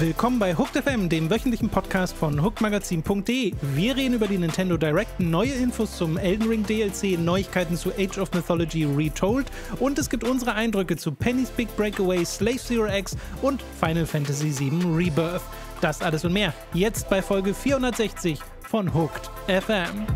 Willkommen bei Hooked FM, dem wöchentlichen Podcast von hookedmagazin.de. Wir reden über die Nintendo Direct, neue Infos zum Elden Ring DLC, Neuigkeiten zu Age of Mythology Retold und es gibt unsere Eindrücke zu Penny's Big Breakaway, Slave Zero X und Final Fantasy VII Rebirth. Das alles und mehr jetzt bei Folge 460 von Hooked FM.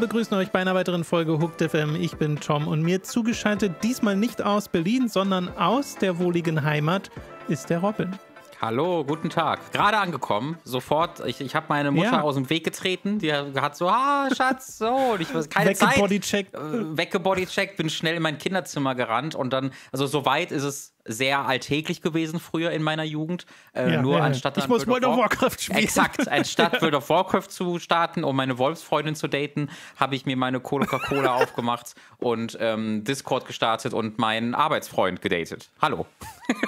begrüßen euch bei einer weiteren Folge Hooked FM. Ich bin Tom und mir zugeschaltet, diesmal nicht aus Berlin, sondern aus der wohligen Heimat, ist der Robin. Hallo, guten Tag. Gerade angekommen, sofort. Ich, ich habe meine Mutter ja. aus dem Weg getreten. Die hat so, ah, Schatz, so. Und ich weiß, keine Wecke Zeit. Äh, Bodycheck. Wecke Bodycheck, bin schnell in mein Kinderzimmer gerannt. Und dann, also soweit ist es sehr alltäglich gewesen früher in meiner Jugend. Äh, ja, nur ja, anstatt ja. ich muss World of Warcraft spielen. Exakt, anstatt World of Warcraft zu starten, um meine Wolfsfreundin zu daten, habe ich mir meine Coca-Cola aufgemacht und ähm, Discord gestartet und meinen Arbeitsfreund gedatet. Hallo.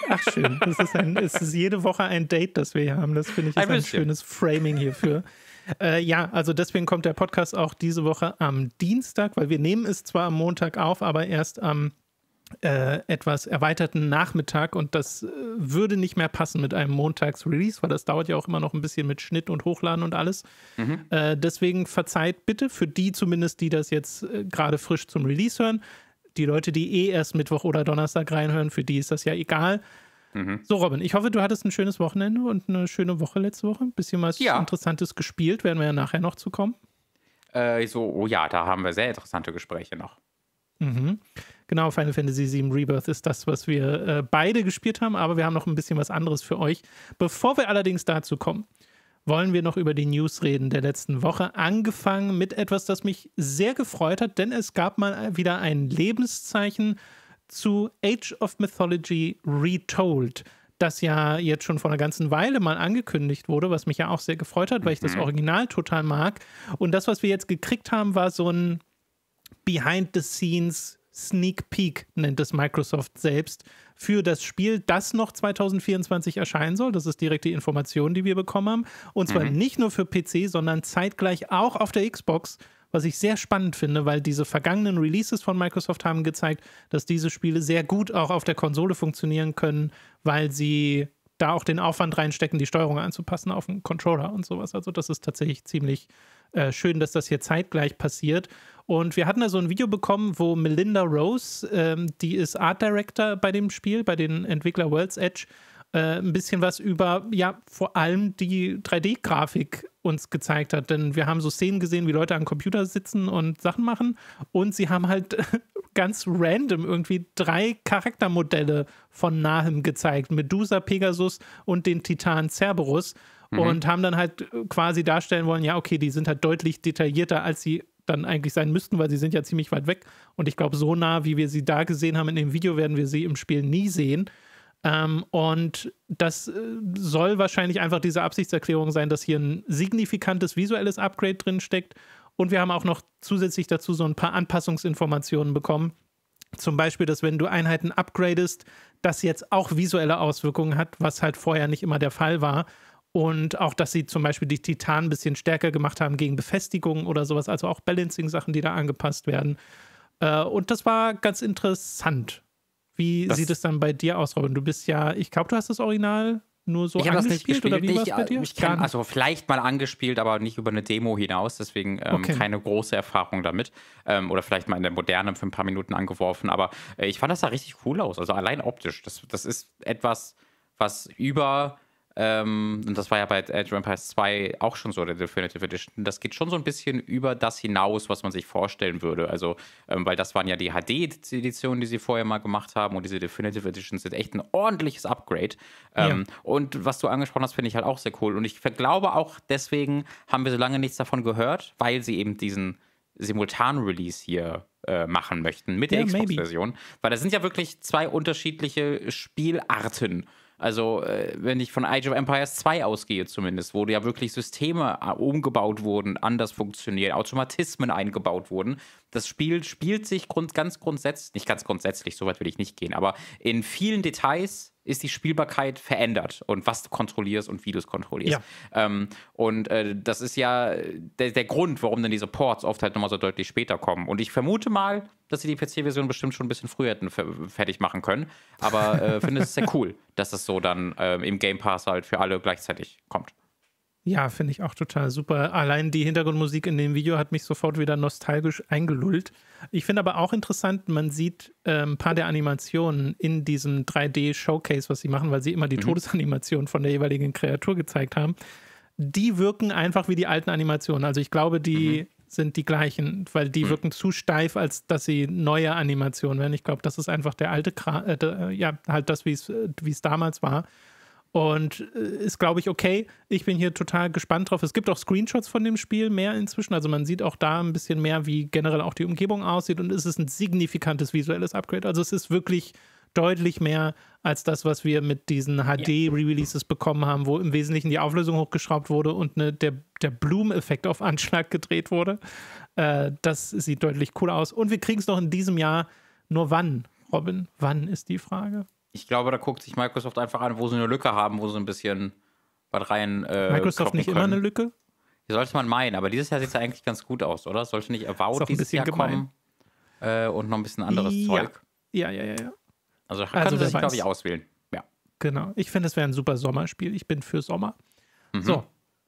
Ach schön, das ist ein, es ist jede Woche ein Date, das wir hier haben. Das finde ich ein, ein schönes Framing hierfür. Äh, ja, also deswegen kommt der Podcast auch diese Woche am Dienstag, weil wir nehmen es zwar am Montag auf, aber erst am äh, etwas erweiterten Nachmittag und das äh, würde nicht mehr passen mit einem Montags-Release, weil das dauert ja auch immer noch ein bisschen mit Schnitt und Hochladen und alles. Mhm. Äh, deswegen verzeiht bitte für die zumindest, die das jetzt äh, gerade frisch zum Release hören. Die Leute, die eh erst Mittwoch oder Donnerstag reinhören, für die ist das ja egal. Mhm. So, Robin, ich hoffe, du hattest ein schönes Wochenende und eine schöne Woche letzte Woche. Ein bisschen was ja. Interessantes gespielt, werden wir ja nachher noch zukommen. kommen. Äh, so, oh ja, da haben wir sehr interessante Gespräche noch. Mhm. Genau, Final Fantasy VII Rebirth ist das, was wir äh, beide gespielt haben, aber wir haben noch ein bisschen was anderes für euch. Bevor wir allerdings dazu kommen, wollen wir noch über die News reden der letzten Woche. Angefangen mit etwas, das mich sehr gefreut hat, denn es gab mal wieder ein Lebenszeichen zu Age of Mythology Retold, das ja jetzt schon vor einer ganzen Weile mal angekündigt wurde, was mich ja auch sehr gefreut hat, weil ich das mhm. Original total mag. Und das, was wir jetzt gekriegt haben, war so ein Behind the Scenes Sneak Peek nennt es Microsoft selbst für das Spiel, das noch 2024 erscheinen soll. Das ist direkt die Information, die wir bekommen haben. Und zwar mhm. nicht nur für PC, sondern zeitgleich auch auf der Xbox, was ich sehr spannend finde, weil diese vergangenen Releases von Microsoft haben gezeigt, dass diese Spiele sehr gut auch auf der Konsole funktionieren können, weil sie da auch den Aufwand reinstecken, die Steuerung anzupassen auf den Controller und sowas. Also das ist tatsächlich ziemlich äh, schön, dass das hier zeitgleich passiert. Und wir hatten da so ein Video bekommen, wo Melinda Rose, ähm, die ist Art Director bei dem Spiel, bei den Entwickler World's Edge, äh, ein bisschen was über, ja, vor allem die 3D-Grafik uns gezeigt hat. Denn wir haben so Szenen gesehen, wie Leute am Computer sitzen und Sachen machen. Und sie haben halt ganz random irgendwie drei Charaktermodelle von Nahem gezeigt: Medusa, Pegasus und den Titan Cerberus mhm. und haben dann halt äh, quasi darstellen wollen, ja, okay, die sind halt deutlich detaillierter, als sie dann eigentlich sein müssten, weil sie sind ja ziemlich weit weg. Und ich glaube, so nah, wie wir sie da gesehen haben in dem Video, werden wir sie im Spiel nie sehen. Ähm, und das äh, soll wahrscheinlich einfach diese Absichtserklärung sein, dass hier ein signifikantes visuelles Upgrade drin steckt. Und wir haben auch noch zusätzlich dazu so ein paar Anpassungsinformationen bekommen. Zum Beispiel, dass wenn du Einheiten upgradest, das jetzt auch visuelle Auswirkungen hat, was halt vorher nicht immer der Fall war. Und auch, dass sie zum Beispiel die Titan ein bisschen stärker gemacht haben gegen Befestigungen oder sowas. Also auch Balancing-Sachen, die da angepasst werden. Äh, und das war ganz interessant. Wie das sieht es dann bei dir aus, Robin? Du bist ja, ich glaube, du hast das Original nur so ich angespielt oder wie war es bei dir? Kann, also vielleicht mal angespielt, aber nicht über eine Demo hinaus, deswegen ähm, okay. keine große Erfahrung damit. Ähm, oder vielleicht mal in der Moderne für ein paar Minuten angeworfen, aber äh, ich fand das da richtig cool aus. Also allein optisch. Das, das ist etwas, was über ähm, und das war ja bei Age of Empires 2 auch schon so, der Definitive Edition. Das geht schon so ein bisschen über das hinaus, was man sich vorstellen würde. Also, ähm, weil das waren ja die HD-Editionen, die sie vorher mal gemacht haben. Und diese Definitive Editions sind echt ein ordentliches Upgrade. Ähm, ja. Und was du angesprochen hast, finde ich halt auch sehr cool. Und ich glaube auch, deswegen haben wir so lange nichts davon gehört, weil sie eben diesen Simultan-Release hier äh, machen möchten mit der yeah, Xbox-Version. Weil das sind ja wirklich zwei unterschiedliche Spielarten also, äh, wenn ich von Age of Empires 2 ausgehe, zumindest, wo ja wirklich Systeme äh, umgebaut wurden, anders funktionieren, Automatismen eingebaut wurden. Das Spiel spielt sich grund, ganz grundsätzlich, nicht ganz grundsätzlich, so weit will ich nicht gehen, aber in vielen Details ist die Spielbarkeit verändert und was du kontrollierst und wie du es kontrollierst. Ja. Ähm, und äh, das ist ja äh, der, der, Grund, warum dann diese Ports oft halt nochmal so deutlich später kommen. Und ich vermute mal, dass sie die PC-Version bestimmt schon ein bisschen früher hätten fertig machen können. Aber äh, finde es sehr cool, dass es so dann äh, im Game Pass halt für alle gleichzeitig kommt. Ja, finde ich auch total super. Allein die Hintergrundmusik in dem Video hat mich sofort wieder nostalgisch eingelullt. Ich finde aber auch interessant, man sieht äh, ein paar der Animationen in diesem 3D-Showcase, was sie machen, weil sie immer die mhm. Todesanimation von der jeweiligen Kreatur gezeigt haben. Die wirken einfach wie die alten Animationen. Also ich glaube, die mhm. sind die gleichen, weil die mhm. wirken zu steif, als dass sie neue Animationen wären. Ich glaube, das ist einfach der alte, Kra äh, ja, halt das, wie äh, es damals war. Und äh, ist, glaube ich, okay. Ich bin hier total gespannt drauf. Es gibt auch Screenshots von dem Spiel mehr inzwischen. Also man sieht auch da ein bisschen mehr, wie generell auch die Umgebung aussieht. Und es ist ein signifikantes visuelles Upgrade. Also es ist wirklich deutlich mehr als das, was wir mit diesen hd releases bekommen haben, wo im Wesentlichen die Auflösung hochgeschraubt wurde und ne, der, der Bloom-Effekt auf Anschlag gedreht wurde. Äh, das sieht deutlich cooler aus. Und wir kriegen es noch in diesem Jahr. Nur wann, Robin? Wann ist die Frage? ich glaube, da guckt sich Microsoft einfach an, wo sie eine Lücke haben, wo sie ein bisschen was rein. Äh, Microsoft nicht können. immer eine Lücke? Die sollte man meinen, aber dieses Jahr sieht es ja eigentlich ganz gut aus, oder? Sollte nicht Avowed dieses Jahr gemein. kommen äh, und noch ein bisschen anderes ja. Zeug. Ja, ja, ja, ja. Also kann also, sie sich, glaube ich, auswählen. Ja. Genau. Ich finde, es wäre ein super Sommerspiel. Ich bin für Sommer. Mhm. So.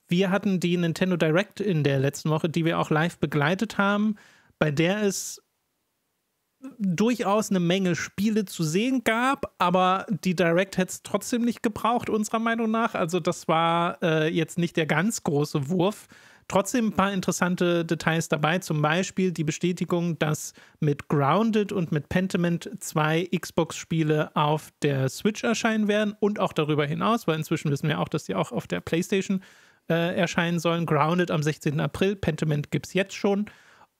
Wir hatten die Nintendo Direct in der letzten Woche, die wir auch live begleitet haben, bei der es durchaus eine Menge Spiele zu sehen gab, aber die Direct hätte es trotzdem nicht gebraucht, unserer Meinung nach. Also das war äh, jetzt nicht der ganz große Wurf. Trotzdem ein paar interessante Details dabei, zum Beispiel die Bestätigung, dass mit Grounded und mit Pentiment zwei Xbox-Spiele auf der Switch erscheinen werden und auch darüber hinaus, weil inzwischen wissen wir auch, dass die auch auf der PlayStation äh, erscheinen sollen. Grounded am 16. April, Pentiment gibt es jetzt schon.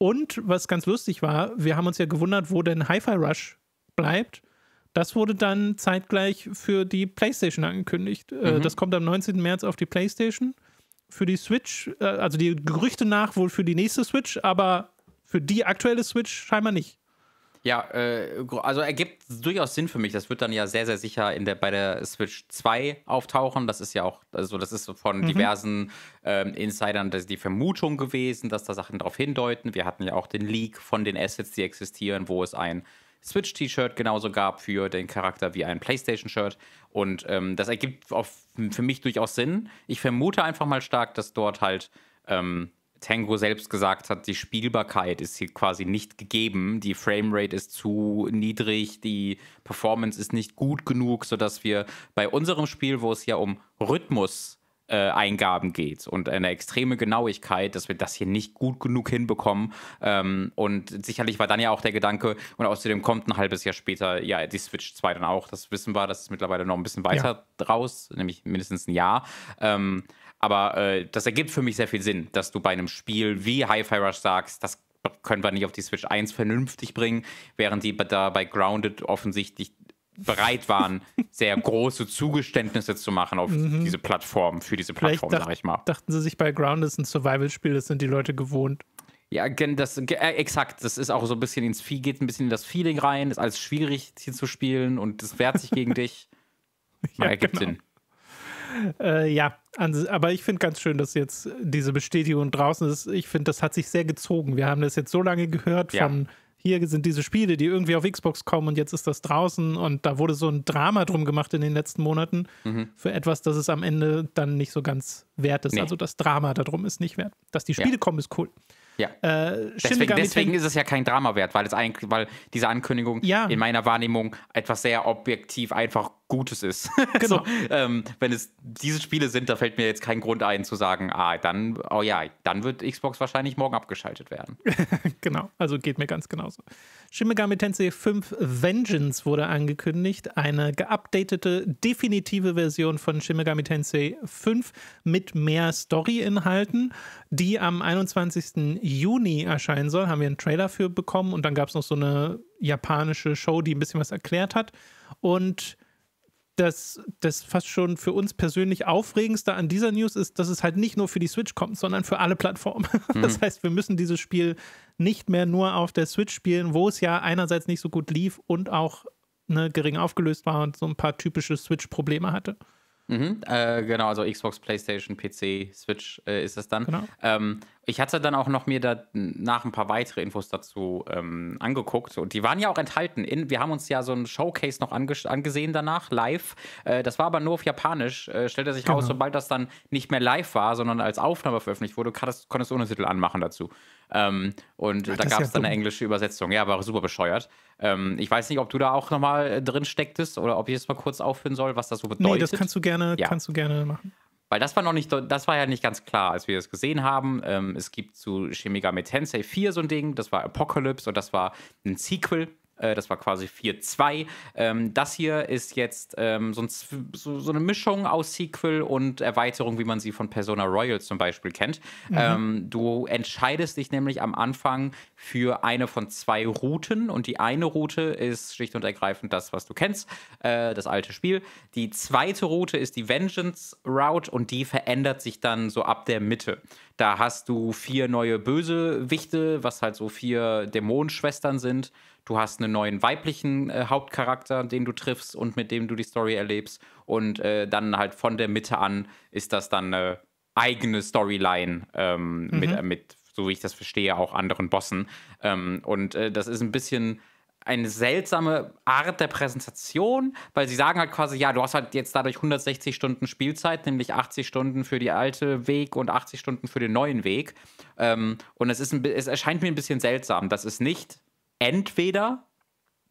Und was ganz lustig war, wir haben uns ja gewundert, wo denn Hi-Fi Rush bleibt. Das wurde dann zeitgleich für die PlayStation angekündigt. Äh, mhm. Das kommt am 19. März auf die PlayStation. Für die Switch, äh, also die Gerüchte nach wohl für die nächste Switch, aber für die aktuelle Switch scheinbar nicht. Ja, äh, also ergibt durchaus Sinn für mich. Das wird dann ja sehr, sehr sicher in der, bei der Switch 2 auftauchen. Das ist ja auch, also das ist von mhm. diversen ähm, Insidern das die Vermutung gewesen, dass da Sachen darauf hindeuten. Wir hatten ja auch den Leak von den Assets, die existieren, wo es ein Switch-T-Shirt genauso gab für den Charakter wie ein PlayStation-Shirt. Und ähm, das ergibt auf, für mich durchaus Sinn. Ich vermute einfach mal stark, dass dort halt ähm, Tango selbst gesagt hat, die Spielbarkeit ist hier quasi nicht gegeben, die Framerate ist zu niedrig, die Performance ist nicht gut genug, sodass wir bei unserem Spiel, wo es ja um Rhythmus äh, geht und eine extreme Genauigkeit, dass wir das hier nicht gut genug hinbekommen. Ähm, und sicherlich war dann ja auch der Gedanke, und außerdem kommt ein halbes Jahr später ja die Switch 2 dann auch. Das wissen wir, das ist mittlerweile noch ein bisschen weiter ja. raus, nämlich mindestens ein Jahr. Ähm, aber äh, das ergibt für mich sehr viel Sinn, dass du bei einem Spiel wie Hi-Fi Rush sagst, das können wir nicht auf die Switch 1 vernünftig bringen, während die da bei Grounded offensichtlich bereit waren, sehr große Zugeständnisse zu machen auf mhm. diese Plattform, für diese Plattform, Vielleicht sag ich mal. Dachten sie sich bei Grounded ist ein Survival-Spiel, das sind die Leute gewohnt. Ja, das, äh, exakt. Das ist auch so ein bisschen ins Vieh, geht ein bisschen in das Feeling rein, ist alles schwierig hier zu spielen und es wehrt sich gegen dich. ja, ergibt genau. Sinn. Äh, ja, aber ich finde ganz schön, dass jetzt diese Bestätigung draußen ist. Ich finde, das hat sich sehr gezogen. Wir haben das jetzt so lange gehört ja. von hier sind diese Spiele, die irgendwie auf Xbox kommen und jetzt ist das draußen und da wurde so ein Drama drum gemacht in den letzten Monaten mhm. für etwas, das es am Ende dann nicht so ganz wert ist. Nee. Also das Drama darum ist nicht wert. Dass die Spiele ja. kommen, ist cool. Ja. Äh, deswegen, deswegen ist es ja kein Drama wert, weil, es ein, weil diese Ankündigung ja. in meiner Wahrnehmung etwas sehr objektiv einfach Gutes ist. Genau. so, ähm, wenn es diese Spiele sind, da fällt mir jetzt kein Grund ein zu sagen, ah, dann, oh ja, dann wird Xbox wahrscheinlich morgen abgeschaltet werden. genau, also geht mir ganz genauso. Shin Tensei 5 Vengeance wurde angekündigt, eine geupdatete, definitive Version von Shin Tensei 5 mit mehr Story-Inhalten, die am 21. Juni erscheinen soll. Haben wir einen Trailer für bekommen und dann gab es noch so eine japanische Show, die ein bisschen was erklärt hat. Und das, das fast schon für uns persönlich aufregendste an dieser News ist, dass es halt nicht nur für die Switch kommt, sondern für alle Plattformen. Mhm. Das heißt, wir müssen dieses Spiel nicht mehr nur auf der Switch spielen, wo es ja einerseits nicht so gut lief und auch ne, gering aufgelöst war und so ein paar typische Switch-Probleme hatte. Mhm, äh, genau, also Xbox, PlayStation, PC, Switch äh, ist das dann. Genau. Ähm, ich hatte dann auch noch mir danach ein paar weitere Infos dazu ähm, angeguckt und die waren ja auch enthalten. In, wir haben uns ja so ein Showcase noch ange angesehen danach, live. Äh, das war aber nur auf Japanisch. Äh, stellte sich genau. raus, sobald das dann nicht mehr live war, sondern als Aufnahme veröffentlicht wurde, konntest du ohne Titel anmachen dazu. Ähm, und Ach, da gab es ja dann dumm. eine englische Übersetzung. Ja, war super bescheuert. Ähm, ich weiß nicht, ob du da auch nochmal äh, drin stecktest oder ob ich jetzt mal kurz aufführen soll, was das so bedeutet. Nee, das kannst du gerne, ja. kannst du gerne machen. Weil das war noch nicht, das war ja nicht ganz klar, als wir das gesehen haben. Ähm, es gibt zu Shimigami Tensei 4 so ein Ding, das war Apocalypse und das war ein Sequel äh, das war quasi 4-2. Ähm, das hier ist jetzt ähm, so, ein, so, so, eine Mischung aus Sequel und Erweiterung, wie man sie von Persona Royal zum Beispiel kennt. Mhm. Ähm, du entscheidest dich nämlich am Anfang für eine von zwei Routen und die eine Route ist schlicht und ergreifend das, was du kennst, äh, das alte Spiel. Die zweite Route ist die Vengeance Route und die verändert sich dann so ab der Mitte. Da hast du vier neue Bösewichte, was halt so vier Dämonenschwestern sind du hast einen neuen weiblichen äh, Hauptcharakter, den du triffst und mit dem du die Story erlebst. Und äh, dann halt von der Mitte an ist das dann eine eigene Storyline ähm, mhm. mit, mit, so wie ich das verstehe, auch anderen Bossen. Ähm, und äh, das ist ein bisschen eine seltsame Art der Präsentation, weil sie sagen halt quasi, ja, du hast halt jetzt dadurch 160 Stunden Spielzeit, nämlich 80 Stunden für die alte Weg und 80 Stunden für den neuen Weg. Ähm, und es, ist ein, es erscheint mir ein bisschen seltsam, dass es nicht entweder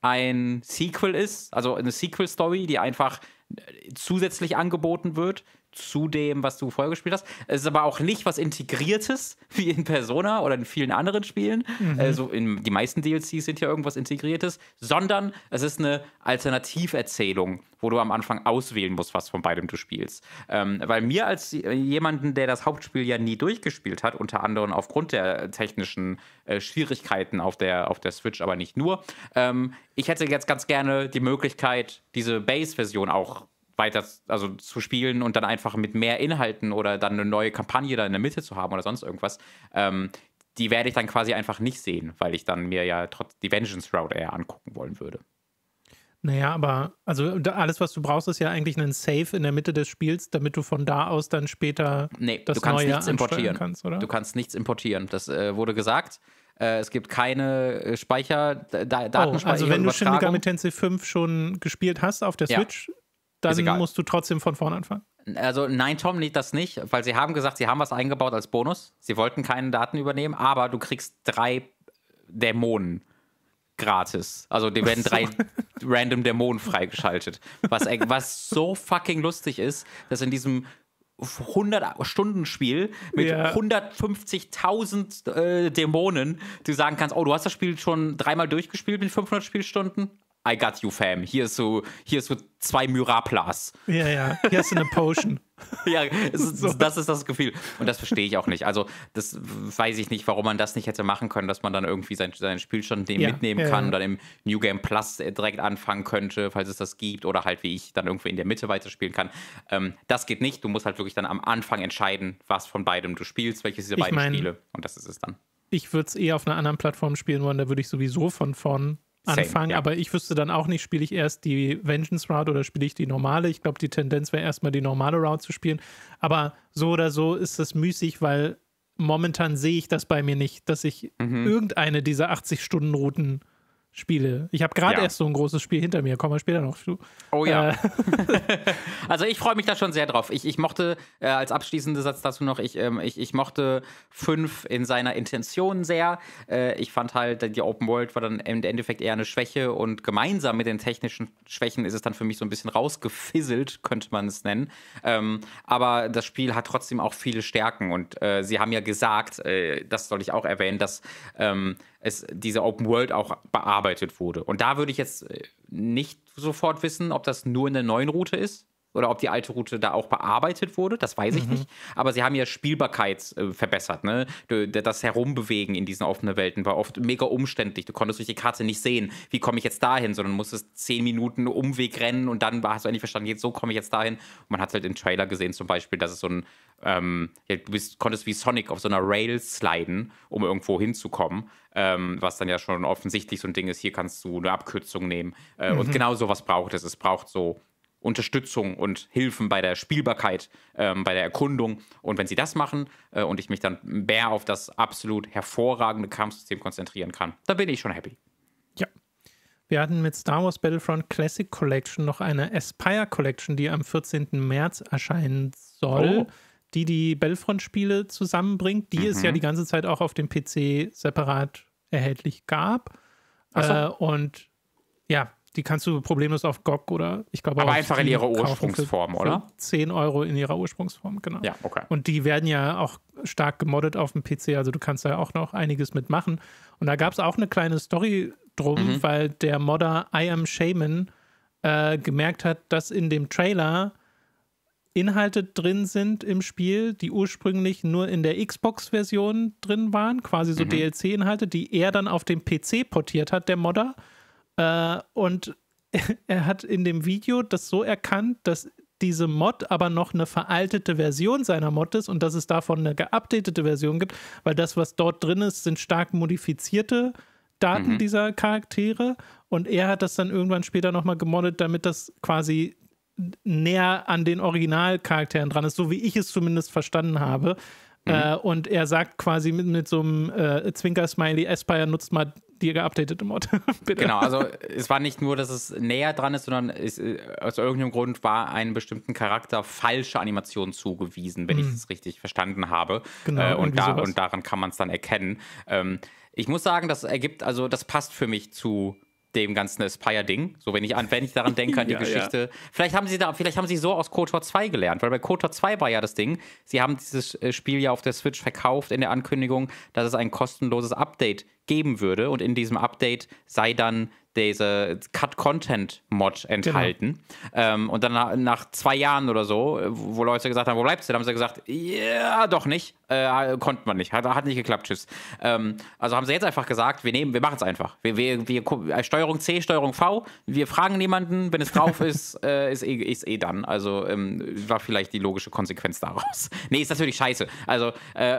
ein Sequel ist, also eine Sequel-Story, die einfach äh, zusätzlich angeboten wird, zu dem, was du vorher gespielt hast. Es ist aber auch nicht was Integriertes, wie in Persona oder in vielen anderen Spielen. Mhm. Also in, die meisten DLCs sind ja irgendwas Integriertes, sondern es ist eine Alternativerzählung, wo du am Anfang auswählen musst, was von beidem du spielst. Ähm, weil mir als jemanden, der das Hauptspiel ja nie durchgespielt hat, unter anderem aufgrund der technischen äh, Schwierigkeiten auf der, auf der Switch, aber nicht nur, ähm, ich hätte jetzt ganz gerne die Möglichkeit, diese Base-Version auch weiter also zu spielen und dann einfach mit mehr Inhalten oder dann eine neue Kampagne da in der Mitte zu haben oder sonst irgendwas, ähm, die werde ich dann quasi einfach nicht sehen, weil ich dann mir ja trotz die Vengeance Route eher angucken wollen würde. Naja, aber also alles, was du brauchst, ist ja eigentlich einen Save in der Mitte des Spiels, damit du von da aus dann später nee, das du kannst Neue nichts importieren. Kannst, oder? Du kannst nichts importieren. Das äh, wurde gesagt. Äh, es gibt keine äh, Speicher, da, Datenspeicher. Oh, also wenn du Shin Megami Tensei 5 schon gespielt hast auf der Switch, ja dann musst du trotzdem von vorne anfangen. Also nein, Tom, nicht das nicht, weil sie haben gesagt, sie haben was eingebaut als Bonus. Sie wollten keine Daten übernehmen, aber du kriegst drei Dämonen gratis. Also dir werden drei random Dämonen freigeschaltet. Was, was so fucking lustig ist, dass in diesem 100-Stunden-Spiel mit ja. 150.000 äh, Dämonen, du sagen kannst, oh, du hast das Spiel schon dreimal durchgespielt mit 500 Spielstunden? I got you, fam. Hier ist so, hier ist so zwei Myraplas. Ja, ja. Hier hast du eine Potion. ja, ist, so. das ist das Gefühl. Und das verstehe ich auch nicht. Also, das weiß ich nicht, warum man das nicht hätte machen können, dass man dann irgendwie sein, seinen Spielstand ja, mitnehmen ja, kann ja. und dann im New Game Plus äh, direkt anfangen könnte, falls es das gibt. Oder halt wie ich dann irgendwie in der Mitte weiterspielen kann. Ähm, das geht nicht. Du musst halt wirklich dann am Anfang entscheiden, was von beidem du spielst, welches dieser ich beiden mein, Spiele. Und das ist es dann. Ich würde es eher auf einer anderen Plattform spielen wollen, da würde ich sowieso von vorn anfangen, Same, ja. aber ich wüsste dann auch nicht, spiele ich erst die Vengeance Route oder spiele ich die normale. Ich glaube, die Tendenz wäre erstmal die normale Route zu spielen. Aber so oder so ist das müßig, weil momentan sehe ich das bei mir nicht, dass ich mhm. irgendeine dieser 80-Stunden-Routen Spiele. Ich habe gerade ja. erst so ein großes Spiel hinter mir, kommen wir später noch zu. Oh ja. Äh. also ich freue mich da schon sehr drauf. Ich, ich mochte, äh, als abschließender Satz dazu noch, ich, ähm, ich, ich mochte 5 in seiner Intention sehr. Äh, ich fand halt, die Open World war dann im Endeffekt eher eine Schwäche und gemeinsam mit den technischen Schwächen ist es dann für mich so ein bisschen rausgefisselt, könnte man es nennen. Ähm, aber das Spiel hat trotzdem auch viele Stärken und äh, sie haben ja gesagt, äh, das soll ich auch erwähnen, dass ähm, es, diese Open World auch bearbeitet wurde. Und da würde ich jetzt äh, nicht sofort wissen, ob das nur in der neuen Route ist oder ob die alte Route da auch bearbeitet wurde, das weiß ich mhm. nicht. Aber sie haben ja Spielbarkeit äh, verbessert. Ne? Das Herumbewegen in diesen offenen Welten war oft mega umständlich. Du konntest durch die Karte nicht sehen, wie komme ich jetzt dahin, sondern musstest zehn Minuten Umweg rennen und dann hast du eigentlich verstanden, jetzt so komme ich jetzt dahin. Und man hat halt im Trailer gesehen zum Beispiel, dass es so ein, ähm, ja, du bist, konntest wie Sonic auf so einer Rail sliden, um irgendwo hinzukommen. Ähm, was dann ja schon offensichtlich so ein Ding ist, hier kannst du eine Abkürzung nehmen. Äh, mhm. Und genau sowas braucht es. Es braucht so Unterstützung und Hilfen bei der Spielbarkeit, ähm, bei der Erkundung. Und wenn sie das machen äh, und ich mich dann mehr auf das absolut hervorragende Kampfsystem konzentrieren kann, dann bin ich schon happy. Ja. Wir hatten mit Star Wars Battlefront Classic Collection noch eine Aspire Collection, die am 14. März erscheinen soll, oh. die die Battlefront-Spiele zusammenbringt, die mhm. es ja mhm. die ganze Zeit auch auf dem PC separat erhältlich gab. So. Äh, und ja, die kannst du problemlos auf GOG oder ich glaube Aber einfach in ihrer Ursprungsform, oder? 10 Euro in ihrer Ursprungsform, genau. Ja, okay. Und die werden ja auch stark gemoddet auf dem PC, also du kannst da auch noch einiges mitmachen. Und da gab es auch eine kleine Story drum, mhm. weil der Modder I Am Shaman äh, gemerkt hat, dass in dem Trailer Inhalte drin sind im Spiel, die ursprünglich nur in der Xbox-Version drin waren, quasi so mhm. DLC-Inhalte, die er dann auf dem PC portiert hat, der Modder. Äh, und er hat in dem Video das so erkannt, dass diese Mod aber noch eine veraltete Version seiner Mod ist und dass es davon eine geupdatete Version gibt, weil das, was dort drin ist, sind stark modifizierte Daten mhm. dieser Charaktere und er hat das dann irgendwann später nochmal gemoddet, damit das quasi näher an den Originalcharakteren dran ist, so wie ich es zumindest verstanden habe. Mhm. Äh, und er sagt quasi mit, mit so einem äh, Zwinker-Smiley, Aspire nutzt mal die geupdatete Mod. genau, also es war nicht nur, dass es näher dran ist, sondern es, äh, aus irgendeinem Grund war einem bestimmten Charakter falsche Animation zugewiesen, wenn mhm. ich es richtig verstanden habe. Genau, äh, und, da, und daran kann man es dann erkennen. Ähm, ich muss sagen, das ergibt, also das passt für mich zu dem ganzen Aspire-Ding. So, wenn ich, an, wenn ich daran denke, an die ja, Geschichte. Ja. Vielleicht haben sie da, vielleicht haben sie so aus KOTOR 2 gelernt, weil bei KOTOR 2 war ja das Ding, sie haben dieses äh, Spiel ja auf der Switch verkauft in der Ankündigung, dass es ein kostenloses Update geben würde und in diesem Update sei dann diese Cut-Content-Mod enthalten. Genau. Ähm, und dann nach, nach zwei Jahren oder so, äh, wo Leute gesagt haben, wo bleibst du? Dann haben sie gesagt, ja, yeah, doch nicht. Äh, konnte man nicht. Hat, hat nicht geklappt, tschüss. Ähm, also haben sie jetzt einfach gesagt, wir nehmen, wir machen es einfach. Wir, wir, wir, äh, Steuerung C, Steuerung V, wir fragen niemanden, wenn es drauf ist, äh, ist, eh, ist eh dann. Also ähm, war vielleicht die logische Konsequenz daraus. nee, ist natürlich scheiße. Also äh,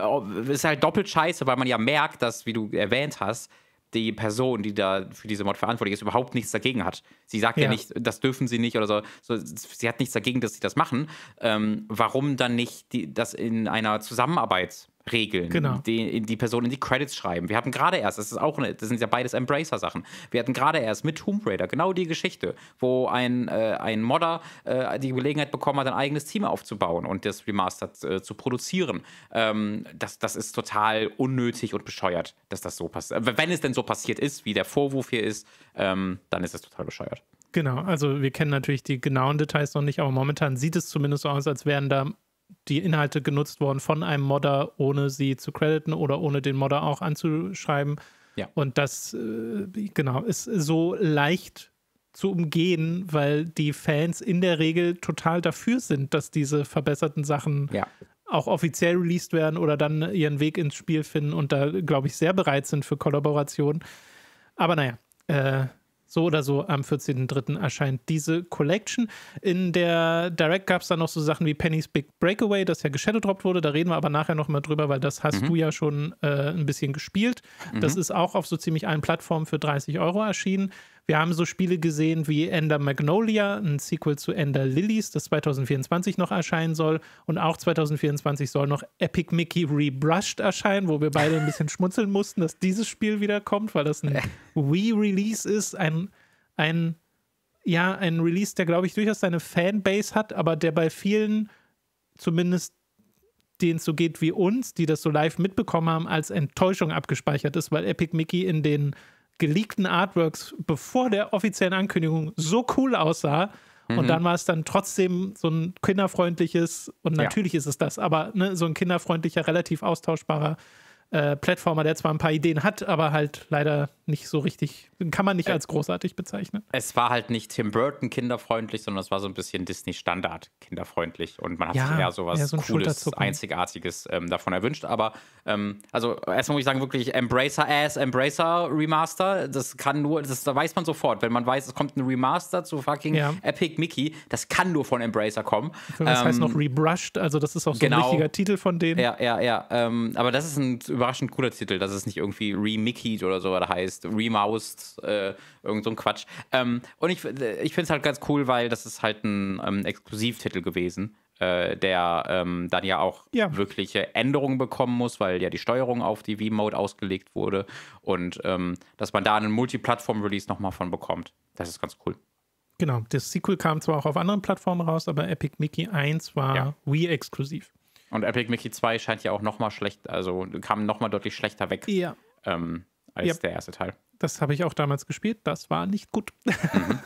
ist halt doppelt scheiße, weil man ja merkt, dass, wie du erwähnt hast, die Person, die da für diese Mod verantwortlich ist, überhaupt nichts dagegen hat. Sie sagt ja, ja nicht, das dürfen sie nicht oder so. so. Sie hat nichts dagegen, dass sie das machen. Ähm, warum dann nicht die, das in einer Zusammenarbeit regeln, genau. die, die Person in die Credits schreiben. Wir hatten gerade erst, das ist auch eine, das sind ja beides Embracer-Sachen. Wir hatten gerade erst mit Tomb Raider genau die Geschichte, wo ein, äh, ein Modder äh, die Gelegenheit bekommen hat, ein eigenes Team aufzubauen und das Remastered äh, zu produzieren. Ähm, das, das ist total unnötig und bescheuert, dass das so passiert. Wenn es denn so passiert ist, wie der Vorwurf hier ist, ähm, dann ist das total bescheuert. Genau, also wir kennen natürlich die genauen Details noch nicht, aber momentan sieht es zumindest so aus, als wären da die Inhalte genutzt worden von einem Modder, ohne sie zu crediten oder ohne den Modder auch anzuschreiben. Ja. Und das, äh, genau, ist so leicht zu umgehen, weil die Fans in der Regel total dafür sind, dass diese verbesserten Sachen ja. auch offiziell released werden oder dann ihren Weg ins Spiel finden und da, glaube ich, sehr bereit sind für Kollaborationen. Aber naja, äh, so oder so, am 14.03. erscheint diese Collection. In der Direct gab es dann noch so Sachen wie Penny's Big Breakaway, das ja geshadowdroppt wurde. Da reden wir aber nachher nochmal drüber, weil das hast mhm. du ja schon äh, ein bisschen gespielt. Mhm. Das ist auch auf so ziemlich allen Plattformen für 30 Euro erschienen. Wir haben so Spiele gesehen wie Ender Magnolia, ein Sequel zu Ender Lilies, das 2024 noch erscheinen soll. Und auch 2024 soll noch Epic Mickey Rebrushed erscheinen, wo wir beide ein bisschen schmunzeln mussten, dass dieses Spiel wieder kommt, weil das ein Wii-Release ist. Ein, ein, ja, ein Release, der, glaube ich, durchaus seine Fanbase hat, aber der bei vielen zumindest denen es so geht wie uns, die das so live mitbekommen haben, als Enttäuschung abgespeichert ist, weil Epic Mickey in den geleakten Artworks bevor der offiziellen Ankündigung so cool aussah. Und mhm. dann war es dann trotzdem so ein kinderfreundliches, und natürlich ja. ist es das, aber ne, so ein kinderfreundlicher, relativ austauschbarer äh, Plattformer, der zwar ein paar Ideen hat, aber halt leider nicht so richtig, kann man nicht äh. als großartig bezeichnen. Es war halt nicht Tim Burton kinderfreundlich, sondern es war so ein bisschen Disney Standard kinderfreundlich und man hat ja, sich eher sowas eher so Cooles, Einzigartiges ähm, davon erwünscht. Aber ähm, also erstmal muss ich sagen, wirklich Embracer Ass, Embracer Remaster, das kann nur, das, da weiß man sofort, wenn man weiß, es kommt ein Remaster zu fucking ja. Epic Mickey, das kann nur von Embracer kommen. Das ähm, heißt noch Rebrushed, also das ist auch so genau, ein richtiger Titel von denen. Ja, ja, ja. Ähm, aber das ist ein überraschend cooler Titel, dass es nicht irgendwie Remickied oder so was heißt, Remoused, äh, irgend so ein Quatsch. Ähm, und ich, äh, ich finde es halt ganz cool, weil das ist halt ein ähm, Exklusivtitel gewesen, äh, der ähm, dann ja auch ja. wirkliche Änderungen bekommen muss, weil ja die Steuerung auf die Wii-Mode ausgelegt wurde und ähm, dass man da einen Multiplattform-Release nochmal von bekommt. Das ist ganz cool. Genau, das Sequel kam zwar auch auf anderen Plattformen raus, aber Epic Mickey 1 war ja. Wii-exklusiv. Und Epic Mickey 2 scheint ja auch nochmal schlecht, also kam nochmal deutlich schlechter weg ja. ähm, als ja. der erste Teil. Das habe ich auch damals gespielt. Das war nicht gut. Mhm.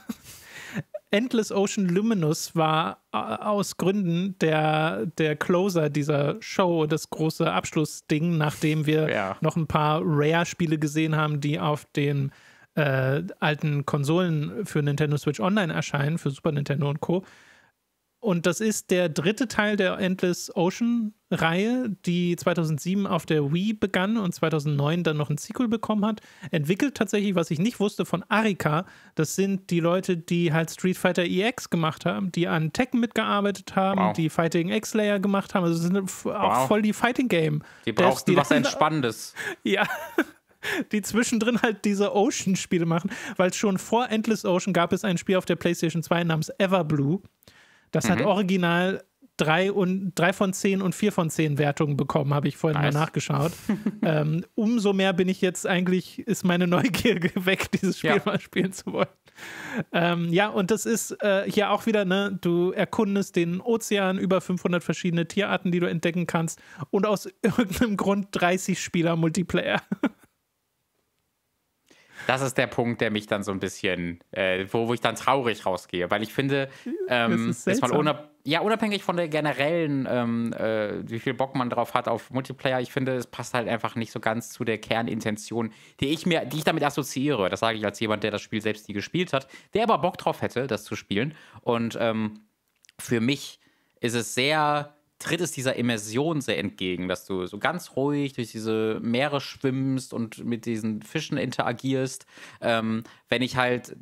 Endless Ocean Luminous war äh, aus Gründen der, der Closer dieser Show, das große Abschlussding, nachdem wir ja. noch ein paar Rare-Spiele gesehen haben, die auf den äh, alten Konsolen für Nintendo Switch Online erscheinen, für Super Nintendo und Co. Und das ist der dritte Teil der Endless Ocean Reihe, die 2007 auf der Wii begann und 2009 dann noch ein Sequel bekommen hat. Entwickelt tatsächlich, was ich nicht wusste, von Arika. Das sind die Leute, die halt Street Fighter EX gemacht haben, die an Tekken mitgearbeitet haben, wow. die Fighting X Layer gemacht haben. Also sind auch wow. voll die Fighting Game. Die brauchst du was Entspannendes. Ja die zwischendrin halt diese Ocean-Spiele machen, weil schon vor Endless Ocean gab es ein Spiel auf der PlayStation 2 namens Everblue. Das mhm. hat original drei, und, drei von zehn und vier von zehn Wertungen bekommen, habe ich vorhin nice. mal nachgeschaut. ähm, umso mehr bin ich jetzt eigentlich, ist meine Neugier geweckt, dieses Spiel ja. mal spielen zu wollen. Ähm, ja, und das ist äh, hier auch wieder, ne, du erkundest den Ozean, über 500 verschiedene Tierarten, die du entdecken kannst und aus irgendeinem Grund 30 Spieler Multiplayer das ist der Punkt, der mich dann so ein bisschen, äh, wo, wo ich dann traurig rausgehe, weil ich finde, ähm, das ist mal unab ja, unabhängig von der generellen, ähm, äh, wie viel Bock man drauf hat auf Multiplayer, ich finde, es passt halt einfach nicht so ganz zu der Kernintention, die ich mir, die ich damit assoziiere. Das sage ich als jemand, der das Spiel selbst nie gespielt hat, der aber Bock drauf hätte, das zu spielen. Und ähm, für mich ist es sehr tritt es dieser Immersion sehr entgegen, dass du so ganz ruhig durch diese Meere schwimmst und mit diesen Fischen interagierst. Ähm, wenn ich halt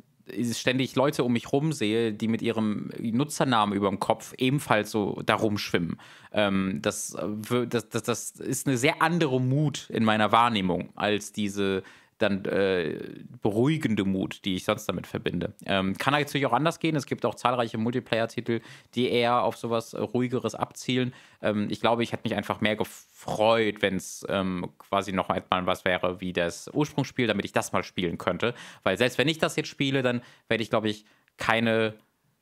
ständig Leute um mich rum sehe, die mit ihrem Nutzernamen über dem Kopf ebenfalls so darum schwimmen. Ähm, das, äh, das, das, das ist eine sehr andere Mut in meiner Wahrnehmung als diese dann äh, beruhigende Mut, die ich sonst damit verbinde. Ähm, kann natürlich auch anders gehen. Es gibt auch zahlreiche Multiplayer-Titel, die eher auf sowas äh, ruhigeres abzielen. Ähm, ich glaube, ich hätte mich einfach mehr gefreut, wenn es ähm, quasi noch einmal was wäre wie das Ursprungsspiel, damit ich das mal spielen könnte. Weil selbst wenn ich das jetzt spiele, dann werde ich, glaube ich, keine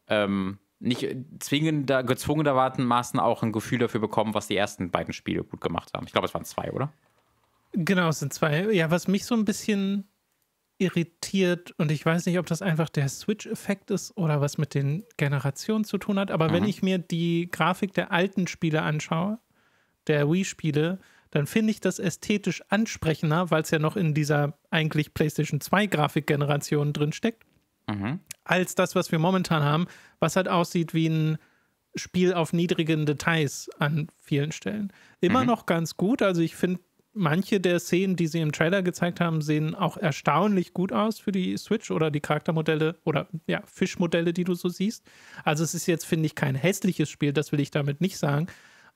ähm, nicht zwingender, gezwungenermaßen auch ein Gefühl dafür bekommen, was die ersten beiden Spiele gut gemacht haben. Ich glaube, es waren zwei, oder? Genau, es sind zwei. Ja, was mich so ein bisschen irritiert und ich weiß nicht, ob das einfach der Switch-Effekt ist oder was mit den Generationen zu tun hat, aber mhm. wenn ich mir die Grafik der alten Spiele anschaue, der Wii-Spiele, dann finde ich das ästhetisch ansprechender, weil es ja noch in dieser eigentlich PlayStation 2-Grafikgeneration drinsteckt, mhm. als das, was wir momentan haben, was halt aussieht wie ein Spiel auf niedrigen Details an vielen Stellen. Immer mhm. noch ganz gut, also ich finde manche der Szenen, die sie im Trailer gezeigt haben, sehen auch erstaunlich gut aus für die Switch oder die Charaktermodelle oder ja, Fischmodelle, die du so siehst. Also es ist jetzt, finde ich, kein hässliches Spiel, das will ich damit nicht sagen.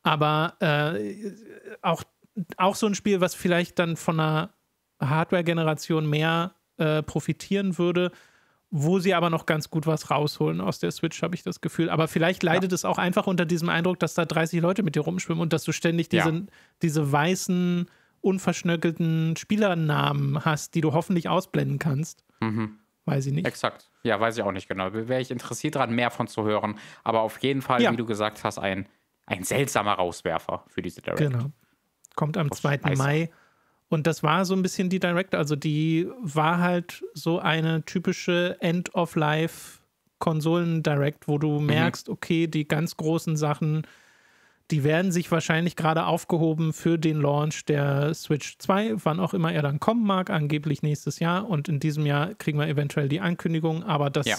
Aber äh, auch, auch so ein Spiel, was vielleicht dann von einer Hardware-Generation mehr äh, profitieren würde, wo sie aber noch ganz gut was rausholen aus der Switch, habe ich das Gefühl. Aber vielleicht leidet ja. es auch einfach unter diesem Eindruck, dass da 30 Leute mit dir rumschwimmen und dass du ständig diese, ja. diese weißen unverschnöckelten Spielernamen hast, die du hoffentlich ausblenden kannst. Mhm. Weiß ich nicht. Exakt. Ja, weiß ich auch nicht genau. Wäre ich interessiert daran, mehr von zu hören. Aber auf jeden Fall, ja. wie du gesagt hast, ein, ein seltsamer Rauswerfer für diese Direct. Genau. Kommt am das 2. Scheiße. Mai. Und das war so ein bisschen die Direct. Also die war halt so eine typische End-of-Life-Konsolen-Direct, wo du mhm. merkst, mhm. okay, die ganz großen Sachen die werden sich wahrscheinlich gerade aufgehoben für den Launch der Switch 2, wann auch immer er dann kommen mag, angeblich nächstes Jahr. Und in diesem Jahr kriegen wir eventuell die Ankündigung, aber das, ja.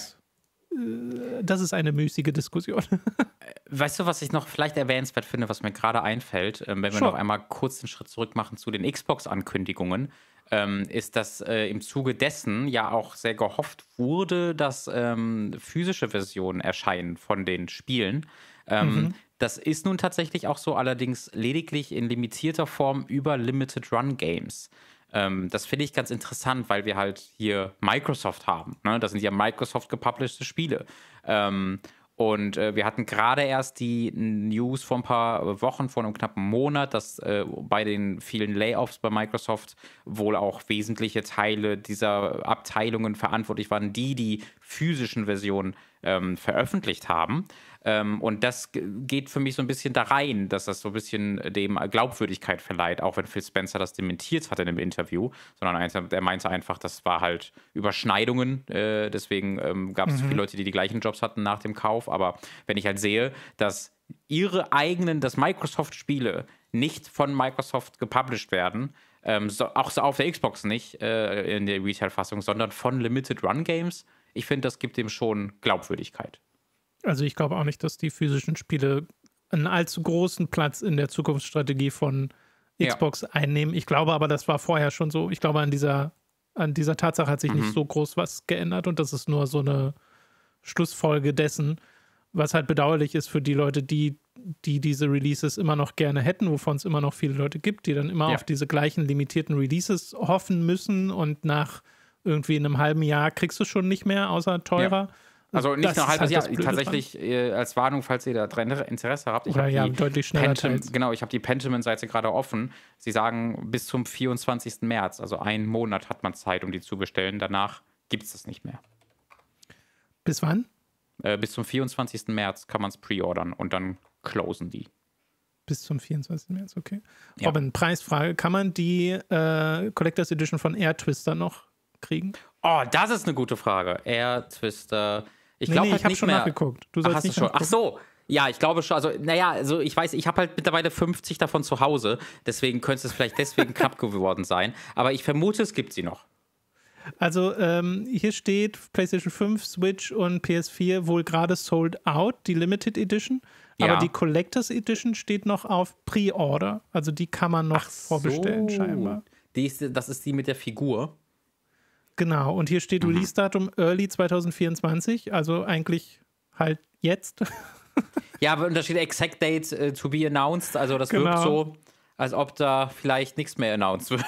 äh, das ist eine müßige Diskussion. weißt du, was ich noch vielleicht erwähnenswert finde, was mir gerade einfällt, ähm, wenn wir sure. noch einmal kurz den Schritt zurück machen zu den Xbox-Ankündigungen? Ähm, ist, dass äh, im Zuge dessen ja auch sehr gehofft wurde, dass ähm, physische Versionen erscheinen von den Spielen. Ähm, mhm. Das ist nun tatsächlich auch so, allerdings lediglich in limitierter Form über Limited Run Games. Ähm, das finde ich ganz interessant, weil wir halt hier Microsoft haben. Ne? Das sind ja Microsoft gepublished Spiele. Ähm, und äh, wir hatten gerade erst die News vor ein paar Wochen, vor einem knappen Monat, dass äh, bei den vielen Layoffs bei Microsoft wohl auch wesentliche Teile dieser Abteilungen verantwortlich waren, die die physischen Versionen ähm, veröffentlicht haben. Ähm, und das geht für mich so ein bisschen da rein, dass das so ein bisschen dem Glaubwürdigkeit verleiht, auch wenn Phil Spencer das dementiert hat in dem Interview, sondern er meinte einfach, das war halt Überschneidungen, äh, deswegen ähm, gab es mhm. viele Leute, die die gleichen Jobs hatten nach dem Kauf. Aber wenn ich halt sehe, dass ihre eigenen, dass Microsoft-Spiele nicht von Microsoft gepublished werden, ähm, so, auch so auf der Xbox nicht äh, in der Retail-Fassung, sondern von Limited Run Games ich finde, das gibt dem schon Glaubwürdigkeit. Also ich glaube auch nicht, dass die physischen Spiele einen allzu großen Platz in der Zukunftsstrategie von Xbox ja. einnehmen. Ich glaube aber, das war vorher schon so. Ich glaube, an dieser, an dieser Tatsache hat sich mhm. nicht so groß was geändert und das ist nur so eine Schlussfolge dessen, was halt bedauerlich ist für die Leute, die, die diese Releases immer noch gerne hätten, wovon es immer noch viele Leute gibt, die dann immer ja. auf diese gleichen limitierten Releases hoffen müssen und nach irgendwie in einem halben Jahr kriegst du schon nicht mehr, außer teurer. Ja. Also nicht nur ein halbes halt Jahr, tatsächlich äh, als Warnung, falls ihr da drin Interesse habt. Ich habe ja, die deutlich schneller Pentum, Genau, ich habe die Pentiment-Seite gerade offen. Sie sagen, bis zum 24. März, also einen Monat hat man Zeit, um die zu bestellen. Danach gibt es das nicht mehr. Bis wann? Äh, bis zum 24. März kann man es preordern und dann closen die. Bis zum 24. März, okay. Ja. Robin, Preisfrage, kann man die äh, Collectors Edition von Air Twister noch kriegen? Oh, das ist eine gute Frage. Air Twister. Ich glaube, nee, halt ich habe schon mehr. nachgeguckt. Du sollst Ach, nicht schon. Ach so. Ja, ich glaube schon. Also, naja, also ich weiß, ich habe halt mittlerweile 50 davon zu Hause. Deswegen könnte es vielleicht deswegen knapp geworden sein. Aber ich vermute, es gibt sie noch. Also ähm, hier steht PlayStation 5, Switch und PS4 wohl gerade sold out, die Limited Edition. Ja. Aber die Collectors Edition steht noch auf Pre-Order. Also die kann man noch Ach vorbestellen, so. scheinbar. Ist, das ist die mit der Figur. Genau, und hier steht mhm. Release-Datum Early 2024, also eigentlich halt jetzt. ja, aber da steht Exact Date äh, to be announced, also das genau. wirkt so, als ob da vielleicht nichts mehr announced wird.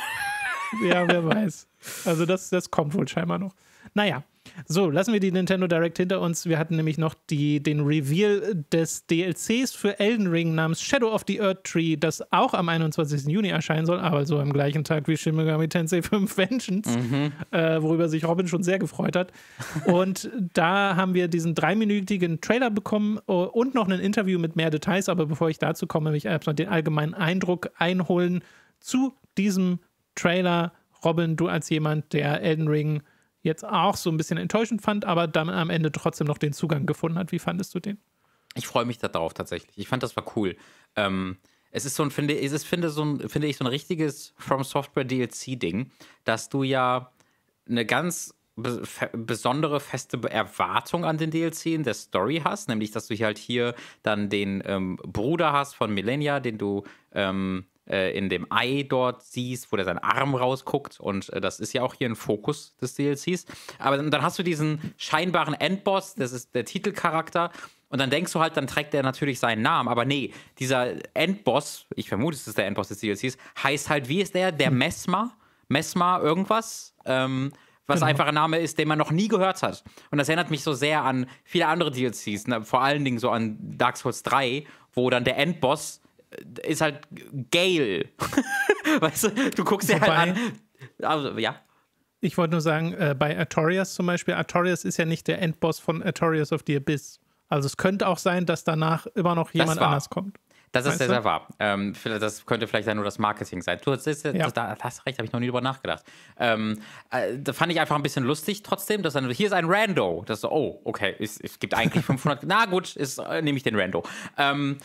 ja, wer weiß. Also das, das kommt wohl scheinbar noch. Naja, so, lassen wir die Nintendo Direct hinter uns. Wir hatten nämlich noch die, den Reveal des DLCs für Elden Ring namens Shadow of the Earth Tree, das auch am 21. Juni erscheinen soll, aber so am gleichen Tag wie Shin Megami Tensei 5 Vengeance, mhm. äh, worüber sich Robin schon sehr gefreut hat. Und da haben wir diesen dreiminütigen Trailer bekommen äh, und noch ein Interview mit mehr Details. Aber bevor ich dazu komme, will ich erstmal den allgemeinen Eindruck einholen zu diesem Trailer. Robin, du als jemand, der Elden Ring jetzt auch so ein bisschen enttäuschend fand, aber dann am Ende trotzdem noch den Zugang gefunden hat. Wie fandest du den? Ich freue mich darauf tatsächlich. Ich fand das war cool. Ähm, es ist so ein, finde, es ist, finde, so ein, finde ich, so ein richtiges From Software DLC-Ding, dass du ja eine ganz besondere feste Erwartung an den DLC in der Story hast, nämlich dass du halt hier dann den ähm, Bruder hast von Millennia, den du ähm, äh, in dem Ei dort siehst, wo der seinen Arm rausguckt. Und äh, das ist ja auch hier ein Fokus des DLCs. Aber dann, dann hast du diesen scheinbaren Endboss, das ist der Titelcharakter. Und dann denkst du halt, dann trägt er natürlich seinen Namen. Aber nee, dieser Endboss, ich vermute, es ist der Endboss des DLCs, heißt halt, wie ist der? Der Mesmer? Mesmer irgendwas? Ähm, was genau. einfach ein Name ist, den man noch nie gehört hat. Und das erinnert mich so sehr an viele andere DLCs, ne? vor allen Dingen so an Dark Souls 3, wo dann der Endboss äh, ist halt Gale. weißt du, du guckst dir halt an. Also, ja. Ich wollte nur sagen, äh, bei Artorias zum Beispiel, Artorias ist ja nicht der Endboss von Artorias of the Abyss. Also es könnte auch sein, dass danach immer noch jemand anders kommt. Das ist sehr, sehr wahr. Ähm, das könnte vielleicht dann nur das Marketing sein. Du hast, das, ja. das, das, hast recht, habe ich noch nie drüber nachgedacht. Ähm, äh, da fand ich einfach ein bisschen lustig trotzdem, dass dann, hier ist ein Rando. Das ist so, oh, okay, es, es gibt eigentlich 500. na gut, äh, nehme ich den Rando. Ähm,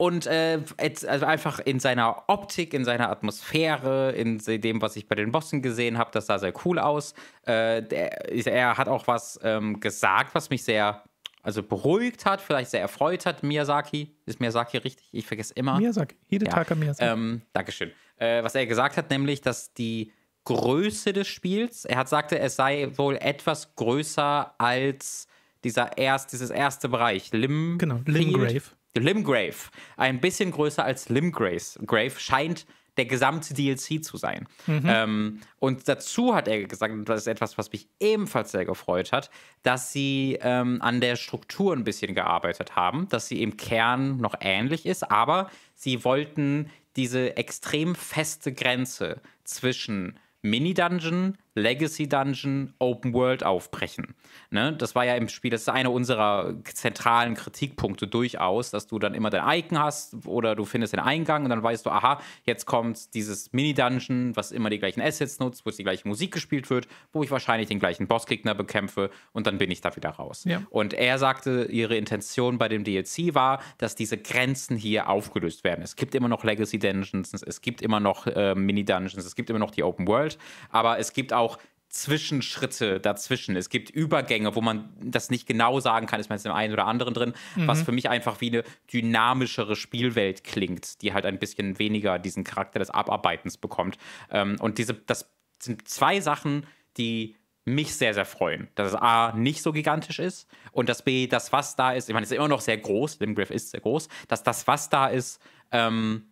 und äh, also einfach in seiner Optik, in seiner Atmosphäre, in dem, was ich bei den Bossen gesehen habe, das sah sehr cool aus. Äh, der, er hat auch was ähm, gesagt, was mich sehr also beruhigt hat, vielleicht sehr erfreut hat. Miyazaki, ist Miyazaki richtig? Ich vergesse immer. Miyazaki, Hidetaka ja. Miyazaki. Ähm, Dankeschön. Äh, was er gesagt hat, nämlich, dass die Größe des Spiels, er hat sagte, es sei wohl etwas größer als dieser erst, dieses erste Bereich, Lim. Genau, Limgrave. Limgrave, ein bisschen größer als Limgrave, Grave scheint der gesamte DLC zu sein. Mhm. Ähm, und dazu hat er gesagt, und das ist etwas, was mich ebenfalls sehr gefreut hat, dass sie ähm, an der Struktur ein bisschen gearbeitet haben, dass sie im Kern noch ähnlich ist, aber sie wollten diese extrem feste Grenze zwischen Mini-Dungeon, Legacy Dungeon Open World aufbrechen. Ne? Das war ja im Spiel, das ist einer unserer zentralen Kritikpunkte durchaus, dass du dann immer dein Icon hast oder du findest den Eingang und dann weißt du, aha, jetzt kommt dieses Mini-Dungeon, was immer die gleichen Assets nutzt, wo die gleiche Musik gespielt wird, wo ich wahrscheinlich den gleichen Bossgegner bekämpfe und dann bin ich da wieder raus. Ja. Und er sagte, ihre Intention bei dem DLC war, dass diese Grenzen hier aufgelöst werden. Es gibt immer noch Legacy Dungeons, es gibt immer noch äh, Mini-Dungeons, es gibt immer noch die Open World, aber es gibt auch auch Zwischenschritte dazwischen. Es gibt Übergänge, wo man das nicht genau sagen kann, ist man jetzt im einen oder anderen drin, mhm. was für mich einfach wie eine dynamischere Spielwelt klingt, die halt ein bisschen weniger diesen Charakter des Abarbeitens bekommt. Ähm, und diese, das sind zwei Sachen, die mich sehr, sehr freuen, dass es A nicht so gigantisch ist und dass B, das, was da ist, ich meine, es ist immer noch sehr groß, Limgriff ist sehr groß, dass das, was da ist, ähm,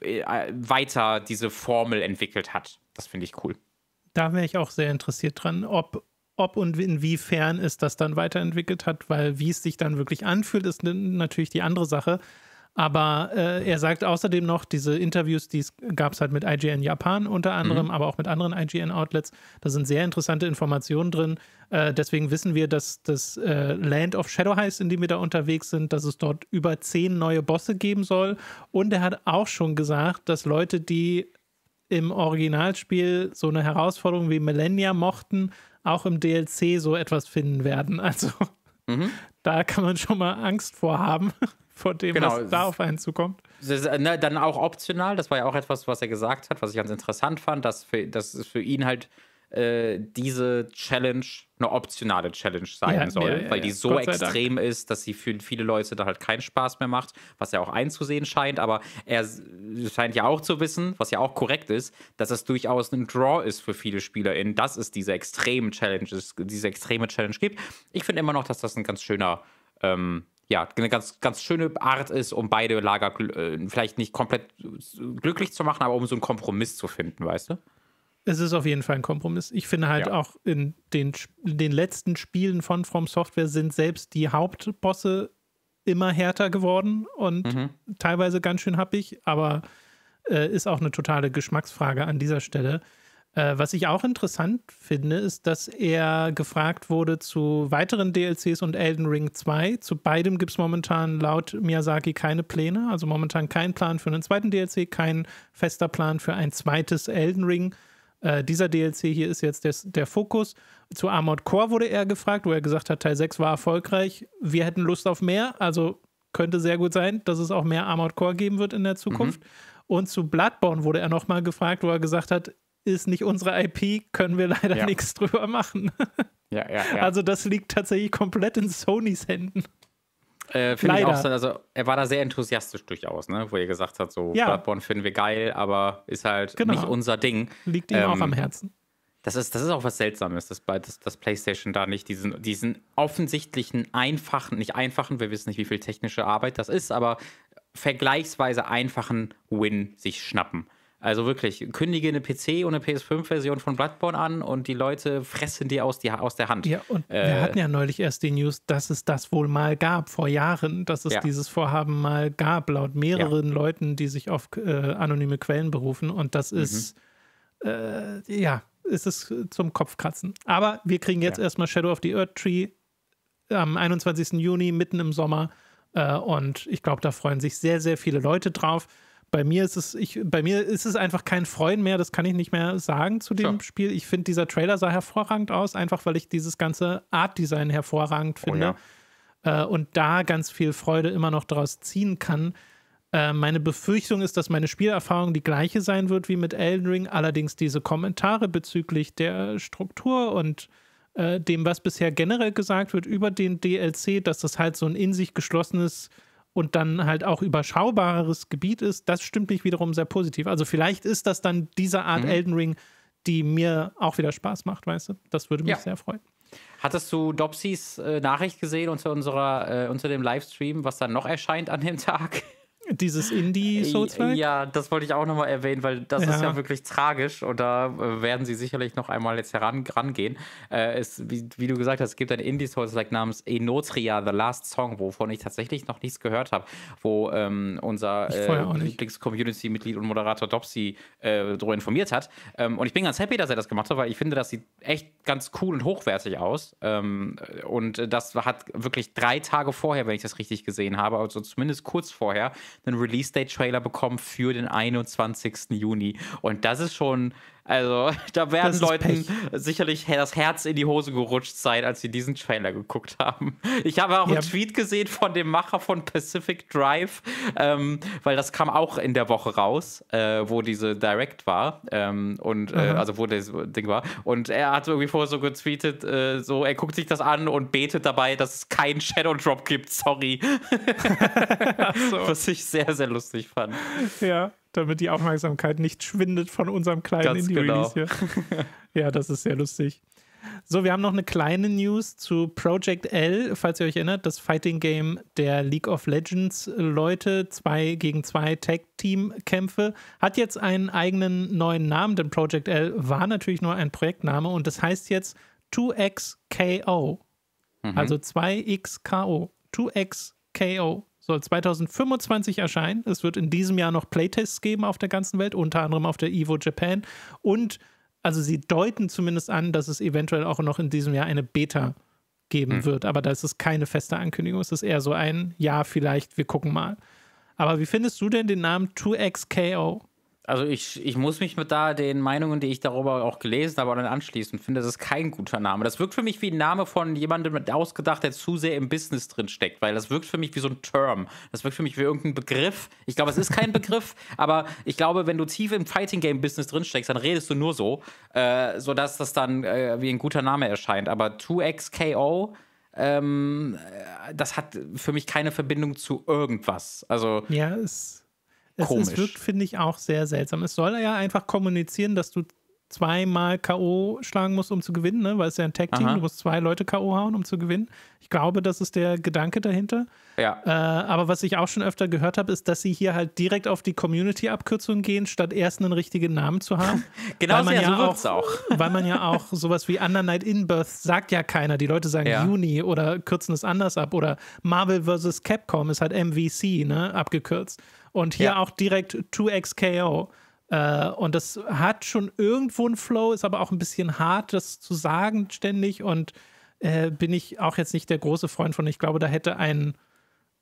äh, weiter diese Formel entwickelt hat. Das finde ich cool da wäre ich auch sehr interessiert dran, ob, ob und inwiefern es das dann weiterentwickelt hat, weil wie es sich dann wirklich anfühlt, ist natürlich die andere Sache. Aber äh, er sagt außerdem noch, diese Interviews, die gab es halt mit IGN Japan unter anderem, mhm. aber auch mit anderen IGN-Outlets. Da sind sehr interessante Informationen drin. Äh, deswegen wissen wir, dass das äh, Land of Shadow heißt, in dem wir da unterwegs sind, dass es dort über zehn neue Bosse geben soll. Und er hat auch schon gesagt, dass Leute, die im Originalspiel so eine Herausforderung wie Millennia mochten, auch im DLC so etwas finden werden. Also mhm. da kann man schon mal Angst vor haben, vor dem, genau. was da auf einen zukommt. ne, dann auch optional, das war ja auch etwas, was er gesagt hat, was ich ganz interessant fand, dass, für, dass es für ihn halt äh, diese Challenge eine optionale Challenge sein ja, soll, ja, ja, weil die so extrem ist, dass sie für viele Leute da halt keinen Spaß mehr macht, was ja auch einzusehen scheint, aber er scheint ja auch zu wissen, was ja auch korrekt ist, dass es durchaus ein Draw ist für viele SpielerInnen, dass es diese extremen Challenges, diese extreme Challenge gibt. Ich finde immer noch, dass das ein ganz schöner ähm, ja, eine ganz, ganz schöne Art ist, um beide Lager äh, vielleicht nicht komplett glücklich zu machen, aber um so einen Kompromiss zu finden, weißt du? Es ist auf jeden Fall ein Kompromiss. Ich finde halt ja. auch in den, in den letzten Spielen von From Software sind selbst die Hauptbosse immer härter geworden und mhm. teilweise ganz schön happig, aber äh, ist auch eine totale Geschmacksfrage an dieser Stelle. Äh, was ich auch interessant finde, ist, dass er gefragt wurde zu weiteren DLCs und Elden Ring 2. Zu beidem gibt es momentan laut Miyazaki keine Pläne, also momentan kein Plan für einen zweiten DLC, kein fester Plan für ein zweites Elden Ring. Äh, dieser DLC hier ist jetzt des, der Fokus. Zu Armored Core wurde er gefragt, wo er gesagt hat, Teil 6 war erfolgreich. Wir hätten Lust auf mehr. Also könnte sehr gut sein, dass es auch mehr Armored Core geben wird in der Zukunft. Mhm. Und zu Bloodborne wurde er nochmal gefragt, wo er gesagt hat, ist nicht unsere IP, können wir leider ja. nichts drüber machen. ja, ja, ja. Also das liegt tatsächlich komplett in Sonys Händen. Äh, Finde ich auch so, also er war da sehr enthusiastisch durchaus, ne? wo er gesagt hat, so ja. Bloodborne finden wir geil, aber ist halt genau. nicht unser Ding. Liegt ihm ähm, auch am Herzen. Das ist, das ist auch was Seltsames, dass, dass, dass PlayStation da nicht diesen, diesen offensichtlichen, einfachen, nicht einfachen, wir wissen nicht, wie viel technische Arbeit das ist, aber vergleichsweise einfachen Win sich schnappen. Also wirklich, kündige eine PC- und eine PS5-Version von Bloodborne an und die Leute fressen die aus, die, aus der Hand. Ja, und äh, wir hatten ja neulich erst die News, dass es das wohl mal gab vor Jahren, dass es ja. dieses Vorhaben mal gab, laut mehreren ja. Leuten, die sich auf äh, anonyme Quellen berufen. Und das mhm. ist, mhm. äh, ja, ist es zum Kopfkratzen. Aber wir kriegen jetzt ja. erstmal Shadow of the Earth Tree am 21. Juni, mitten im Sommer. Äh, und ich glaube, da freuen sich sehr, sehr viele Leute drauf bei mir ist es, ich, bei mir ist es einfach kein Freuen mehr, das kann ich nicht mehr sagen zu dem Klar. Spiel. Ich finde, dieser Trailer sah hervorragend aus, einfach weil ich dieses ganze Art-Design hervorragend oh finde. Oh, ja. äh, und da ganz viel Freude immer noch daraus ziehen kann. Äh, meine Befürchtung ist, dass meine Spielerfahrung die gleiche sein wird wie mit Elden Ring, allerdings diese Kommentare bezüglich der Struktur und äh, dem, was bisher generell gesagt wird über den DLC, dass das halt so ein in sich geschlossenes und dann halt auch überschaubareres Gebiet ist, das stimmt mich wiederum sehr positiv. Also vielleicht ist das dann diese Art mhm. Elden Ring, die mir auch wieder Spaß macht, weißt du? Das würde mich ja. sehr freuen. Hattest du Dopsys äh, Nachricht gesehen unter unserer, äh, unter dem Livestream, was dann noch erscheint an dem Tag? Dieses Indie-Soul-Strike? Ja, das wollte ich auch nochmal erwähnen, weil das ja. ist ja wirklich tragisch und da äh, werden sie sicherlich noch einmal jetzt herangehen. Äh, wie, wie, du gesagt hast, es gibt ein Indie-Soul-Strike namens Enotria, The Last Song, wovon ich tatsächlich noch nichts gehört habe, wo ähm, unser äh, Lieblings-Community-Mitglied und Moderator Dopsy äh, darüber informiert hat. Ähm, und ich bin ganz happy, dass er das gemacht hat, weil ich finde, das sieht echt ganz cool und hochwertig aus. Ähm, und das hat wirklich drei Tage vorher, wenn ich das richtig gesehen habe, also zumindest kurz vorher, einen Release-Date-Trailer bekommen für den 21. Juni. Und das ist schon also, da werden Leuten Pech. sicherlich das Herz in die Hose gerutscht sein, als sie diesen Trailer geguckt haben. Ich habe auch ja. einen Tweet gesehen von dem Macher von Pacific Drive, ähm, weil das kam auch in der Woche raus, äh, wo diese Direct war. Ähm, und, äh, also, wo das Ding war. Und er hat irgendwie vorher so getweetet, äh, so, er guckt sich das an und betet dabei, dass es keinen Shadow Drop gibt. Sorry. so. Was ich sehr, sehr lustig fand. Ja damit die Aufmerksamkeit nicht schwindet von unserem kleinen Indie-Release genau. hier. ja, das ist sehr lustig. So, wir haben noch eine kleine News zu Project L, falls ihr euch erinnert, das Fighting Game der League of Legends Leute, zwei gegen zwei Tag Team Kämpfe, hat jetzt einen eigenen neuen Namen, denn Project L war natürlich nur ein Projektname und das heißt jetzt 2XKO. Mhm. Also 2XKO. 2XKO soll 2025 erscheinen. Es wird in diesem Jahr noch Playtests geben auf der ganzen Welt, unter anderem auf der Evo Japan. Und also sie deuten zumindest an, dass es eventuell auch noch in diesem Jahr eine Beta geben mhm. wird. Aber das ist keine feste Ankündigung. Es ist eher so ein Ja, vielleicht, wir gucken mal. Aber wie findest du denn den Namen 2XKO? Also ich, ich muss mich mit da den Meinungen, die ich darüber auch gelesen habe, dann anschließen und finde, das ist kein guter Name. Das wirkt für mich wie ein Name von jemandem ausgedacht, der zu sehr im Business drin steckt, weil das wirkt für mich wie so ein Term. Das wirkt für mich wie irgendein Begriff. Ich glaube, es ist kein Begriff, aber ich glaube, wenn du tief im Fighting Game Business drin steckst, dann redest du nur so, äh, sodass das dann äh, wie ein guter Name erscheint. Aber 2XKO ähm, äh, das hat für mich keine Verbindung zu irgendwas. Also ja, es es, Komisch. es wirkt, finde ich, auch sehr seltsam. Es soll ja einfach kommunizieren, dass du zweimal K.O. schlagen musst, um zu gewinnen, ne? weil es ja ein Tag-Team, du musst zwei Leute K.O. hauen, um zu gewinnen. Ich glaube, das ist der Gedanke dahinter. Ja. Äh, aber was ich auch schon öfter gehört habe, ist, dass sie hier halt direkt auf die Community-Abkürzung gehen, statt erst einen richtigen Namen zu haben. genau, weil man ja, ja auch, auch. Weil man ja auch sowas wie Under Night In-Birth sagt ja keiner. Die Leute sagen ja. Juni oder kürzen es anders ab oder Marvel vs. Capcom ist halt MVC, ne, abgekürzt. Und hier ja. auch direkt 2xKO. Äh, und das hat schon irgendwo einen Flow, ist aber auch ein bisschen hart, das zu sagen ständig. Und äh, bin ich auch jetzt nicht der große Freund von. Ich glaube, da hätte ein,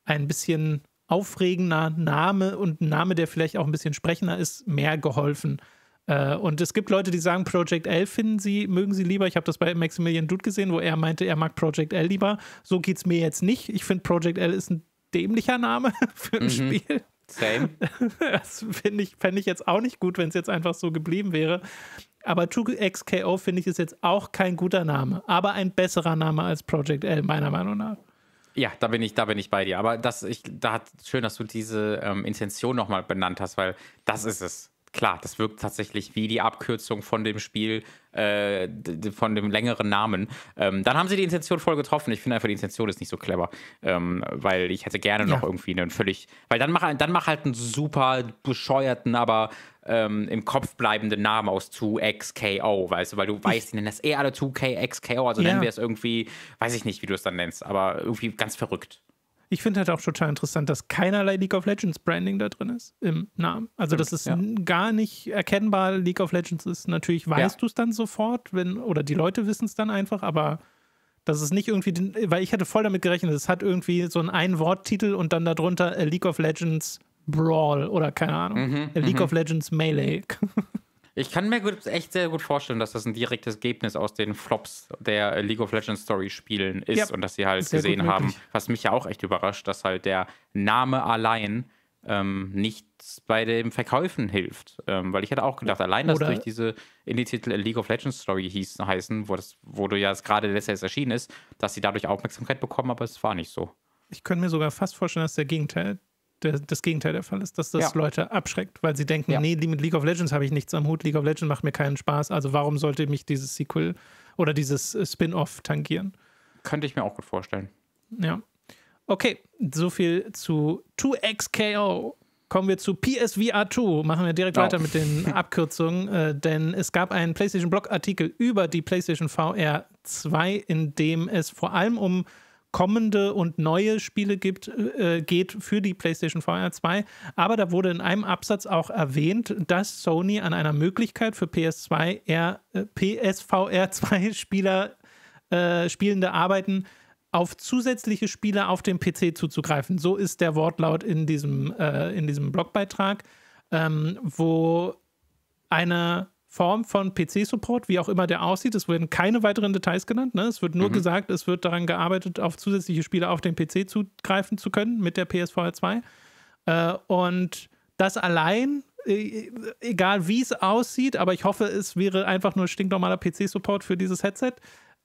ein bisschen aufregender Name und ein Name, der vielleicht auch ein bisschen sprechender ist, mehr geholfen. Äh, und es gibt Leute, die sagen, Project L finden sie, mögen sie lieber. Ich habe das bei Maximilian Dude gesehen, wo er meinte, er mag Project L lieber. So geht es mir jetzt nicht. Ich finde, Project L ist ein dämlicher Name für ein mhm. Spiel. Same. Das finde ich, fände ich jetzt auch nicht gut, wenn es jetzt einfach so geblieben wäre. Aber 2XKO finde ich ist jetzt auch kein guter Name, aber ein besserer Name als Project L, meiner Meinung nach. Ja, da bin ich, da bin ich bei dir. Aber das, ich, da hat schön, dass du diese ähm, Intention nochmal benannt hast, weil das ist es klar, das wirkt tatsächlich wie die Abkürzung von dem Spiel, äh, von dem längeren Namen. Ähm, dann haben sie die Intention voll getroffen. Ich finde einfach, die Intention ist nicht so clever, ähm, weil ich hätte gerne ja. noch irgendwie einen völlig, weil dann mach, dann mach halt einen super bescheuerten, aber ähm, im Kopf bleibenden Namen aus 2XKO, weißt du, weil du weißt, die nennen das eh alle 2KXKO, also ja. nennen wir es irgendwie, weiß ich nicht, wie du es dann nennst, aber irgendwie ganz verrückt. Ich finde halt auch total interessant, dass keinerlei League of Legends Branding da drin ist im Namen. Also, dass es ja. gar nicht erkennbar League of Legends ist. Natürlich weißt ja. du es dann sofort, wenn, oder die Leute wissen es dann einfach, aber das ist nicht irgendwie, weil ich hatte voll damit gerechnet, es hat irgendwie so einen Ein-Wort-Titel und dann darunter A League of Legends Brawl oder keine Ahnung. Mhm, A League mhm. of Legends Melee. Ich kann mir echt sehr gut vorstellen, dass das ein direktes Ergebnis aus den Flops der League of Legends Story Spielen ist ja, und dass sie halt gesehen haben, was mich ja auch echt überrascht, dass halt der Name allein ähm, nichts bei dem Verkäufen hilft. Ähm, weil ich hätte auch gedacht, allein dass Oder durch diese Indie-Titel League of Legends Story hieß, heißen, wo, das, wo du ja gerade letztes erschienen ist, dass sie dadurch Aufmerksamkeit bekommen, aber es war nicht so. Ich könnte mir sogar fast vorstellen, dass der Gegenteil der, das Gegenteil der Fall ist, dass das ja. Leute abschreckt, weil sie denken, ja. nee, mit League of Legends habe ich nichts am Hut, League of Legends macht mir keinen Spaß, also warum sollte mich dieses Sequel oder dieses äh, Spin-off tangieren? Könnte ich mir auch gut vorstellen. Ja. Okay, so viel zu 2XKO. Kommen wir zu PSVR 2. Machen wir direkt oh. weiter mit den Abkürzungen, äh, denn es gab einen PlayStation Blog Artikel über die PlayStation VR 2, in dem es vor allem um kommende und neue Spiele gibt, äh, geht für die PlayStation VR 2. Aber da wurde in einem Absatz auch erwähnt, dass Sony an einer Möglichkeit für PS2 R, äh, PSVR 2 Spieler äh, Spielende arbeiten, auf zusätzliche Spiele auf dem PC zuzugreifen. So ist der Wortlaut in diesem, äh, in diesem Blogbeitrag, ähm, wo eine Form von PC-Support, wie auch immer der aussieht. Es werden keine weiteren Details genannt. Ne? Es wird nur mhm. gesagt, es wird daran gearbeitet, auf zusätzliche Spiele auf den PC zugreifen zu können mit der PSVR 2. Äh, und das allein, äh, egal wie es aussieht, aber ich hoffe, es wäre einfach nur stinknormaler PC-Support für dieses Headset,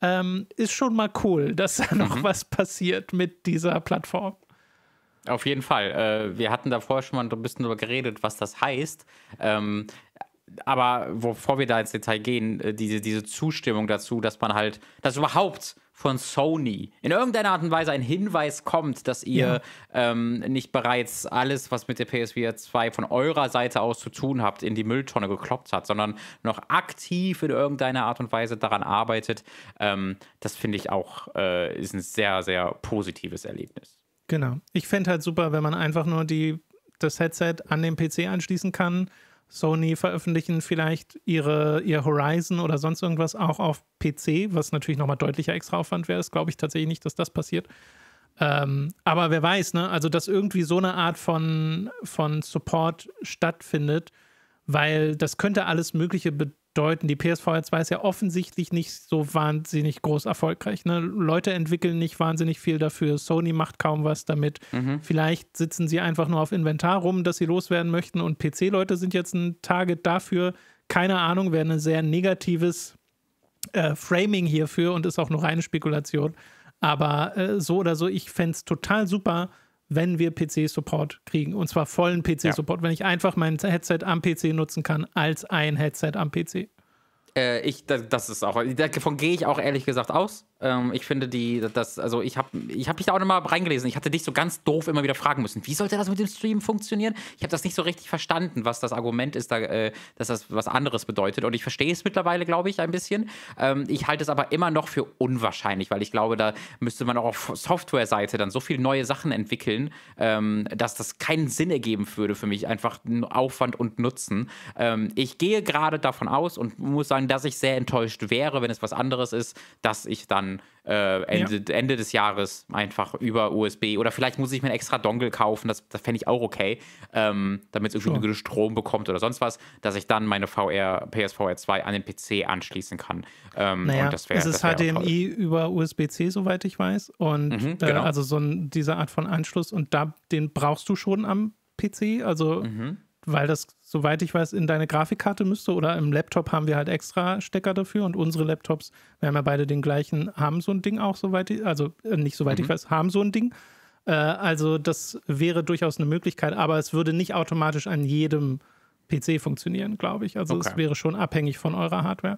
ähm, ist schon mal cool, dass da mhm. noch was passiert mit dieser Plattform. Auf jeden Fall. Äh, wir hatten davor schon mal ein bisschen darüber geredet, was das heißt. Ähm, aber bevor wir da ins Detail gehen, äh, diese, diese Zustimmung dazu, dass man halt, dass überhaupt von Sony in irgendeiner Art und Weise ein Hinweis kommt, dass ihr ja. ähm, nicht bereits alles, was mit der PSVR 2 von eurer Seite aus zu tun habt, in die Mülltonne gekloppt hat, sondern noch aktiv in irgendeiner Art und Weise daran arbeitet. Ähm, das finde ich auch äh, ist ein sehr, sehr positives Erlebnis. Genau. Ich fände halt super, wenn man einfach nur die, das Headset an den PC anschließen kann Sony veröffentlichen vielleicht ihre, ihr Horizon oder sonst irgendwas auch auf PC, was natürlich nochmal deutlicher extra Aufwand wäre. Das glaube ich tatsächlich nicht, dass das passiert. Ähm, aber wer weiß, ne? Also, dass irgendwie so eine Art von, von Support stattfindet, weil das könnte alles Mögliche bedeuten deuten, die PSVR 2 ist ja offensichtlich nicht so wahnsinnig groß erfolgreich. Ne? Leute entwickeln nicht wahnsinnig viel dafür. Sony macht kaum was damit. Mhm. Vielleicht sitzen sie einfach nur auf Inventar rum, dass sie loswerden möchten. Und PC-Leute sind jetzt ein Target dafür. Keine Ahnung, wäre ein sehr negatives äh, Framing hierfür und ist auch nur reine Spekulation. Aber äh, so oder so, ich fände es total super, wenn wir PC-Support kriegen. Und zwar vollen PC-Support, ja. wenn ich einfach mein Headset am PC nutzen kann als ein Headset am PC. Äh, ich, das ist auch, davon gehe ich auch ehrlich gesagt aus. Ähm, ich finde die, das, also ich habe ich hab mich da auch nochmal reingelesen. Ich hatte dich so ganz doof immer wieder fragen müssen, wie sollte das mit dem Stream funktionieren? Ich habe das nicht so richtig verstanden, was das Argument ist, da, äh, dass das was anderes bedeutet. Und ich verstehe es mittlerweile, glaube ich, ein bisschen. Ähm, ich halte es aber immer noch für unwahrscheinlich, weil ich glaube, da müsste man auch auf Software-Seite dann so viele neue Sachen entwickeln, ähm, dass das keinen Sinn ergeben würde für mich, einfach Aufwand und Nutzen. Ähm, ich gehe gerade davon aus und muss sagen, dass ich sehr enttäuscht wäre, wenn es was anderes ist, dass ich dann äh, Ende, ja. Ende, des Jahres einfach über USB oder vielleicht muss ich mir einen extra Dongle kaufen, das, das fände ich auch okay, ähm, damit es irgendwie sure. Strom bekommt oder sonst was, dass ich dann meine VR, PSVR 2 an den PC anschließen kann. Ähm, naja, und das wär, es ist das HDMI über USB-C, soweit ich weiß. Und mhm, äh, genau. äh, also so ein, diese Art von Anschluss und da, den brauchst du schon am PC. Also mhm weil das, soweit ich weiß, in deine Grafikkarte müsste oder im Laptop haben wir halt extra Stecker dafür und unsere Laptops, wir haben ja beide den gleichen, haben so ein Ding auch, soweit ich, also äh, nicht soweit mhm. ich weiß, haben so ein Ding. Äh, also das wäre durchaus eine Möglichkeit, aber es würde nicht automatisch an jedem PC funktionieren, glaube ich. Also okay. es wäre schon abhängig von eurer Hardware.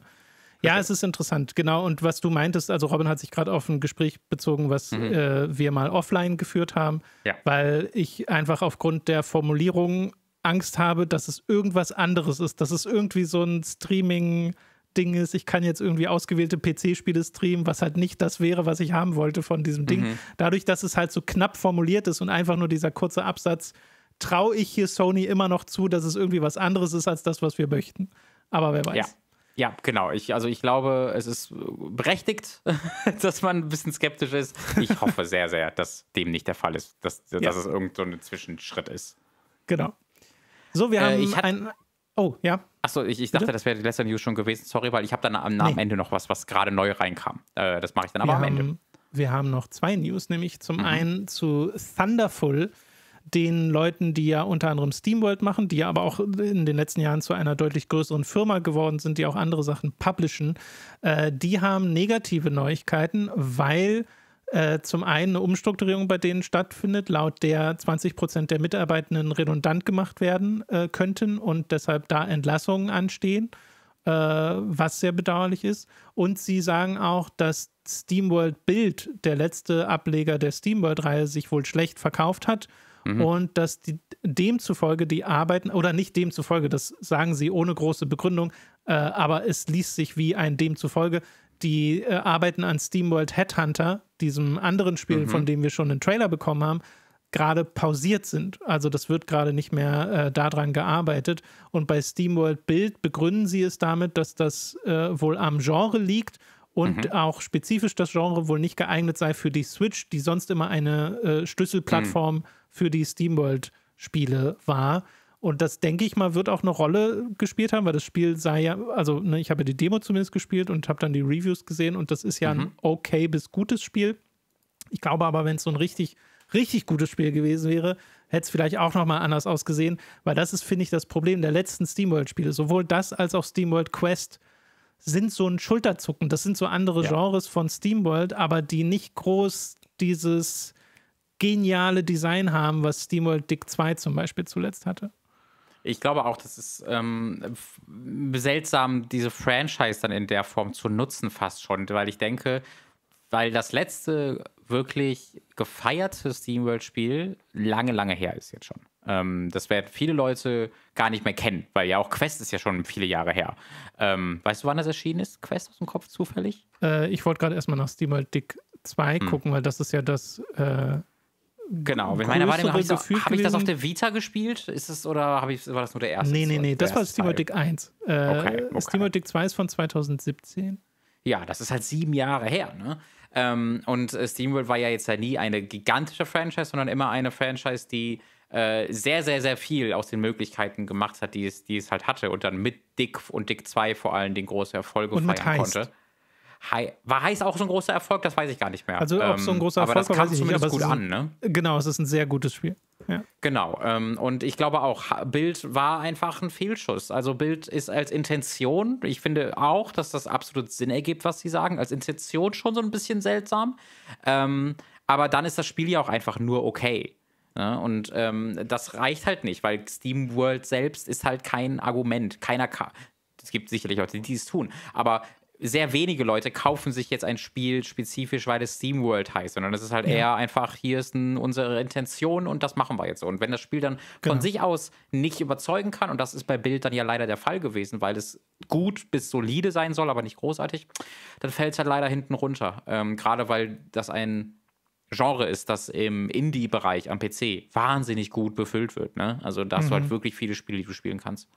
Ja, okay. es ist interessant, genau. Und was du meintest, also Robin hat sich gerade auf ein Gespräch bezogen, was mhm. äh, wir mal offline geführt haben, ja. weil ich einfach aufgrund der Formulierung Angst habe, dass es irgendwas anderes ist, dass es irgendwie so ein Streaming- Ding ist, ich kann jetzt irgendwie ausgewählte PC-Spiele streamen, was halt nicht das wäre, was ich haben wollte von diesem Ding. Mhm. Dadurch, dass es halt so knapp formuliert ist und einfach nur dieser kurze Absatz, traue ich hier Sony immer noch zu, dass es irgendwie was anderes ist als das, was wir möchten. Aber wer weiß. Ja. Ja, genau. Ich, also ich glaube, es ist berechtigt, dass man ein bisschen skeptisch ist. Ich hoffe sehr, sehr, dass dem nicht der Fall ist, dass, dass ja. es irgendein so Zwischenschritt ist. Genau. So, wir äh, haben äh, ein. Oh, ja. Achso, ich, ich dachte, das wäre die letzte News schon gewesen. Sorry, weil ich habe dann am, am Ende noch was, was gerade neu reinkam. Äh, das mache ich dann aber wir am Ende. Haben, wir haben noch zwei News, nämlich zum mhm. einen zu Thunderful, den Leuten, die ja unter anderem SteamWorld machen, die ja aber auch in den letzten Jahren zu einer deutlich größeren Firma geworden sind, die auch andere Sachen publishen. Äh, die haben negative Neuigkeiten, weil äh, zum einen eine Umstrukturierung bei denen stattfindet, laut der 20 Prozent der Mitarbeitenden redundant gemacht werden äh, könnten und deshalb da Entlassungen anstehen, äh, was sehr bedauerlich ist. Und sie sagen auch, dass SteamWorld Bild, der letzte Ableger der SteamWorld-Reihe, sich wohl schlecht verkauft hat mhm. und dass die, demzufolge die Arbeiten, oder nicht demzufolge, das sagen sie ohne große Begründung, äh, aber es liest sich wie ein demzufolge, die äh, arbeiten an SteamWorld Headhunter, diesem anderen Spiel, mhm. von dem wir schon einen Trailer bekommen haben, gerade pausiert sind. Also das wird gerade nicht mehr äh, daran gearbeitet. Und bei SteamWorld Bild begründen sie es damit, dass das äh, wohl am Genre liegt und mhm. auch spezifisch das Genre wohl nicht geeignet sei für die Switch, die sonst immer eine äh, Schlüsselplattform mhm. für die SteamWorld-Spiele war. Und das, denke ich mal, wird auch eine Rolle gespielt haben, weil das Spiel sei ja, also ne, ich habe ja die Demo zumindest gespielt und habe dann die Reviews gesehen und das ist ja mhm. ein okay bis gutes Spiel. Ich glaube aber, wenn es so ein richtig, richtig gutes Spiel gewesen wäre, hätte es vielleicht auch nochmal anders ausgesehen, weil das ist, finde ich, das Problem der letzten SteamWorld-Spiele. Sowohl das als auch SteamWorld Quest sind so ein Schulterzucken. Das sind so andere ja. Genres von SteamWorld, aber die nicht groß dieses geniale Design haben, was SteamWorld Dick 2 zum Beispiel zuletzt hatte ich glaube auch, das ist ähm, seltsam, diese Franchise dann in der Form zu nutzen, fast schon, weil ich denke, weil das letzte wirklich gefeierte SteamWorld-Spiel lange, lange her ist jetzt schon. Ähm, das werden viele Leute gar nicht mehr kennen, weil ja auch Quest ist ja schon viele Jahre her. Ähm, weißt du, wann das erschienen ist? Quest aus dem Kopf zufällig? Äh, ich wollte gerade erstmal nach SteamWorld Dick 2 hm. gucken, weil das ist ja das. Äh Genau, ich meine, warte habe ich, das, hab ich das auf der Vita gespielt? Ist das, oder ich, war das nur der erste? Nee, nee, nee, das war Steamatic 1. Äh, okay, okay. Steamatic 2 ist von 2017. Ja, das ist halt sieben Jahre her, ne? Ähm, und äh, SteamWorld war ja jetzt halt nie eine gigantische Franchise, sondern immer eine Franchise, die äh, sehr, sehr, sehr viel aus den Möglichkeiten gemacht hat, die es, die es halt hatte und dann mit Dick und Dick 2 vor allem den großen Erfolg feiern heißt. konnte war heiß auch so ein großer Erfolg, das weiß ich gar nicht mehr. Also auch so ein ähm, großer Erfolg, aber das kam zumindest nicht, gut an, ne? Genau, es ist ein sehr gutes Spiel. Ja. Genau, ähm, und ich glaube auch, Bild war einfach ein Fehlschuss. Also Bild ist als Intention, ich finde auch, dass das absolut Sinn ergibt, was sie sagen, als Intention schon so ein bisschen seltsam. Ähm, aber dann ist das Spiel ja auch einfach nur okay. Ne? Und ähm, das reicht halt nicht, weil Steam World selbst ist halt kein Argument. Keiner, es gibt sicherlich Leute, die es tun, aber sehr wenige Leute kaufen sich jetzt ein Spiel spezifisch, weil es SteamWorld heißt, sondern es ist halt ja. eher einfach, hier ist ein, unsere Intention und das machen wir jetzt so. Und wenn das Spiel dann genau. von sich aus nicht überzeugen kann, und das ist bei Bild dann ja leider der Fall gewesen, weil es gut bis solide sein soll, aber nicht großartig, dann fällt es halt leider hinten runter. Ähm, Gerade weil das ein Genre ist, das im Indie-Bereich am PC wahnsinnig gut befüllt wird. Ne? Also da hast mhm. du halt wirklich viele Spiele, die du spielen kannst.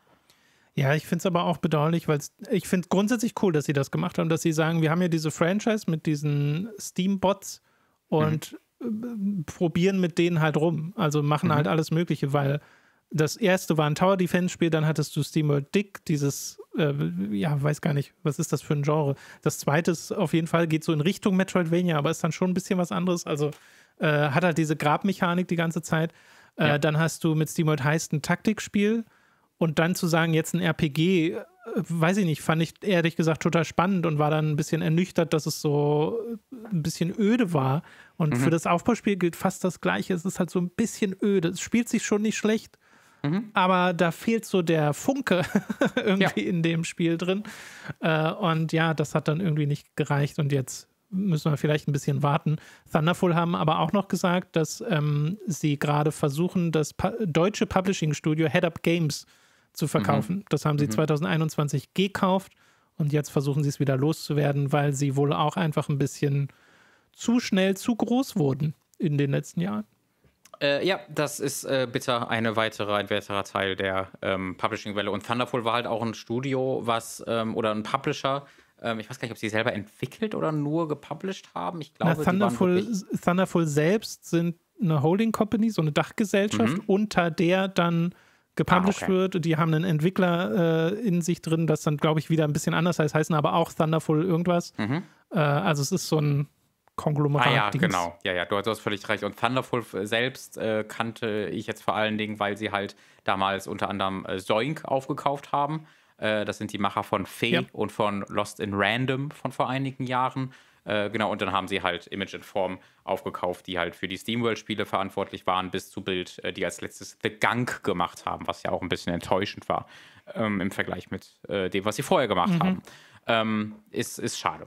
Ja, ich finde es aber auch bedauerlich, weil ich finde es grundsätzlich cool, dass sie das gemacht haben, dass sie sagen, wir haben ja diese Franchise mit diesen Steam-Bots und mhm. Äh, probieren mit denen halt rum. Also machen mhm. halt alles Mögliche, weil das erste war ein Tower Defense Spiel, dann hattest du Steam SteamWorld Dick, dieses, äh, ja, weiß gar nicht, was ist das für ein Genre. Das zweite ist auf jeden Fall, geht so in Richtung Metroidvania, aber ist dann schon ein bisschen was anderes. Also äh, hat halt diese Grabmechanik die ganze Zeit. Äh, ja. Dann hast du mit Steam SteamWorld Heist ein Taktikspiel. Äh, und dann zu sagen, jetzt ein RPG, äh, weiß ich nicht, fand ich ehrlich gesagt total spannend und war dann ein bisschen ernüchtert, dass es so äh, ein bisschen öde war. Und mhm. für das Aufbauspiel gilt fast das Gleiche. Es ist halt so ein bisschen öde. Es spielt sich schon nicht schlecht, mhm. aber da fehlt so der Funke irgendwie ja. in dem Spiel drin. Äh, und ja, das hat dann irgendwie nicht gereicht. Und jetzt müssen wir vielleicht ein bisschen warten. Thunderful haben aber auch noch gesagt, dass ähm, sie gerade versuchen, das pa deutsche Publishing-Studio Head Up Games äh, zu verkaufen. Mhm. Das haben sie mhm. 2021 gekauft und jetzt versuchen sie es wieder loszuwerden, weil sie wohl auch einfach ein bisschen zu schnell zu groß wurden in den letzten Jahren. Äh, ja, das ist äh, bitter eine weitere, ein weiterer Teil der ähm, Publishing-Welle. Und Thunderful war halt auch ein Studio, was ähm, oder ein Publisher. Ähm, ich weiß gar nicht, ob sie selber entwickelt oder nur gepublished haben. Ich glaube, Na, Thunderful, Thunderful selbst sind eine Holding Company, so eine Dachgesellschaft, mhm. unter der dann gepublished ah, okay. wird. Die haben einen Entwickler äh, in sich drin, das dann, glaube ich, wieder ein bisschen anders heißt, heißen aber auch Thunderful irgendwas. Mhm. Äh, also es ist so ein Konglomerat. Ah ja, Dings. genau. Ja, ja, du hast völlig recht. Und Thunderful äh, selbst äh, kannte ich jetzt vor allen Dingen, weil sie halt damals unter anderem äh, Zoink aufgekauft haben. Äh, das sind die Macher von Fee ja. und von Lost in Random von vor einigen Jahren. Äh, genau, und dann haben sie halt Image in Form aufgekauft, die halt für die SteamWorld-Spiele verantwortlich waren, bis zu Bild, äh, die als letztes The Gunk gemacht haben, was ja auch ein bisschen enttäuschend war ähm, im Vergleich mit äh, dem, was sie vorher gemacht mhm. haben. Ähm, ist, ist schade.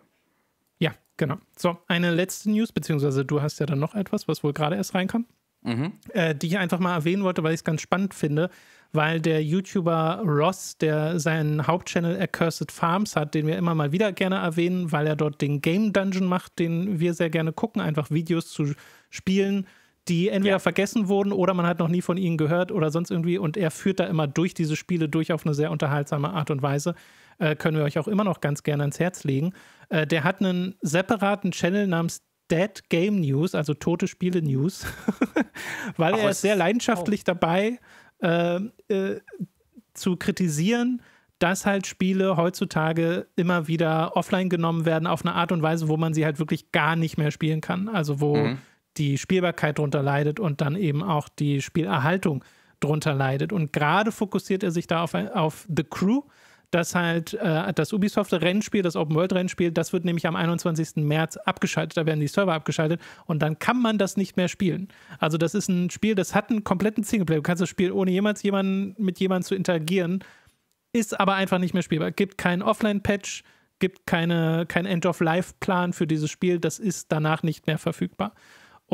Ja, genau. So, eine letzte News, beziehungsweise du hast ja dann noch etwas, was wohl gerade erst reinkam. Mhm. Äh, die ich einfach mal erwähnen wollte, weil ich es ganz spannend finde weil der YouTuber Ross, der seinen Hauptchannel Accursed Farms hat, den wir immer mal wieder gerne erwähnen, weil er dort den Game Dungeon macht, den wir sehr gerne gucken, einfach Videos zu spielen, die entweder ja. vergessen wurden oder man hat noch nie von ihnen gehört oder sonst irgendwie. Und er führt da immer durch diese Spiele durch auf eine sehr unterhaltsame Art und Weise. Äh, können wir euch auch immer noch ganz gerne ans Herz legen. Äh, der hat einen separaten Channel namens Dead Game News, also tote Spiele News, weil Ach, er ist sehr leidenschaftlich oh. dabei, äh, äh, zu kritisieren, dass halt Spiele heutzutage immer wieder offline genommen werden auf eine Art und Weise, wo man sie halt wirklich gar nicht mehr spielen kann. Also wo mhm. die Spielbarkeit drunter leidet und dann eben auch die Spielerhaltung drunter leidet. Und gerade fokussiert er sich da auf, auf The Crew, dass halt äh, das Ubisoft-Rennspiel, das Open-World-Rennspiel, das wird nämlich am 21. März abgeschaltet. Da werden die Server abgeschaltet und dann kann man das nicht mehr spielen. Also, das ist ein Spiel, das hat einen kompletten Singleplayer. Du kannst das Spiel ohne jemals jemanden, mit jemandem zu interagieren, ist aber einfach nicht mehr spielbar. Gibt keinen Offline-Patch, gibt keine, keinen End-of-Life-Plan für dieses Spiel. Das ist danach nicht mehr verfügbar.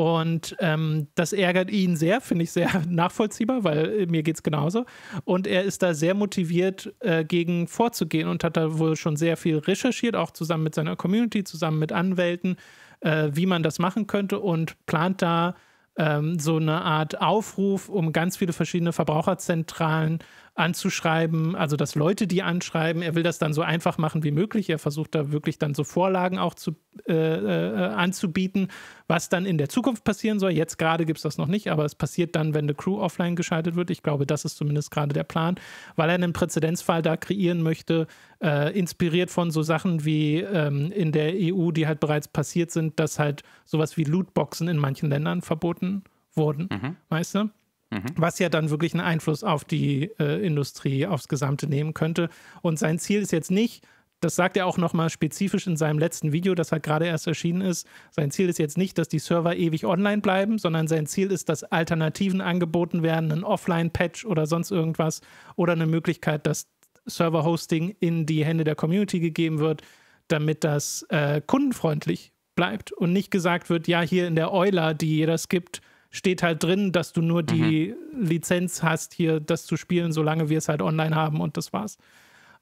Und ähm, das ärgert ihn sehr, finde ich sehr nachvollziehbar, weil äh, mir geht es genauso. Und er ist da sehr motiviert, äh, gegen vorzugehen und hat da wohl schon sehr viel recherchiert, auch zusammen mit seiner Community, zusammen mit Anwälten, äh, wie man das machen könnte und plant da ähm, so eine Art Aufruf, um ganz viele verschiedene Verbraucherzentralen anzuschreiben, also dass Leute die anschreiben. Er will das dann so einfach machen wie möglich. Er versucht da wirklich dann so Vorlagen auch zu, äh, äh, anzubieten, was dann in der Zukunft passieren soll. Jetzt gerade gibt es das noch nicht, aber es passiert dann, wenn eine Crew offline geschaltet wird. Ich glaube, das ist zumindest gerade der Plan, weil er einen Präzedenzfall da kreieren möchte, äh, inspiriert von so Sachen wie ähm, in der EU, die halt bereits passiert sind, dass halt sowas wie Lootboxen in manchen Ländern verboten wurden. Mhm. Weißt du? Mhm. was ja dann wirklich einen Einfluss auf die äh, Industrie, aufs Gesamte nehmen könnte. Und sein Ziel ist jetzt nicht, das sagt er auch nochmal spezifisch in seinem letzten Video, das halt gerade erst erschienen ist. Sein Ziel ist jetzt nicht, dass die Server ewig online bleiben, sondern sein Ziel ist, dass Alternativen angeboten werden, ein Offline-Patch oder sonst irgendwas oder eine Möglichkeit, dass Server-Hosting in die Hände der Community gegeben wird, damit das äh, kundenfreundlich bleibt und nicht gesagt wird, ja, hier in der Euler, die jeder skippt, steht halt drin, dass du nur die mhm. Lizenz hast, hier das zu spielen, solange wir es halt online haben und das war's.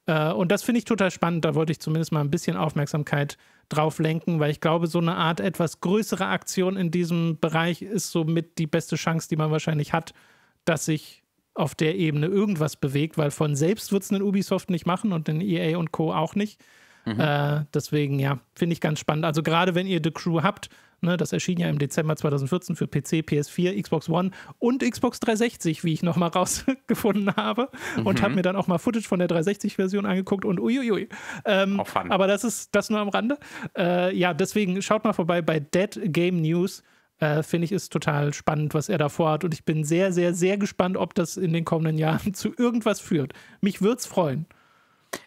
Äh, und das finde ich total spannend. Da wollte ich zumindest mal ein bisschen Aufmerksamkeit drauf lenken, weil ich glaube, so eine Art etwas größere Aktion in diesem Bereich ist somit die beste Chance, die man wahrscheinlich hat, dass sich auf der Ebene irgendwas bewegt, weil von selbst wird es einen Ubisoft nicht machen und den EA und Co. auch nicht. Mhm. Äh, deswegen, ja, finde ich ganz spannend. Also gerade wenn ihr The Crew habt, Ne, das erschien ja im Dezember 2014 für PC, PS4, Xbox One und Xbox 360, wie ich nochmal rausgefunden habe. Mhm. Und habe mir dann auch mal Footage von der 360-Version angeguckt und uiuiui. Ähm, aber das ist das nur am Rande. Äh, ja, deswegen schaut mal vorbei bei Dead Game News. Äh, Finde ich ist total spannend, was er da vorhat. Und ich bin sehr, sehr, sehr gespannt, ob das in den kommenden Jahren zu irgendwas führt. Mich würde es freuen.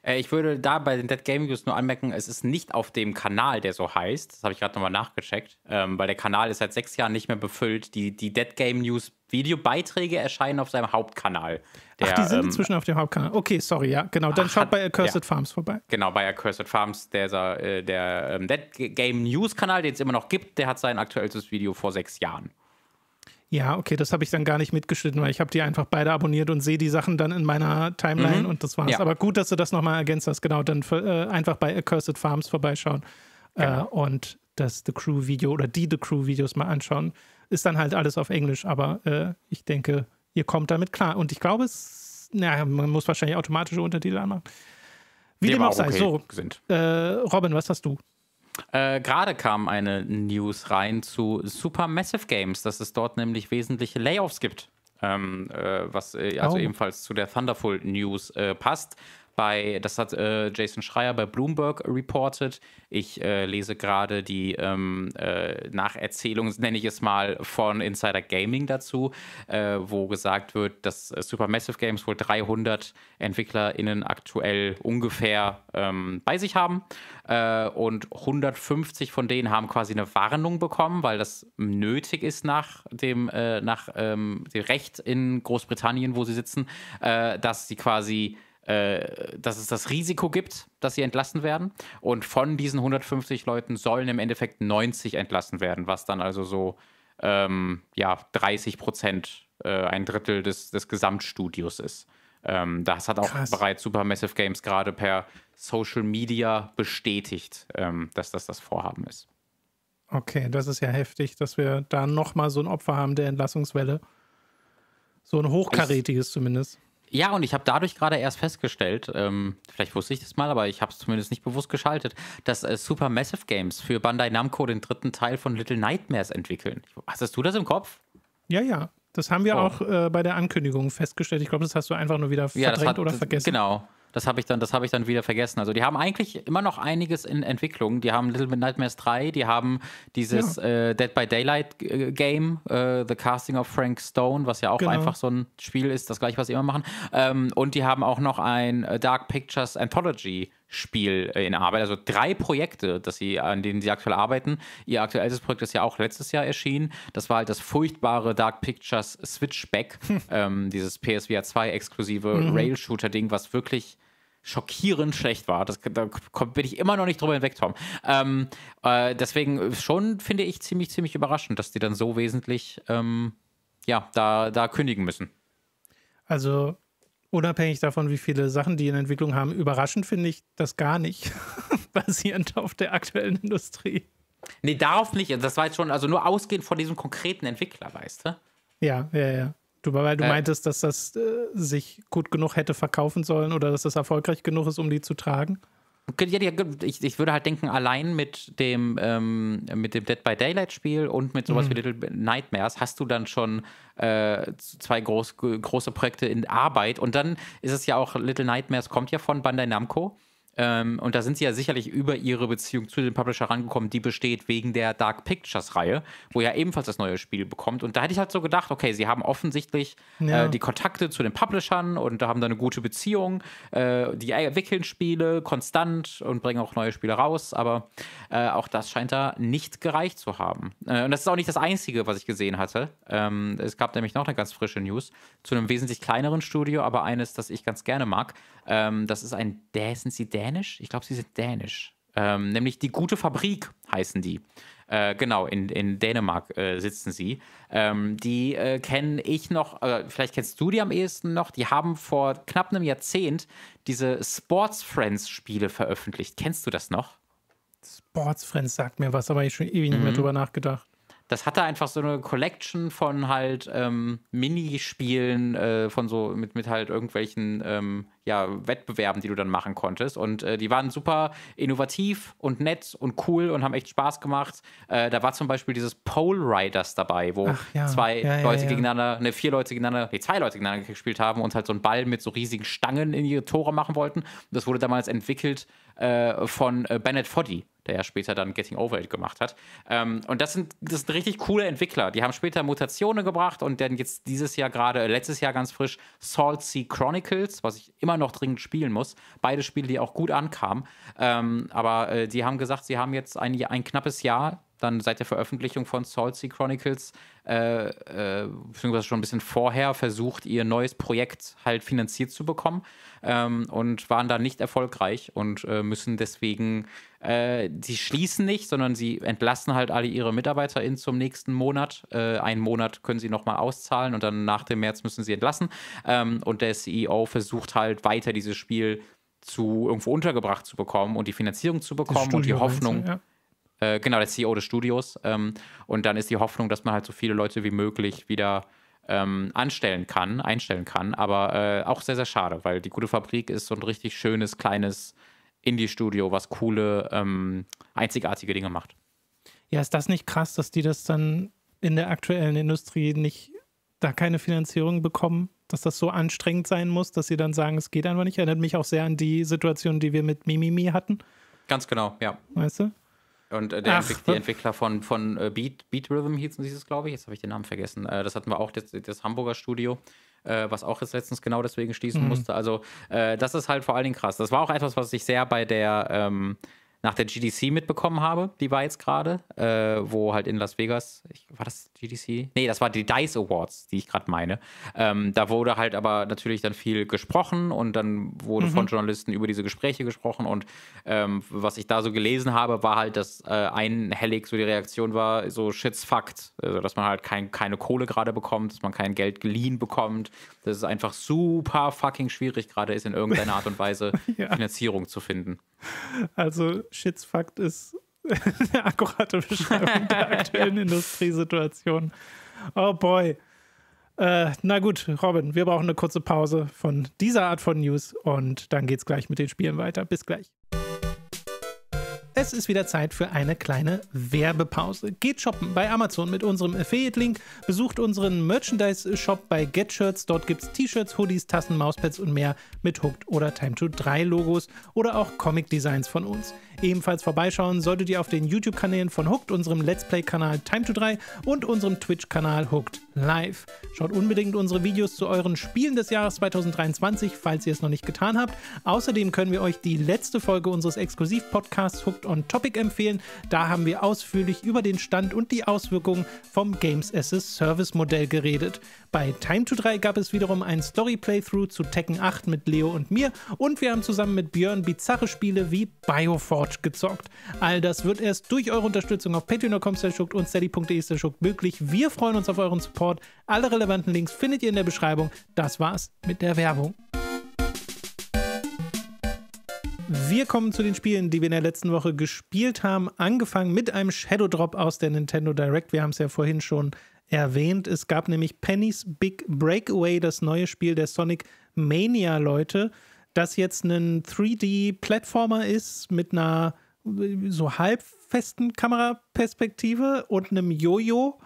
Äh, ich würde da bei den Dead Game News nur anmerken, es ist nicht auf dem Kanal, der so heißt. Das habe ich gerade nochmal nachgecheckt, ähm, weil der Kanal ist seit sechs Jahren nicht mehr befüllt. Die, die Dead Game News Videobeiträge erscheinen auf seinem Hauptkanal. Der, Ach, die sind ähm, inzwischen auf dem Hauptkanal. Okay, sorry, ja, genau. Dann schaut hat, bei Accursed ja, Farms vorbei. Genau, bei Accursed Farms, der, äh, der, der ähm, Dead Game News Kanal, den es immer noch gibt, der hat sein aktuellstes Video vor sechs Jahren ja, okay, das habe ich dann gar nicht mitgeschnitten, weil ich habe die einfach beide abonniert und sehe die Sachen dann in meiner Timeline mhm. und das war's. Ja. Aber gut, dass du das nochmal ergänzt hast. Genau, dann äh, einfach bei Accursed Farms vorbeischauen äh, genau. äh, und das The Crew Video oder die The Crew Videos mal anschauen. Ist dann halt alles auf Englisch, aber äh, ich denke, ihr kommt damit klar. Und ich glaube, es, naja, man muss wahrscheinlich automatische Untertitel anmachen. Wie dem auch sei, okay so. Sind. Äh, Robin, was hast du? Äh, Gerade kam eine News rein zu Super Massive Games, dass es dort nämlich wesentliche Layoffs gibt. Ähm, äh, was äh, also oh. ebenfalls zu der Thunderful News äh, passt. Bei, das hat äh, Jason Schreier bei Bloomberg reported. Ich äh, lese gerade die ähm, äh, Nacherzählung, nenne ich es mal, von Insider Gaming dazu, äh, wo gesagt wird, dass Supermassive Games wohl 300 EntwicklerInnen aktuell ungefähr ähm, bei sich haben. Äh, und 150 von denen haben quasi eine Warnung bekommen, weil das nötig ist nach dem, äh, nach, ähm, dem Recht in Großbritannien, wo sie sitzen, dass sie quasi äh, dass es das Risiko gibt, dass sie entlassen werden. Und von diesen 150 Leuten sollen im Endeffekt 90 entlassen werden, was dann also so ähm, ja, 30 Prozent, äh, ein Drittel des, des Gesamtstudios ist. Ähm, das hat auch Krass. bereits Supermassive Games gerade per Social Media bestätigt, ähm, dass das das Vorhaben ist. Okay, das ist ja heftig, dass wir da nochmal so ein Opfer haben der Entlassungswelle. So ein hochkarätiges ich, zumindest. Ja, und ich habe dadurch gerade erst festgestellt, ähm, vielleicht wusste ich das mal, aber ich habe es zumindest nicht bewusst geschaltet, dass äh, Massive Games für Bandai Namco den dritten Teil von Little Nightmares entwickeln. Hast du das im Kopf? Ja, ja. Das haben wir oh. auch äh, bei der Ankündigung festgestellt. Ich glaube, das hast du einfach nur wieder verdrängt ja, hat, oder vergessen. Genau. Das habe ich, dann, hab ich dann wieder vergessen. Also die haben eigentlich immer noch einiges in Entwicklung. Die haben Little Nightmares 3, die haben dieses ja. äh, Dead by Daylight äh, Game, äh, The Casting of Frank Stone, was ja auch genau. einfach so ein Spiel ist, das gleiche, was sie immer machen. Ähm, und die haben auch noch ein äh, Dark Pictures Anthology Spiel äh, in Arbeit. Also drei Projekte, dass sie, an denen sie aktuell arbeiten. Ihr aktuelles Projekt ist ja auch letztes Jahr erschienen. Das war halt das furchtbare Dark Pictures Switchback, ähm, dieses PSVR 2 exklusive mhm. Rail-Shooter-Ding, was wirklich schockierend schlecht war. Das, da bin ich immer noch nicht drüber hinweg, Tom. Ähm, äh, deswegen schon finde ich ziemlich, ziemlich überraschend, dass die dann so wesentlich ähm, ja, da, da kündigen müssen. Also unabhängig davon, wie viele Sachen die in Entwicklung haben, überraschend finde ich das gar nicht, basierend auf der aktuellen Industrie. Nee, darauf nicht. Also das war jetzt schon, also nur ausgehend von diesem konkreten Entwickler, weißt du? Ja, ja, ja. Du, weil du äh, meintest, dass das äh, sich gut genug hätte verkaufen sollen oder dass das erfolgreich genug ist, um die zu tragen. Ich, ich würde halt denken, allein mit dem, ähm, mit dem Dead by Daylight-Spiel und mit sowas mhm. wie Little Nightmares hast du dann schon äh, zwei groß, große Projekte in Arbeit. Und dann ist es ja auch, Little Nightmares kommt ja von Bandai Namco. Ähm, und da sind sie ja sicherlich über ihre Beziehung zu dem Publisher rangekommen, die besteht wegen der Dark Pictures-Reihe, wo ja ebenfalls das neue Spiel bekommt. Und da hätte ich halt so gedacht, okay, sie haben offensichtlich äh, ja. äh, die Kontakte zu den Publishern und da haben da eine gute Beziehung. Äh, die entwickeln Spiele konstant und bringen auch neue Spiele raus, aber äh, auch das scheint da nicht gereicht zu haben. Äh, und das ist auch nicht das Einzige, was ich gesehen hatte. Ähm, es gab nämlich noch eine ganz frische News zu einem wesentlich kleineren Studio, aber eines, das ich ganz gerne mag. Ähm, das ist ein Decency Dance dänisch? Ich glaube, sie sind dänisch. Ähm, nämlich die gute Fabrik heißen die. Äh, genau, in, in Dänemark äh, sitzen sie. Ähm, die äh, kenne ich noch, äh, vielleicht kennst du die am ehesten noch. Die haben vor knapp einem Jahrzehnt diese Sports Friends Spiele veröffentlicht. Kennst du das noch? Sports Friends sagt mir was, aber ich habe schon ewig mhm. nicht mehr mhm. drüber nachgedacht das hatte einfach so eine Collection von halt ähm, Minispielen, äh, von so mit, mit halt irgendwelchen ähm, ja, Wettbewerben, die du dann machen konntest. Und äh, die waren super innovativ und nett und cool und haben echt Spaß gemacht. Äh, da war zum Beispiel dieses Pole Riders dabei, wo ja. zwei ja, Leute ja, gegeneinander, ne, vier Leute gegeneinander, ne, zwei Leute gegeneinander gespielt haben und halt so einen Ball mit so riesigen Stangen in ihre Tore machen wollten. das wurde damals entwickelt äh, von äh, Bennett Foddy der ja später dann Getting Over It gemacht hat. Ähm, und das sind, das sind richtig coole Entwickler. Die haben später Mutationen gebracht und dann jetzt dieses Jahr gerade, äh, letztes Jahr ganz frisch, Salt Sea Chronicles, was ich immer noch dringend spielen muss. Beide Spiele, die auch gut ankamen. Ähm, aber äh, die haben gesagt, sie haben jetzt ein, ein knappes Jahr dann seit der Veröffentlichung von Salty Chronicles, äh, äh, beziehungsweise schon ein bisschen vorher, versucht, ihr neues Projekt halt finanziert zu bekommen ähm, und waren da nicht erfolgreich und äh, müssen deswegen, äh, sie schließen nicht, sondern sie entlassen halt alle ihre MitarbeiterInnen zum nächsten Monat. Äh, einen Monat können sie nochmal auszahlen und dann nach dem März müssen sie entlassen. Ähm, und der CEO versucht halt weiter dieses Spiel zu irgendwo untergebracht zu bekommen und die Finanzierung zu bekommen und die Hoffnung. Meinst, ja äh, genau, der CEO des Studios. Ähm, und dann ist die Hoffnung, dass man halt so viele Leute wie möglich wieder ähm, anstellen kann, einstellen kann. Aber äh, auch sehr, sehr schade, weil die gute Fabrik ist so ein richtig schönes, kleines Indie-Studio, was coole, ähm, einzigartige Dinge macht. Ja, ist das nicht krass, dass die das dann in der aktuellen Industrie nicht, da keine Finanzierung bekommen? Dass das so anstrengend sein muss, dass sie dann sagen, es geht einfach nicht. Erinnert mich auch sehr an die Situation, die wir mit Mimimi hatten. Ganz genau, ja. Weißt du? Und äh, der Ach. Entwickler, die Entwickler von, von äh, Beat, Beat Rhythm hießen sie es, glaube ich. Jetzt habe ich den Namen vergessen. Äh, das hatten wir auch, das, das Hamburger Studio. Äh, was auch jetzt letztens genau deswegen schließen mhm. musste. Also, äh, das ist halt vor allen Dingen krass. Das war auch etwas, was ich sehr bei der, ähm, nach der GDC mitbekommen habe. Die war jetzt gerade, äh, wo halt in Las Vegas, ich, war das GDC? Nee, das war die DICE Awards, die ich gerade meine. Ähm, da wurde halt aber natürlich dann viel gesprochen und dann wurde mhm. von Journalisten über diese Gespräche gesprochen. Und ähm, was ich da so gelesen habe, war halt, dass äh, einhellig so die Reaktion war, so Shit's Fakt. Also, dass man halt kein, keine Kohle gerade bekommt, dass man kein Geld geliehen bekommt, dass es einfach super fucking schwierig gerade ist, in irgendeiner Art und Weise ja. Finanzierung zu finden. Also Shit's Fakt ist eine akkurate Beschreibung der aktuellen Industriesituation. Oh boy. Äh, na gut, Robin, wir brauchen eine kurze Pause von dieser Art von News und dann geht's gleich mit den Spielen weiter. Bis gleich. Es ist wieder Zeit für eine kleine Werbepause. Geht shoppen bei Amazon mit unserem Affiliate-Link, besucht unseren Merchandise-Shop bei GetShirts. Dort gibt es T-Shirts, Hoodies, Tassen, Mauspads und mehr mit Hooked oder Time to 3 Logos oder auch Comic-Designs von uns. Ebenfalls vorbeischauen solltet ihr auf den YouTube-Kanälen von Hooked, unserem Let's Play-Kanal Time to 3 und unserem Twitch-Kanal Hooked Live. Schaut unbedingt unsere Videos zu euren Spielen des Jahres 2023, falls ihr es noch nicht getan habt. Außerdem können wir euch die letzte Folge unseres Exklusiv-Podcasts Hooked on Topic empfehlen. Da haben wir ausführlich über den Stand und die Auswirkungen vom Games as a Service Modell geredet. Bei Time to 3 gab es wiederum ein Story Playthrough zu Tekken 8 mit Leo und mir und wir haben zusammen mit Björn bizarre Spiele wie Bioforge gezockt. All das wird erst durch eure Unterstützung auf patreon.com und steady.de möglich. Wir freuen uns auf euren Support. Alle relevanten Links findet ihr in der Beschreibung. Das war's mit der Werbung. Wir kommen zu den Spielen, die wir in der letzten Woche gespielt haben. Angefangen mit einem Shadow Drop aus der Nintendo Direct. Wir haben es ja vorhin schon erwähnt. Es gab nämlich Penny's Big Breakaway, das neue Spiel der Sonic Mania Leute, das jetzt ein 3D-Plattformer ist mit einer äh, so halbfesten Kameraperspektive und einem Jojo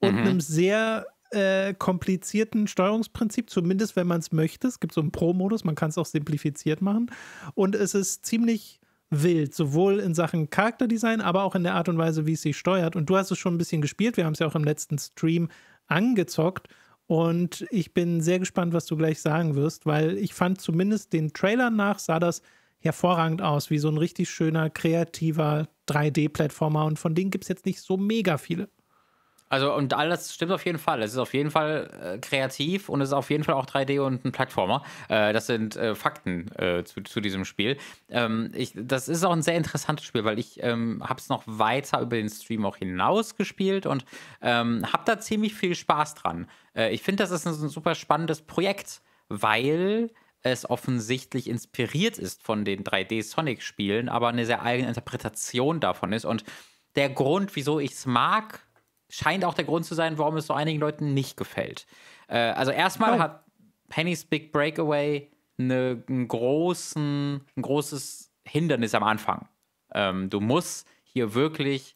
und mhm. einem sehr äh, komplizierten Steuerungsprinzip, zumindest wenn man es möchte. Es gibt so einen Pro-Modus, man kann es auch simplifiziert machen. Und es ist ziemlich wild, sowohl in Sachen Charakterdesign, aber auch in der Art und Weise, wie es sich steuert. Und du hast es schon ein bisschen gespielt, wir haben es ja auch im letzten Stream angezockt. Und ich bin sehr gespannt, was du gleich sagen wirst, weil ich fand zumindest den Trailer nach, sah das hervorragend aus, wie so ein richtig schöner, kreativer 3D-Plattformer. Und von denen gibt es jetzt nicht so mega viele. Also, und all das stimmt auf jeden Fall. Es ist auf jeden Fall äh, kreativ und es ist auf jeden Fall auch 3D und ein Plattformer. Äh, das sind äh, Fakten äh, zu, zu, diesem Spiel. Ähm, ich, das ist auch ein sehr interessantes Spiel, weil ich ähm, habe es noch weiter über den Stream auch hinaus gespielt und ähm, habe da ziemlich viel Spaß dran. Äh, ich finde, das ist ein, ein super spannendes Projekt, weil es offensichtlich inspiriert ist von den 3D-Sonic-Spielen, aber eine sehr eigene Interpretation davon ist. Und der Grund, wieso ich es mag, scheint auch der Grund zu sein, warum es so einigen Leuten nicht gefällt. Äh, also erstmal oh. hat Penny's Big Breakaway eine, einen großen, ein großes Hindernis am Anfang. Ähm, du musst hier wirklich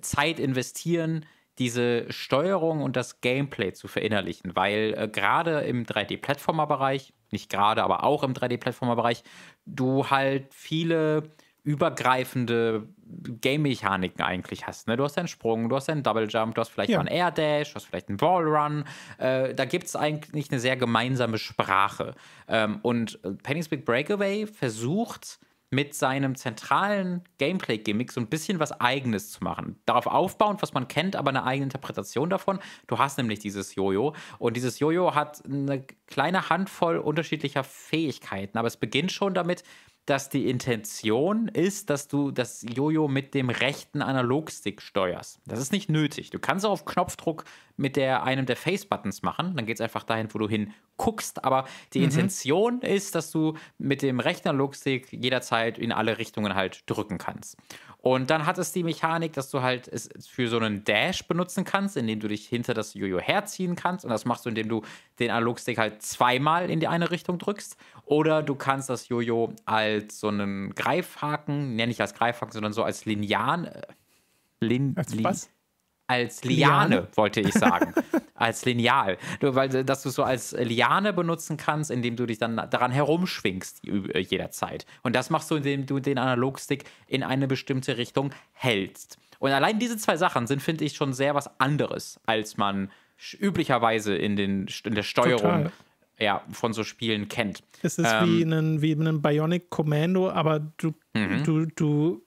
Zeit investieren, diese Steuerung und das Gameplay zu verinnerlichen, weil äh, gerade im 3D-Plattformer-Bereich, nicht gerade, aber auch im 3D-Plattformer-Bereich, du halt viele übergreifende Game-Mechaniken eigentlich hast. Ne? Du hast einen Sprung, du hast einen Double Jump, du hast vielleicht ja. einen Air Dash, du hast vielleicht einen Wall Run. Äh, da gibt es eigentlich eine sehr gemeinsame Sprache. Ähm, und äh, Penny's Big Breakaway versucht mit seinem zentralen Gameplay-Gimmick so ein bisschen was Eigenes zu machen. Darauf aufbauend, was man kennt, aber eine eigene Interpretation davon. Du hast nämlich dieses Jojo und dieses Jojo hat eine kleine Handvoll unterschiedlicher Fähigkeiten, aber es beginnt schon damit, dass die Intention ist, dass du das Jojo mit dem rechten Analogstick steuerst. Das ist nicht nötig. Du kannst auch auf Knopfdruck mit der, einem der Face-Buttons machen. Dann geht es einfach dahin, wo du hin guckst. Aber die mhm. Intention ist, dass du mit dem rechten Analogstick jederzeit in alle Richtungen halt drücken kannst. Und dann hat es die Mechanik, dass du halt es für so einen Dash benutzen kannst, indem du dich hinter das Jojo herziehen kannst. Und das machst du, indem du den Analogstick halt zweimal in die eine Richtung drückst. Oder du kannst das Jojo als so einen Greifhaken, nenne ich als Greifhaken, sondern so als Linean. Äh, Lin, als was? als Liane, Liane, wollte ich sagen. als Lineal. Du, weil, äh, dass du so als Liane benutzen kannst, indem du dich dann daran herumschwingst äh, jederzeit. Und das machst du, indem du den Analogstick in eine bestimmte Richtung hältst. Und allein diese zwei Sachen sind, finde ich, schon sehr was anderes, als man üblicherweise in, den, in der Steuerung ja, von so Spielen kennt. Es ist ähm, wie ein wie Bionic Commando, aber du, mhm. du, du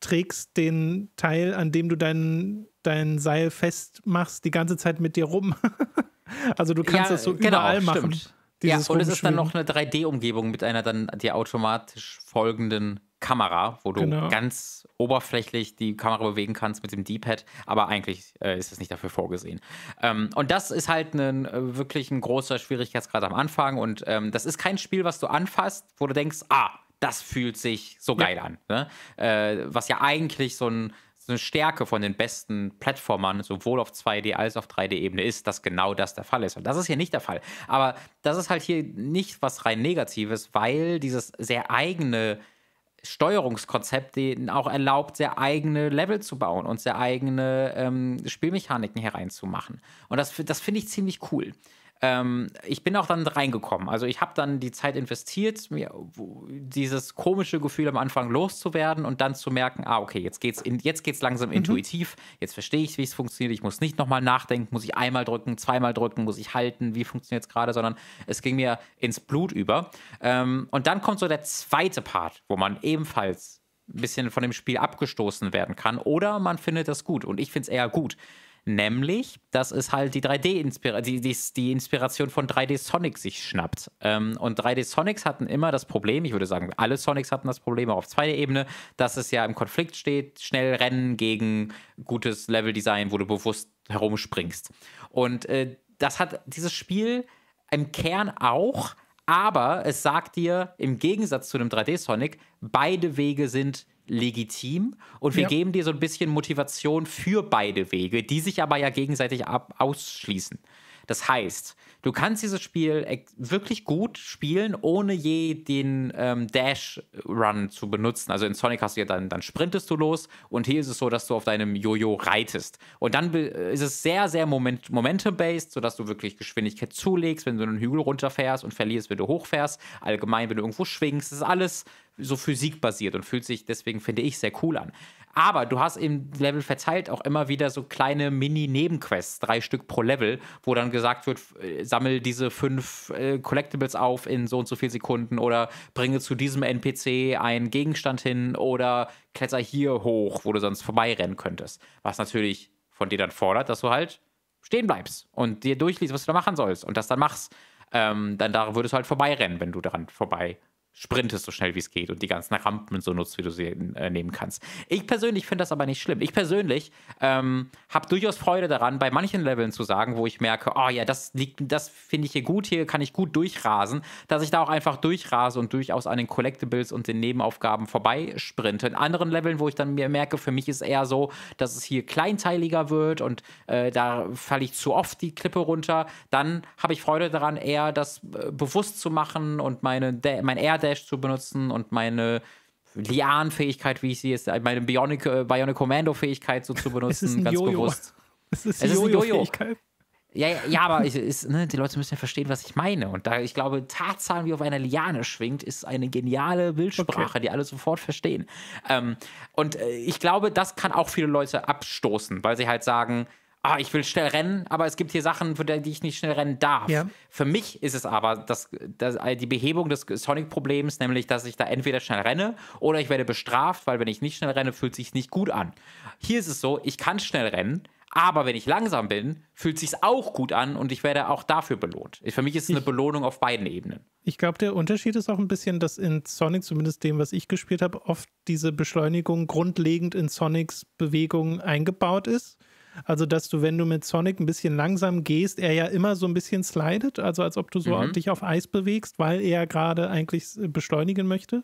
trägst den Teil, an dem du dein, dein Seil festmachst, die ganze Zeit mit dir rum. also du kannst ja, das so genau, überall machen. Ja, und es ist dann noch eine 3D-Umgebung mit einer dann dir automatisch folgenden Kamera, wo du genau. ganz oberflächlich die Kamera bewegen kannst mit dem D-Pad, aber eigentlich äh, ist es nicht dafür vorgesehen. Ähm, und das ist halt ein, äh, wirklich ein großer Schwierigkeitsgrad am Anfang und ähm, das ist kein Spiel, was du anfasst, wo du denkst, ah, das fühlt sich so geil ja. an. Ne? Äh, was ja eigentlich so, ein, so, eine Stärke von den besten Plattformern, sowohl auf 2D als auch 3D-Ebene ist, dass genau das der Fall ist. Und das ist hier nicht der Fall. Aber das ist halt hier nicht was rein Negatives, weil dieses sehr eigene Steuerungskonzept denen auch erlaubt, sehr eigene Level zu bauen und sehr eigene ähm, Spielmechaniken hereinzumachen. Und das, das finde ich ziemlich cool ähm, ich bin auch dann reingekommen. Also ich habe dann die Zeit investiert, mir dieses komische Gefühl am Anfang loszuwerden und dann zu merken, ah, okay, jetzt geht's, in, jetzt geht's langsam mhm. intuitiv, jetzt verstehe ich, wie es funktioniert, ich muss nicht nochmal nachdenken, muss ich einmal drücken, zweimal drücken, muss ich halten, wie funktioniert es gerade, sondern es ging mir ins Blut über. Ähm, und dann kommt so der zweite Part, wo man ebenfalls ein bisschen von dem Spiel abgestoßen werden kann oder man findet das gut und ich finde es eher gut. Nämlich, dass es halt die 3D-Inspiration, die, die, Inspiration von 3D Sonic sich schnappt. Ähm, und 3D Sonics hatten immer das Problem, ich würde sagen, alle Sonics hatten das Problem, auch auf zweiter Ebene, dass es ja im Konflikt steht, schnell rennen gegen gutes Leveldesign, wo du bewusst herumspringst. Und äh, das hat dieses Spiel im Kern auch, aber es sagt dir, im Gegensatz zu einem 3D Sonic, beide Wege sind legitim und wir ja. geben dir so ein bisschen Motivation für beide Wege, die sich aber ja gegenseitig ausschließen. Das heißt, du kannst dieses Spiel wirklich gut spielen, ohne je den ähm, Dash-Run zu benutzen. Also in Sonic hast du ja dann, dann sprintest du los und hier ist es so, dass du auf deinem Jojo reitest. Und dann ist es sehr, sehr moment momentum-based, sodass du wirklich Geschwindigkeit zulegst, wenn du einen Hügel runterfährst und verlierst, wenn du hochfährst. Allgemein, wenn du irgendwo schwingst, ist alles so physikbasiert und fühlt sich deswegen, finde ich, sehr cool an. Aber du hast im Level verteilt auch immer wieder so kleine Mini-Nebenquests, drei Stück pro Level, wo dann gesagt wird, äh, sammel diese fünf äh, Collectibles auf in so und so viel Sekunden oder bringe zu diesem NPC einen Gegenstand hin oder kletter hier hoch, wo du sonst vorbeirennen könntest. Was natürlich von dir dann fordert, dass du halt stehen bleibst und dir durchliest, was du da machen sollst und das dann machst. Ähm, dann da würdest du halt vorbeirennen, wenn du daran vorbei sprintest so schnell wie es geht und die ganzen Rampen so nutzt, wie du sie äh, nehmen kannst. Ich persönlich finde das aber nicht schlimm. Ich persönlich ähm, habe durchaus Freude daran, bei manchen Leveln zu sagen, wo ich merke, oh ja, das liegt, das finde ich hier gut, hier kann ich gut durchrasen, dass ich da auch einfach durchrase und durchaus an den Collectibles und den Nebenaufgaben vorbeisprinte. In anderen Leveln, wo ich dann mir merke, für mich ist eher so, dass es hier kleinteiliger wird und äh, da falle ich zu oft die Klippe runter, dann habe ich Freude daran, eher das äh, bewusst zu machen und meine, mein Air Slash zu benutzen und meine Lian-Fähigkeit, wie ich sie jetzt, äh, meine Bionic, äh, Bionic Commando-Fähigkeit so zu benutzen, ganz Jojo. bewusst. Es ist, es ist jojo Ja, ja, aber ich, ist, ne, die Leute müssen ja verstehen, was ich meine. Und da ich glaube, Tarzan wie auf einer Liane schwingt, ist eine geniale Bildsprache, okay. die alle sofort verstehen. Ähm, und äh, ich glaube, das kann auch viele Leute abstoßen, weil sie halt sagen, ah, ich will schnell rennen, aber es gibt hier Sachen, für die ich nicht schnell rennen darf. Ja. Für mich ist es aber das, das äh, die Behebung des Sonic-Problems, nämlich, dass ich da entweder schnell renne oder ich werde bestraft, weil wenn ich nicht schnell renne, fühlt es sich nicht gut an. Hier ist es so, ich kann schnell rennen, aber wenn ich langsam bin, fühlt es sich auch gut an und ich werde auch dafür belohnt. Für mich ist es eine ich, Belohnung auf beiden Ebenen. Ich glaube, der Unterschied ist auch ein bisschen, dass in Sonic, zumindest dem, was ich gespielt habe, oft diese Beschleunigung grundlegend in Sonics Bewegung eingebaut ist. Also, dass du, wenn du mit Sonic ein bisschen langsam gehst, er ja immer so ein bisschen slidet, also als ob du so mhm. dich auf Eis bewegst, weil er gerade eigentlich äh, beschleunigen möchte.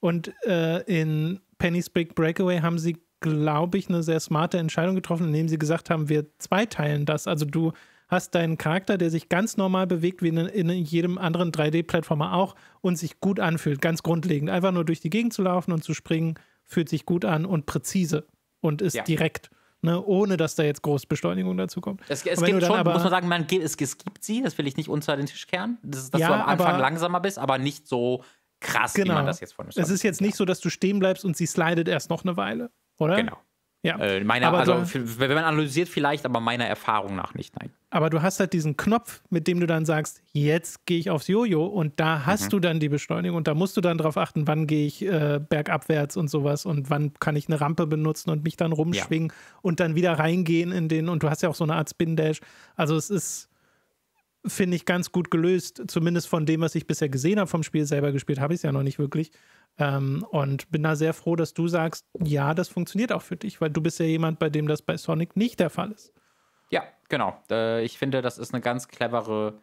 Und äh, in Penny's Big Breakaway haben sie, glaube ich, eine sehr smarte Entscheidung getroffen, indem sie gesagt haben, wir zweiteilen das. Also du hast deinen Charakter, der sich ganz normal bewegt, wie in, in jedem anderen 3D-Plattformer auch, und sich gut anfühlt, ganz grundlegend. Einfach nur durch die Gegend zu laufen und zu springen, fühlt sich gut an und präzise und ist ja. direkt ne, ohne dass da jetzt groß Beschleunigung dazu kommt. Es, es gibt schon, aber, muss man sagen, man, es, es, gibt sie, das will ich nicht unter den Tisch kehren, das dass ja, du am Anfang aber, langsamer bist, aber nicht so krass, genau. wie man das jetzt von uns Es ist jetzt nicht so, dass du stehen bleibst und sie slidet erst noch eine Weile, oder? Genau. Ja. Äh, meiner, aber also, du, wenn man analysiert, vielleicht, aber meiner Erfahrung nach nicht, nein. Aber du hast halt diesen Knopf, mit dem du dann sagst, jetzt gehe ich aufs Jojo und da hast mhm. du dann die Beschleunigung und da musst du dann darauf achten, wann gehe ich äh, bergabwärts und sowas und wann kann ich eine Rampe benutzen und mich dann rumschwingen ja. und dann wieder reingehen in den und du hast ja auch so eine Art Spin-Dash. Also es ist finde ich, ganz gut gelöst. Zumindest von dem, was ich bisher gesehen habe vom Spiel. Selber gespielt habe ich es ja noch nicht wirklich. Ähm, und bin da sehr froh, dass du sagst, ja, das funktioniert auch für dich, weil du bist ja jemand, bei dem das bei Sonic nicht der Fall ist. Ja, genau. Äh, ich finde, das ist eine ganz clevere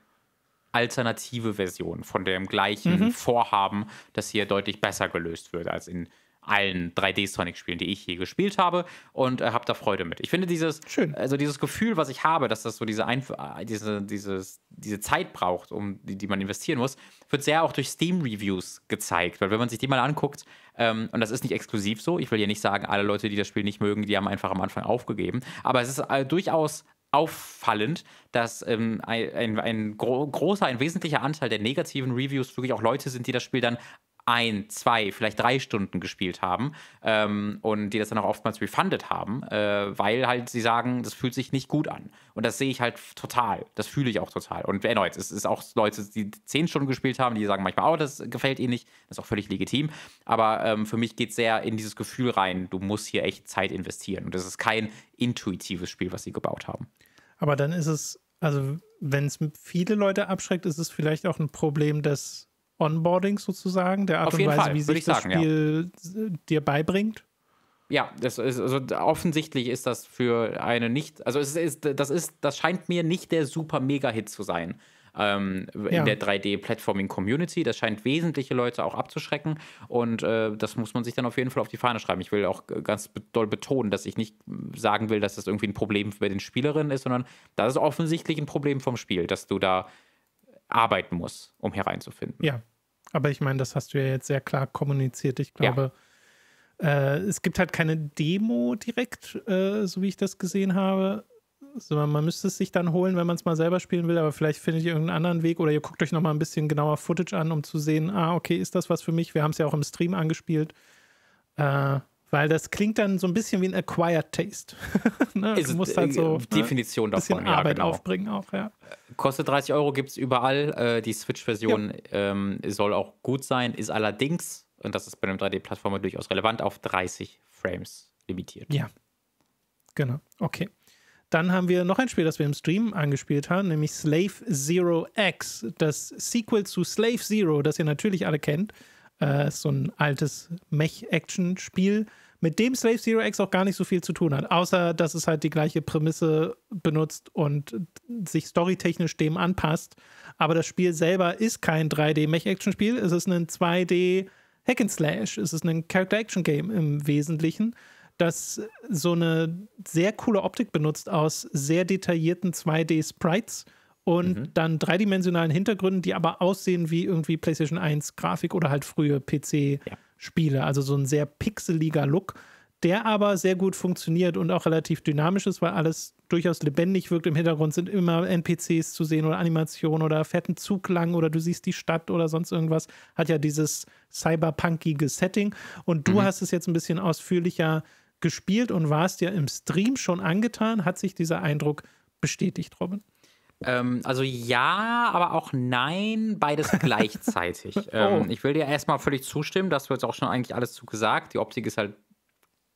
alternative Version von dem gleichen mhm. Vorhaben, das hier deutlich besser gelöst wird als in allen 3D-Sonic-Spielen, die ich je gespielt habe und äh, habe da Freude mit. Ich finde dieses, Schön. also dieses Gefühl, was ich habe, dass das so diese, Einf äh, diese, dieses, diese Zeit braucht, um die, die man investieren muss, wird sehr auch durch Steam-Reviews gezeigt. Weil wenn man sich die mal anguckt, ähm, und das ist nicht exklusiv so, ich will ja nicht sagen, alle Leute, die das Spiel nicht mögen, die haben einfach am Anfang aufgegeben, aber es ist äh, durchaus auffallend, dass ähm, ein, ein, ein gro großer, ein wesentlicher Anteil der negativen Reviews wirklich auch Leute sind, die das Spiel dann ein, zwei, vielleicht drei Stunden gespielt haben ähm, und die das dann auch oftmals refunded haben, äh, weil halt sie sagen, das fühlt sich nicht gut an. Und das sehe ich halt total. Das fühle ich auch total. Und erneut, es ist auch Leute, die zehn Stunden gespielt haben, die sagen manchmal, oh, das gefällt ihnen nicht. Das ist auch völlig legitim. Aber ähm, für mich geht es sehr in dieses Gefühl rein, du musst hier echt Zeit investieren. Und das ist kein intuitives Spiel, was sie gebaut haben. Aber dann ist es, also wenn es viele Leute abschreckt, ist es vielleicht auch ein Problem, dass Onboarding sozusagen, der Art und Weise, Fall, wie sich das sagen, Spiel ja. Äh, dir beibringt? Ja, das ist, also offensichtlich ist das für eine nicht, also es ist, das ist, das scheint mir nicht der super Mega-Hit zu sein ähm, ja. in der 3D-Platforming-Community. Das scheint wesentliche Leute auch abzuschrecken und äh, das muss man sich dann auf jeden Fall auf die Fahne schreiben. Ich will auch ganz doll betonen, dass ich nicht sagen will, dass das irgendwie ein Problem bei den Spielerinnen ist, sondern das ist offensichtlich ein Problem vom Spiel, dass du da arbeiten muss, um hereinzufinden. Ja, aber ich meine, das hast du ja jetzt sehr klar kommuniziert. Ich glaube, ja. äh, es gibt halt keine Demo direkt, äh, so wie ich das gesehen habe. Also man müsste es sich dann holen, wenn man es mal selber spielen will, aber vielleicht findet ihr irgendeinen anderen Weg oder ihr guckt euch nochmal ein bisschen genauer Footage an, um zu sehen, ah, okay, ist das was für mich? Wir haben es ja auch im Stream angespielt. Äh, weil das klingt dann so ein bisschen wie ein Acquired Taste. ne? Ist, du musst halt äh, so ne, Definition ne? davon, bisschen Arbeit genau. aufbringen auch, ja. Kostet 30 Euro, gibt es überall. Äh, die Switch-Version ja. ähm, soll auch gut sein, ist allerdings, und das ist bei einem 3D-Plattformer durchaus relevant, auf 30 Frames limitiert. Ja. Genau. Okay. Dann haben wir noch ein Spiel, das wir im Stream angespielt haben, nämlich Slave Zero X, das Sequel zu Slave Zero, das ihr natürlich alle kennt. Äh, ist so ein altes Mech-Action-Spiel, mit dem Slave Zero X auch gar nicht so viel zu tun hat, außer dass es halt die gleiche Prämisse benutzt und sich storytechnisch dem anpasst. Aber das Spiel selber ist kein 3D-Mech-Action-Spiel, es ist ein 2D- Hack and Slash. Es ist ein Character-Action-Game im Wesentlichen, das so eine sehr coole Optik benutzt aus sehr detaillierten 2D-Sprites und mhm. dann dreidimensionalen Hintergründen, die aber aussehen wie irgendwie PlayStation 1 Grafik oder halt frühe PC-Spiele. Ja. Also so ein sehr pixeliger Look, der aber sehr gut funktioniert und auch relativ dynamisch ist, weil alles durchaus lebendig wirkt. Im Hintergrund sind immer NPCs zu sehen oder Animationen oder fetten Zuglang oder du siehst die Stadt oder sonst irgendwas. Hat ja dieses cyberpunkige Setting. Und du mhm. hast es jetzt ein bisschen ausführlicher gespielt und warst ja im Stream schon angetan. Hat sich dieser Eindruck bestätigt, Robin? Ähm, also ja, aber auch nein, beides gleichzeitig. oh. ähm, ich will dir erstmal völlig zustimmen, das wird auch schon eigentlich alles zu gesagt. Die Optik ist halt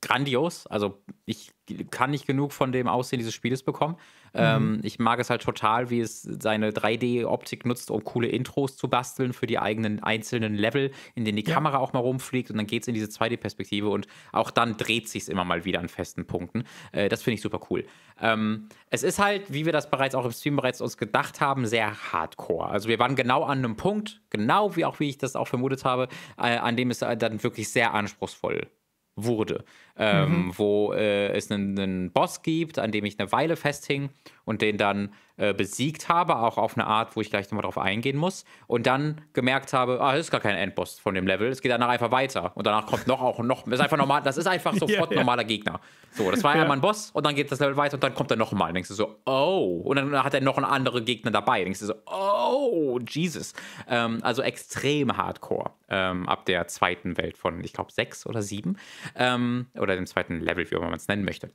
grandios. Also ich kann nicht genug von dem Aussehen dieses Spieles bekommen. Ähm, mhm. Ähm, ich mag es halt total, wie es seine 3D-Optik nutzt, um coole Intros zu basteln für die eigenen einzelnen Level, in denen die ja. Kamera auch mal rumfliegt und dann geht es in diese 2D-Perspektive und auch dann dreht sich es immer mal wieder an festen Punkten. Äh, das finde ich super cool. Ähm, es ist halt, wie wir das bereits auch im Stream bereits uns gedacht haben, sehr hardcore. Also wir waren genau an einem Punkt, genau wie auch wie ich das auch vermutet habe, äh, an dem es dann wirklich sehr anspruchsvoll wurde, mhm. ähm, mhm. wo äh, es einen, einen, Boss gibt, an dem ich eine Weile festhing und den dann äh, besiegt habe, auch auf eine Art, wo ich gleich nochmal drauf eingehen muss. Und dann gemerkt habe, ah, das ist gar kein Endboss von dem Level, es geht danach einfach weiter. Und danach kommt noch auch noch, ist einfach normal, das ist einfach sofort ja, normaler Gegner. So, das war ja. einmal ein Boss und dann geht das Level weiter und dann kommt er nochmal. Und denkst du so, oh. Und dann hat er noch einen anderen Gegner dabei. Und denkst du so, oh, Jesus. Ähm, also extrem hardcore ähm, ab der zweiten Welt von, ich glaube, sechs oder sieben. Ähm, oder dem zweiten Level, wie man es nennen möchte.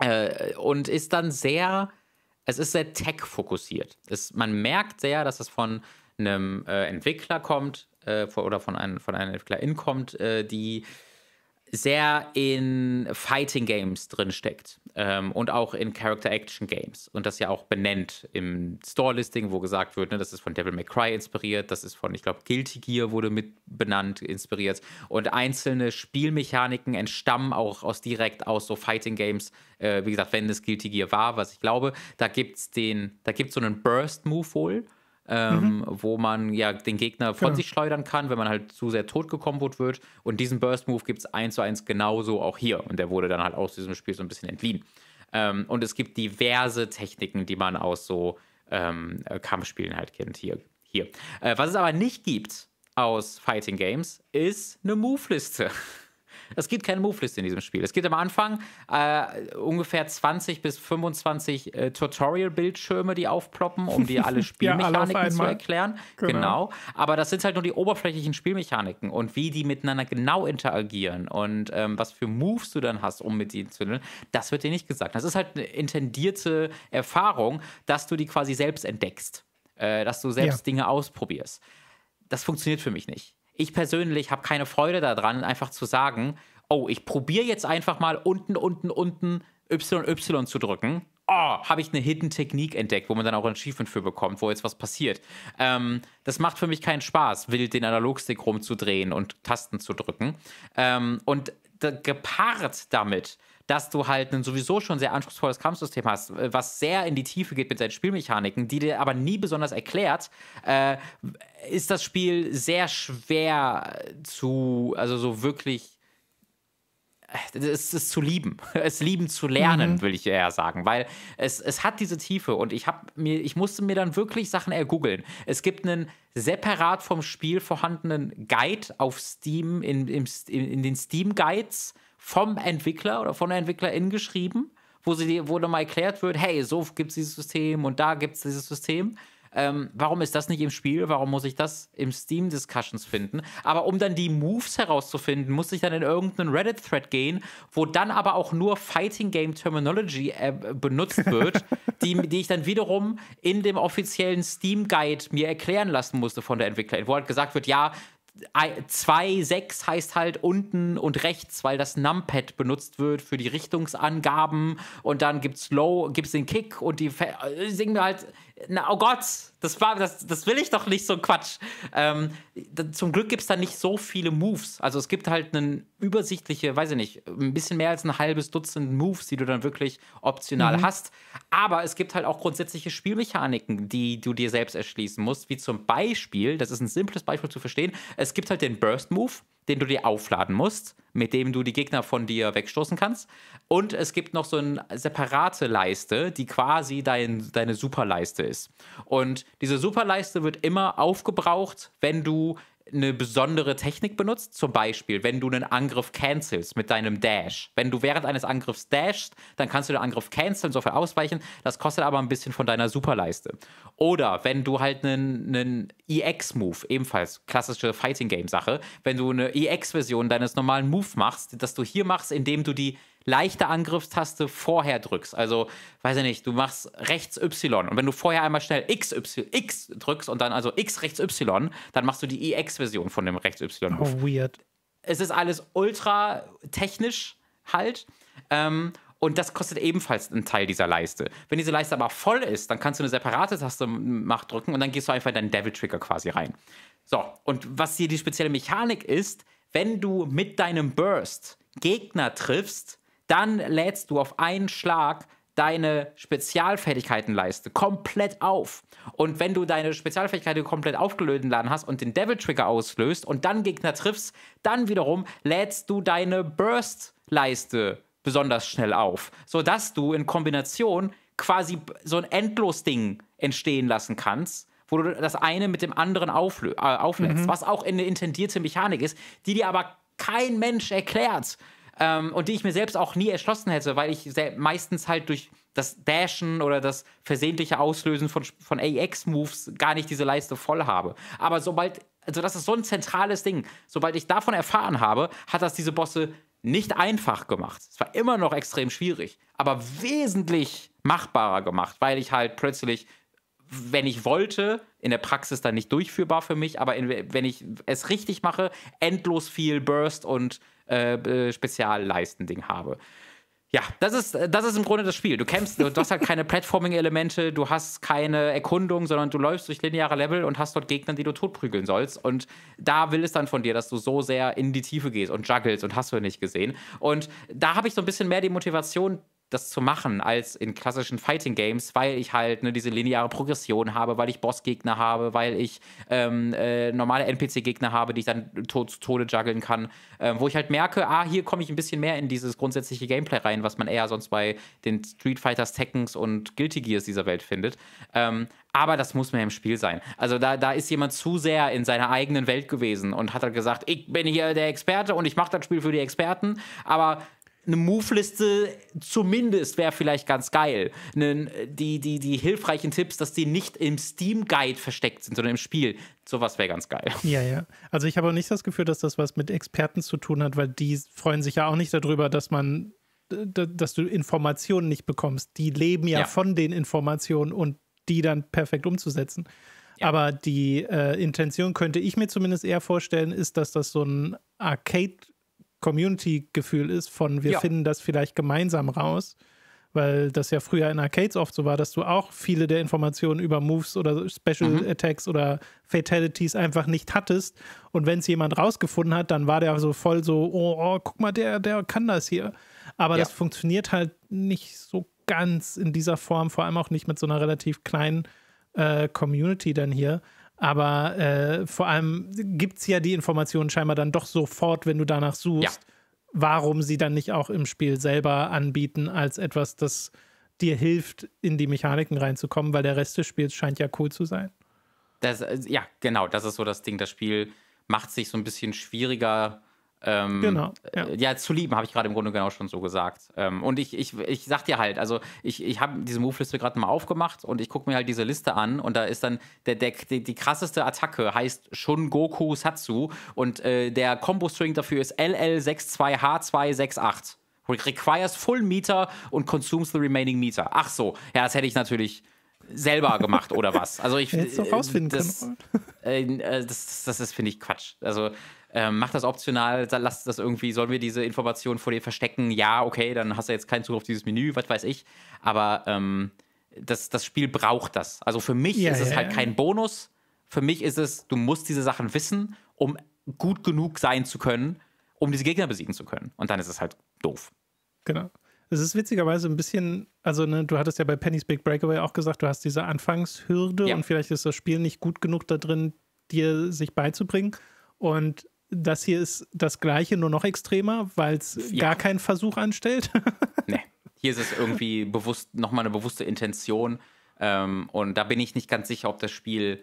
Äh, und ist dann sehr es ist sehr tech-fokussiert. Man merkt sehr, dass es von einem äh, Entwickler kommt äh, oder von, einem, von einer Entwicklerin kommt, äh, die sehr in Fighting Games drinsteckt. Ähm, und auch in Character Action Games. Und das ja auch benennt im Store-Listing, wo gesagt wird, ne, das ist von Devil May Cry inspiriert, das ist von, ich glaube, Guilty Gear wurde mit benannt, inspiriert. Und einzelne Spielmechaniken entstammen auch aus direkt aus so Fighting Games, äh, wie gesagt, wenn es Guilty Gear war, was ich glaube, da gibt es den, da gibt es so einen Burst-Move wohl Mhm. ähm, mhm. wo man ja den Gegner von genau. sich schleudern kann, wenn man halt zu sehr tot gekombot wird. Und diesen Burst-Move gibt es eins zu eins genauso auch hier. Und der wurde dann halt aus diesem Spiel so ein bisschen entliehen. Ähm, und es gibt diverse Techniken, die man aus so ähm, äh, Kampfspielen halt kennt. Hier. hier. Äh, was es aber nicht gibt aus Fighting Games, ist eine Move-Liste. Es gibt keine Move-Liste in diesem Spiel. Es gibt am Anfang äh, ungefähr 20 bis 25 äh, Tutorial-Bildschirme, die aufploppen, um dir alle Spielmechaniken ja, zu erklären. Genau. genau. Aber das sind halt nur die oberflächlichen Spielmechaniken und wie die miteinander genau interagieren und ähm, was für Moves du dann hast, um mit ihnen zu lernen, das wird dir nicht gesagt. Das ist halt eine intendierte Erfahrung, dass du die quasi selbst entdeckst, äh, dass du selbst ja. Dinge ausprobierst. Das funktioniert für mich nicht. Ich persönlich habe keine Freude daran, einfach zu sagen, oh, ich probiere jetzt einfach mal unten, unten, unten YY zu drücken. Oh, habe ich eine Hidden Technik entdeckt, wo man dann auch ein Achievement für bekommt, wo jetzt was passiert. Ähm, das macht für mich keinen Spaß, wild den Analogstick rumzudrehen und Tasten zu drücken. Ähm, und gepaart damit dass du halt ein sowieso schon sehr anspruchsvolles Kampfsystem hast, äh, was sehr in die Tiefe geht mit seinen Spielmechaniken, die dir aber nie besonders erklärt, äh, ist das Spiel sehr schwer zu, also so wirklich äh, es ist zu lieben, es lieben zu lernen, mhm. will ich eher sagen, weil es, es hat diese Tiefe und ich habe mir, ich musste mir dann wirklich Sachen ergoogeln. Es gibt einen separat vom Spiel vorhandenen Guide auf Steam, in, im, in den Steam Guides, vom Entwickler oder von der Entwicklerin geschrieben, wo, sie, wo nochmal erklärt wird, hey, so gibt es dieses System und da gibt es dieses System. Ähm, warum ist das nicht im Spiel? Warum muss ich das im Steam Discussions finden? Aber um dann die Moves herauszufinden, muss ich dann in irgendeinen Reddit Thread gehen, wo dann aber auch nur Fighting Game Terminology äh, benutzt wird, die, die, ich dann wiederum in dem offiziellen Steam Guide mir erklären lassen musste von der Entwicklerin, wo halt gesagt wird, ja, 2,6 heißt halt unten und rechts, weil das Numpad benutzt wird für die Richtungsangaben und dann gibt's Low, gibt's den Kick und die äh, singen halt na, oh Gott, das, war, das, das will ich doch nicht, so ein Quatsch. Ähm, zum Glück gibt es da nicht so viele Moves. Also es gibt halt eine übersichtliche, weiß ich nicht, ein bisschen mehr als ein halbes Dutzend Moves, die du dann wirklich optional mhm. hast. Aber es gibt halt auch grundsätzliche Spielmechaniken, die du dir selbst erschließen musst, wie zum Beispiel, das ist ein simples Beispiel zu verstehen, es gibt halt den Burst-Move den du dir aufladen musst, mit dem du die Gegner von dir wegstoßen kannst. Und es gibt noch so eine separate Leiste, die quasi dein, deine Superleiste ist. Und diese Superleiste wird immer aufgebraucht, wenn du eine besondere Technik benutzt. Zum Beispiel, wenn du einen Angriff cancelst mit deinem Dash. Wenn du während eines Angriffs dashst, dann kannst du den Angriff canceln, so viel ausweichen. Das kostet aber ein bisschen von deiner Superleiste. Oder wenn du halt einen, einen EX-Move, ebenfalls klassische Fighting-Game-Sache, wenn du eine EX-Version deines normalen Move machst, dass du hier machst, indem du die leichte Angriffstaste vorher drückst. Also, weiß ich nicht, du machst rechts Y und wenn du vorher einmal schnell X, y, X drückst und dann also X rechts Y, dann machst du die EX-Version von dem rechts Y. Oh, weird. Es ist alles ultra technisch halt. Ähm, und das kostet ebenfalls einen Teil dieser Leiste. Wenn diese Leiste aber voll ist, dann kannst du eine separate Taste macht drücken und dann gehst du einfach in deinen Devil Trigger quasi rein. So, und was hier die spezielle Mechanik ist, wenn du mit deinem Burst Gegner triffst, dann lädst du auf einen Schlag deine Spezialfähigkeitenleiste komplett auf. Und wenn du deine Spezialfähigkeiten komplett aufgelöten aufgeladen hast und den Devil Trigger auslöst und dann Gegner triffst, dann wiederum lädst du deine Burst-Leiste besonders schnell auf, sodass du in Kombination quasi so ein Endlos-Ding entstehen lassen kannst, wo du das eine mit dem anderen auflö- äh, auflädst, mhm. was auch eine intendierte Mechanik ist, die dir aber kein Mensch erklärt ähm, und die ich mir selbst auch nie erschlossen hätte, weil ich meistens halt durch das Dashen oder das versehentliche Auslösen von, von AX-Moves gar nicht diese Leiste voll habe. Aber sobald, also das ist so ein zentrales Ding, sobald ich davon erfahren habe, hat das diese Bosse nicht einfach gemacht. Es war immer noch extrem schwierig, aber wesentlich machbarer gemacht, weil ich halt plötzlich wenn ich wollte, in der Praxis dann nicht durchführbar für mich, aber in, wenn ich es richtig mache, endlos viel Burst und äh, äh, Spezialleisten-Ding habe. Ja, das ist, äh, das ist im Grunde das Spiel. Du kämpfst, du hast halt keine Platforming-Elemente, du hast keine Erkundung, sondern du läufst durch lineare Level und hast dort Gegner, die du totprügeln sollst. Und da will es dann von dir, dass du so sehr in die Tiefe gehst und juggelst und hast du nicht gesehen. Und da habe ich so ein bisschen mehr die Motivation, das zu machen als in klassischen Fighting Games, weil ich halt ne, diese lineare Progression habe, weil ich Bossgegner habe, weil ich ähm, äh, normale NPC-Gegner habe, die ich dann tot zu Tode juggeln kann, ähm, wo ich halt merke, ah, hier komme ich ein bisschen mehr in dieses grundsätzliche Gameplay rein, was man eher sonst bei den Street Fighters, Tekkens und Guilty Gears dieser Welt findet. Ähm, aber das muss mehr im Spiel sein. Also da, da ist jemand zu sehr in seiner eigenen Welt gewesen und hat halt gesagt, ich bin hier der Experte und ich mache das Spiel für die Experten, aber eine Move-Liste zumindest wäre vielleicht ganz geil. Ne, die, die, die hilfreichen Tipps, dass die nicht im Steam-Guide versteckt sind, sondern im Spiel. Sowas wäre ganz geil. Ja, ja. Also ich habe auch nicht das Gefühl, dass das was mit Experten zu tun hat, weil die freuen sich ja auch nicht darüber, dass man, äh, dass du Informationen nicht bekommst. Die leben ja, ja. von den Informationen und die dann perfekt umzusetzen. Ja. Aber die äh, Intention könnte ich mir zumindest eher vorstellen, ist, dass das so ein Arcade- Community-Gefühl ist von wir ja. finden das vielleicht gemeinsam raus, weil das ja früher in Arcades oft so war, dass du auch viele der Informationen über Moves oder Special mhm. Attacks oder Fatalities einfach nicht hattest und wenn es jemand rausgefunden hat, dann war der so voll so, oh, oh guck mal, der, der kann das hier. Aber ja. das funktioniert halt nicht so ganz in dieser Form, vor allem auch nicht mit so einer relativ kleinen äh, Community dann hier. Aber äh, vor allem gibt es ja die Informationen scheinbar dann doch sofort, wenn du danach suchst, ja. warum sie dann nicht auch im Spiel selber anbieten, als etwas, das dir hilft, in die Mechaniken reinzukommen, weil der Rest des Spiels scheint ja cool zu sein. Das, äh, ja, genau, das ist so das Ding. Das Spiel macht sich so ein bisschen schwieriger ähm, genau. Ja, äh, ja zu lieben, habe ich gerade im Grunde genau schon so gesagt. Ähm, und ich, ich, ich sag dir halt, also ich, ich habe diese Move-Liste gerade mal aufgemacht und ich gucke mir halt diese Liste an und da ist dann der, Deck, die, die krasseste Attacke heißt Shun Goku Satsu und äh, der Combo-String dafür ist LL62H268. Requires Full Meter und consumes the remaining Meter. Ach so, ja, das hätte ich natürlich selber gemacht oder was. Also ich. Hättest du rausfinden äh, das, Äh, das, das ist, finde ich, Quatsch. Also ähm, macht das optional, lass das irgendwie, sollen wir diese Informationen vor dir verstecken? Ja, okay, dann hast du jetzt keinen Zugriff auf dieses Menü, was weiß ich. Aber ähm, das, das Spiel braucht das. Also für mich ja, ist ja, es halt ja. kein Bonus. Für mich ist es, du musst diese Sachen wissen, um gut genug sein zu können, um diese Gegner besiegen zu können. Und dann ist es halt doof. Genau. Es ist witzigerweise ein bisschen, also ne, du hattest ja bei Penny's Big Breakaway auch gesagt, du hast diese Anfangshürde ja. und vielleicht ist das Spiel nicht gut genug da drin, dir sich beizubringen. Und das hier ist das Gleiche, nur noch extremer, weil es ja. gar keinen Versuch anstellt. nee, hier ist es irgendwie bewusst, nochmal eine bewusste Intention. Ähm, und da bin ich nicht ganz sicher, ob das Spiel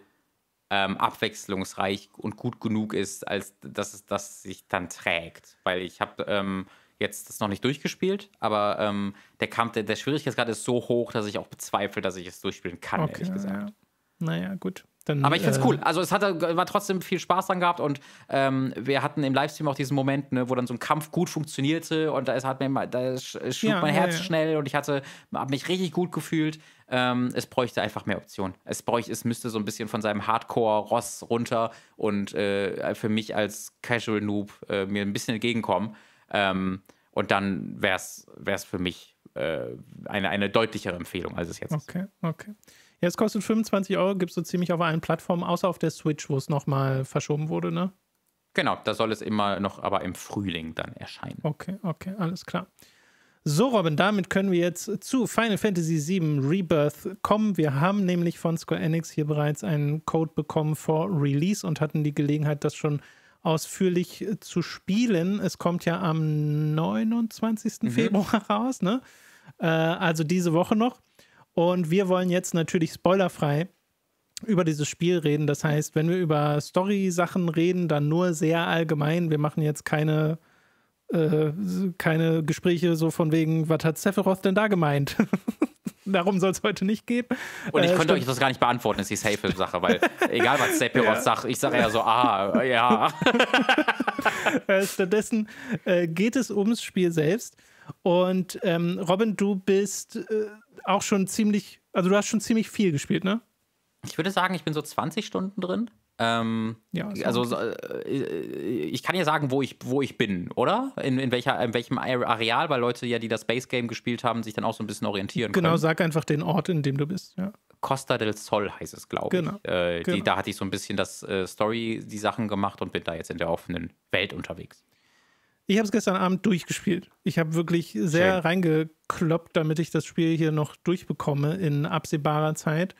ähm, abwechslungsreich und gut genug ist, als dass es das sich dann trägt. Weil ich habe ähm, jetzt das noch nicht durchgespielt, aber ähm, der Kampf, der, der Schwierigkeitsgrad ist so hoch, dass ich auch bezweifle, dass ich es durchspielen kann, okay, ehrlich gesagt. Ja. Naja, gut. Dann, aber ich finde es äh, cool. Also es hatte, äh, war trotzdem viel Spaß dran gehabt und ähm, wir hatten im Livestream auch diesen Moment, ne, wo dann so ein Kampf gut funktionierte und da, hat mir, da schlug ja, mein Herz ja, ja. schnell und ich hatte, habe mich richtig gut gefühlt. Ähm, es bräuchte einfach mehr Optionen. Es bräuchte, es müsste so ein bisschen von seinem Hardcore-Ross runter und äh, für mich als Casual Noob äh, mir ein bisschen entgegenkommen. Ähm, und dann wäre es für mich äh, eine, eine deutlichere Empfehlung, als es jetzt okay, ist. Okay, okay. Ja, es kostet 25 Euro, gibt es so ziemlich auf allen Plattformen, außer auf der Switch, wo es nochmal verschoben wurde, ne? Genau, da soll es immer noch aber im Frühling dann erscheinen. Okay, okay, alles klar. So, Robin, damit können wir jetzt zu Final Fantasy VII Rebirth kommen. Wir haben nämlich von Square Enix hier bereits einen Code bekommen vor Release und hatten die Gelegenheit, das schon ausführlich äh, zu spielen. Es kommt ja am 29. Mhm. Februar raus, ne? Äh, also diese Woche noch. Und wir wollen jetzt natürlich spoilerfrei über dieses Spiel reden. Das heißt, wenn wir über Story-Sachen reden, dann nur sehr allgemein. Wir machen jetzt keine, äh, keine Gespräche so von wegen, was hat Sephiroth denn da gemeint? Darum soll es heute nicht gehen. Und ich äh, konnte euch das gar nicht beantworten, ist die Safe-Sache, weil egal was Sephiroth ja. sagt, ich sage ja so, ah, ja. Äh, stattdessen äh, geht es ums Spiel selbst. Und ähm, Robin, du bist äh, auch schon ziemlich, also du hast schon ziemlich viel gespielt, ne? Ich würde sagen, ich bin so 20 Stunden drin. Ähm, ja, also okay. Äh, ich kann ja sagen, wo ich, wo ich bin, oder? In, in, welcher, in welchem Areal, weil Leute ja, die das Base Game gespielt haben, sich dann auch so ein bisschen orientieren genau, können. Genau, sag einfach den Ort, in dem du bist, ja. Costa del Sol heißt es, glaube genau. ich. Äh, genau. Die, da hatte ich so ein bisschen das äh, Story, die Sachen gemacht und bin da jetzt in der offenen Welt unterwegs. Ich habe es gestern Abend durchgespielt. Ich habe wirklich sehr Schön. reingekloppt, damit ich das Spiel hier noch durchbekomme in absehbarer Zeit.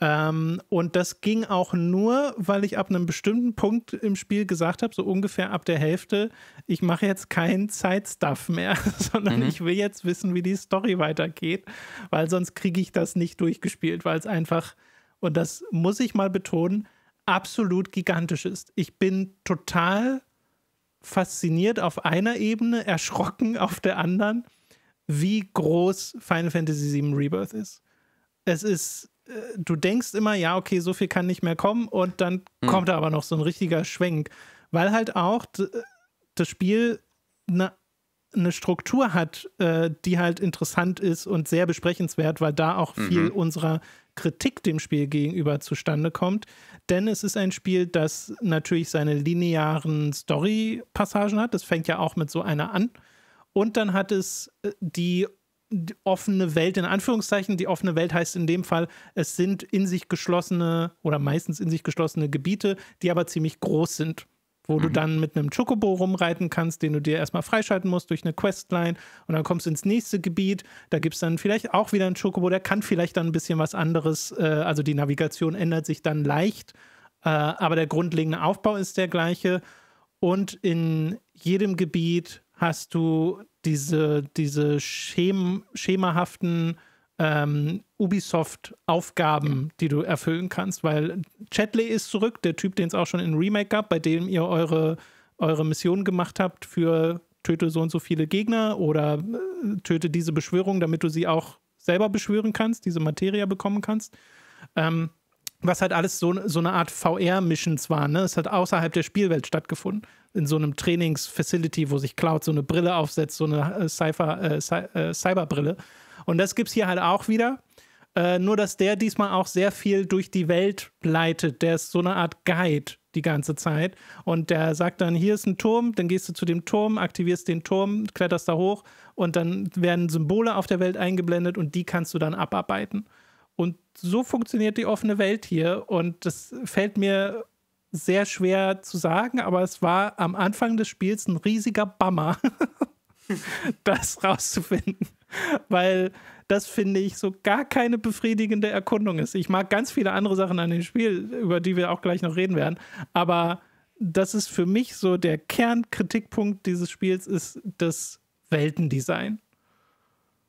Ähm, und das ging auch nur, weil ich ab einem bestimmten Punkt im Spiel gesagt habe, so ungefähr ab der Hälfte, ich mache jetzt keinen Zeitstuff mehr, sondern mhm. ich will jetzt wissen, wie die Story weitergeht, weil sonst kriege ich das nicht durchgespielt, weil es einfach, und das muss ich mal betonen, absolut gigantisch ist. Ich bin total fasziniert auf einer Ebene, erschrocken auf der anderen, wie groß Final Fantasy VII Rebirth ist. Es ist, äh, du denkst immer, ja, okay, so viel kann nicht mehr kommen und dann mhm. kommt da aber noch so ein richtiger Schwenk, weil halt auch äh, das Spiel eine eine Struktur hat, äh, die halt interessant ist und sehr besprechenswert, weil da auch viel mhm. unserer Kritik dem Spiel gegenüber zustande kommt. Denn es ist ein Spiel, das natürlich seine linearen Story-Passagen hat. Das fängt ja auch mit so einer an. Und dann hat es äh, die, offene Welt, in Anführungszeichen, die offene Welt heißt in dem Fall, es sind in sich geschlossene oder meistens in sich geschlossene Gebiete, die aber ziemlich groß sind wo mhm. du dann mit einem Chocobo rumreiten kannst, den du dir erstmal freischalten musst durch eine Questline und dann kommst du ins nächste Gebiet, da gibt es dann vielleicht auch wieder einen Chocobo, der kann vielleicht dann ein bisschen was anderes, äh, also die Navigation ändert sich dann leicht, äh, aber der grundlegende Aufbau ist der gleiche und in jedem Gebiet hast du diese, diese schem schemahaften ähm, Ubisoft-Aufgaben, die du erfüllen kannst, weil Chatley ist zurück, der Typ, den es auch schon in Remake gab, bei dem ihr eure, eure Mission gemacht habt für töte so und so viele Gegner oder äh, töte diese Beschwörung, damit du sie auch selber beschwören kannst, diese Materie bekommen kannst. Ähm, was halt alles so, so eine Art VR-Missions war. Ne? Es hat außerhalb der Spielwelt stattgefunden. In so einem Trainings-Facility, wo sich Cloud so eine Brille aufsetzt, so eine äh, Cypher, äh, äh Cyberbrille. Und das gibt es hier halt auch wieder. Äh, nur, dass der diesmal auch sehr viel durch die Welt leitet. Der ist so eine Art Guide die ganze Zeit. Und der sagt dann, hier ist ein Turm, dann gehst du zu dem Turm, aktivierst den Turm, kletterst da hoch und dann werden Symbole auf der Welt eingeblendet und die kannst du dann abarbeiten. Und so funktioniert die offene Welt hier. Und das fällt mir sehr schwer zu sagen, aber es war am Anfang des Spiels ein riesiger Bammer, das rauszufinden. weil das finde ich so gar keine befriedigende Erkundung ist. Ich mag ganz viele andere Sachen an dem Spiel, über die wir auch gleich noch reden werden, aber das ist für mich so der Kernkritikpunkt dieses Spiels ist das Weltendesign.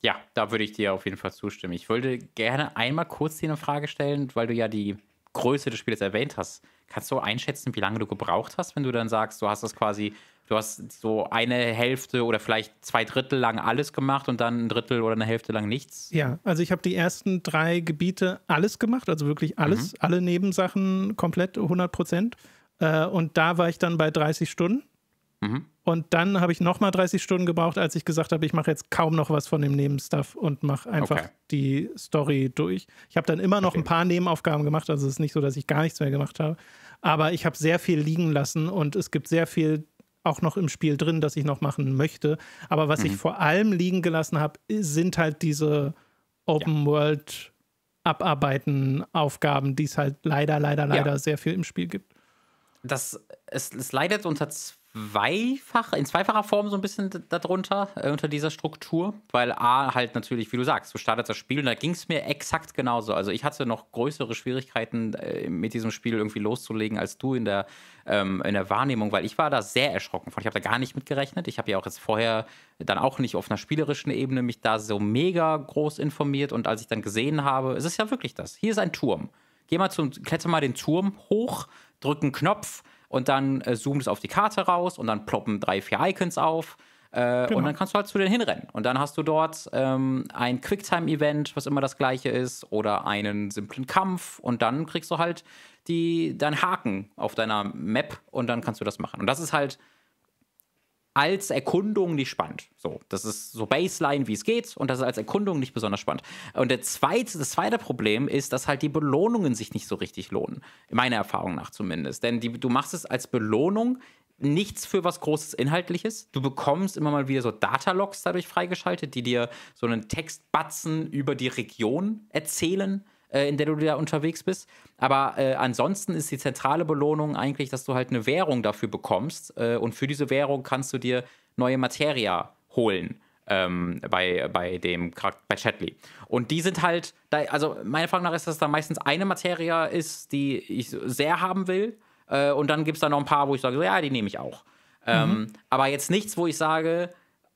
Ja, da würde ich dir auf jeden Fall zustimmen. Ich wollte gerne einmal kurz dir eine Frage stellen, weil du ja die Größe des Spiels erwähnt hast. Kannst du einschätzen, wie lange du gebraucht hast, wenn du dann sagst, du hast das quasi du hast so eine Hälfte oder vielleicht zwei Drittel lang alles gemacht und dann ein Drittel oder eine Hälfte lang nichts? Ja, also ich habe die ersten drei Gebiete alles gemacht, also wirklich alles, mhm. alle Nebensachen komplett 100 Prozent. Äh, und da war ich dann bei 30 Stunden. Mhm. Und dann habe ich nochmal 30 Stunden gebraucht, als ich gesagt habe, ich mache jetzt kaum noch was von dem Nebenstuff und mache einfach okay. die Story durch. Ich habe dann immer noch okay. ein paar Nebenaufgaben gemacht, also es ist nicht so, dass ich gar nichts mehr gemacht habe. Aber ich habe sehr viel liegen lassen und es gibt sehr viel auch noch im Spiel drin, das ich noch machen möchte. Aber was mhm. ich vor allem liegen gelassen habe, sind halt diese Open ja. World Abarbeiten, Aufgaben, die es halt leider, leider, leider ja. sehr viel im Spiel gibt. Das, es, es leidet unter zweifach, in zweifacher Form so ein bisschen darunter, äh, unter dieser Struktur. Weil A, halt natürlich, wie du sagst, du startest das Spiel und da ging es mir exakt genauso. Also ich hatte noch größere Schwierigkeiten, äh, mit diesem Spiel irgendwie loszulegen, als du in der, ähm, in der Wahrnehmung, weil ich war da sehr erschrocken von. Ich habe da gar nicht mit gerechnet. Ich habe ja auch jetzt vorher dann auch nicht auf einer spielerischen Ebene mich da so mega groß informiert. Und als ich dann gesehen habe, es ist ja wirklich das. Hier ist ein Turm. Geh mal zum, kletter mal den Turm hoch, drück einen Knopf, und dann äh, zoomt es auf die Karte raus und dann ploppen drei, vier Icons auf. Äh, genau. Und dann kannst du halt zu denen hinrennen. Und dann hast du dort ähm, ein Quicktime-Event, was immer das gleiche ist, oder einen simplen Kampf. Und dann kriegst du halt die, deinen Haken auf deiner Map und dann kannst du das machen. Und das ist halt als Erkundung nicht spannend. So, das ist so Baseline, wie es geht, und das ist als Erkundung nicht besonders spannend. Und der zweite, das zweite Problem ist, dass halt die Belohnungen sich nicht so richtig lohnen. Meiner Erfahrung nach zumindest. Denn die, du machst es als Belohnung nichts für was Großes Inhaltliches. Du bekommst immer mal wieder so Datalogs dadurch freigeschaltet, die dir so einen Textbatzen über die Region erzählen. Äh, in der du da unterwegs bist. Aber äh, ansonsten ist die zentrale Belohnung eigentlich, dass du halt eine Währung dafür bekommst äh, und für diese Währung kannst du dir neue Materia holen. Ähm, bei, bei dem bei Chatley. Und die sind halt, da, also meiner Erfahrung nach ist, dass da meistens eine Materie ist, die ich sehr haben will. Äh, und dann gibt es da noch ein paar, wo ich sage, ja, die nehme ich auch. Ähm, mhm. Aber jetzt nichts, wo ich sage,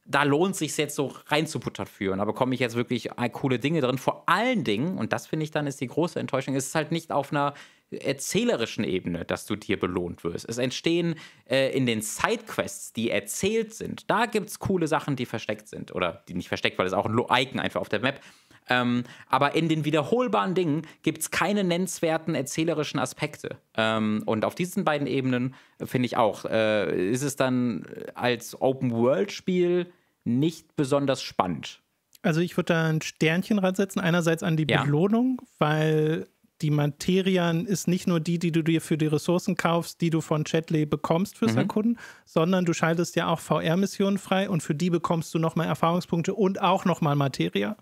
da lohnt es sich jetzt so reinzuputtern für. Und da bekomme ich jetzt wirklich äh, coole Dinge drin. Vor allen Dingen, und das finde ich dann ist die große Enttäuschung, ist es halt nicht auf einer erzählerischen Ebene, dass du dir belohnt wirst. Es entstehen äh, in den Sidequests, die erzählt sind, da gibt es coole Sachen, die versteckt sind. Oder die nicht versteckt, weil es auch ein Icon einfach auf der Map ist. Ähm, aber in den wiederholbaren Dingen gibt es keine nennenswerten erzählerischen Aspekte. Ähm, und auf diesen beiden Ebenen äh, finde ich auch, äh, ist es dann äh, als Open-World-Spiel nicht besonders spannend. Also ich würde da ein Sternchen reinsetzen, einerseits an die ja. Belohnung, weil die Materian ist nicht nur die, die du dir für die Ressourcen kaufst, die du von Chatley bekommst fürs mhm. Erkunden, sondern du schaltest ja auch VR-Missionen frei und für die bekommst du nochmal Erfahrungspunkte und auch nochmal Materia.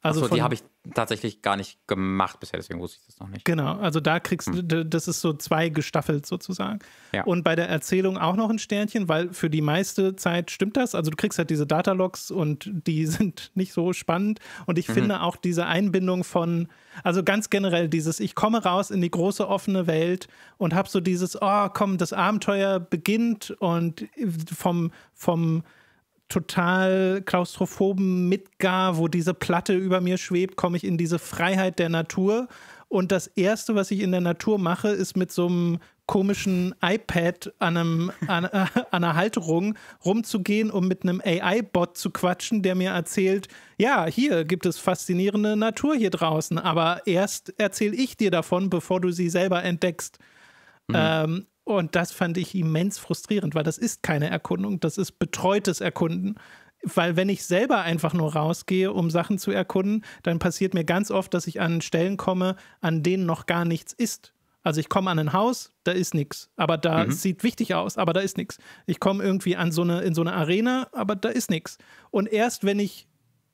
Also so, die habe ich tatsächlich gar nicht gemacht bisher, deswegen wusste ich das noch nicht. Genau, also da kriegst hm. du, das ist so zwei gestaffelt sozusagen. Ja. Und bei der Erzählung auch noch ein Sternchen, weil für die meiste Zeit stimmt das. Also du kriegst halt diese Datalogs und die sind nicht so spannend. Und ich mhm. finde auch diese Einbindung von, also ganz generell dieses, ich komme raus in die große offene Welt und habe so dieses, oh komm, das Abenteuer beginnt und vom, vom, total klaustrophoben Midgar, wo diese Platte über mir schwebt, komme ich in diese Freiheit der Natur. Und das Erste, was ich in der Natur mache, ist mit so einem komischen iPad an, einem, an, äh, an einer Halterung rumzugehen, um mit einem AI-Bot zu quatschen, der mir erzählt, ja, hier gibt es faszinierende Natur hier draußen, aber erst erzähle ich dir davon, bevor du sie selber entdeckst. Mhm. Ähm, und das fand ich immens frustrierend, weil das ist keine Erkundung, das ist betreutes Erkunden. Weil wenn ich selber einfach nur rausgehe, um Sachen zu erkunden, dann passiert mir ganz oft, dass ich an Stellen komme, an denen noch gar nichts ist. Also ich komme an ein Haus, da ist nichts, aber da mhm. sieht wichtig aus, aber da ist nichts. Ich komme irgendwie an so eine in so eine Arena, aber da ist nichts. Und erst wenn ich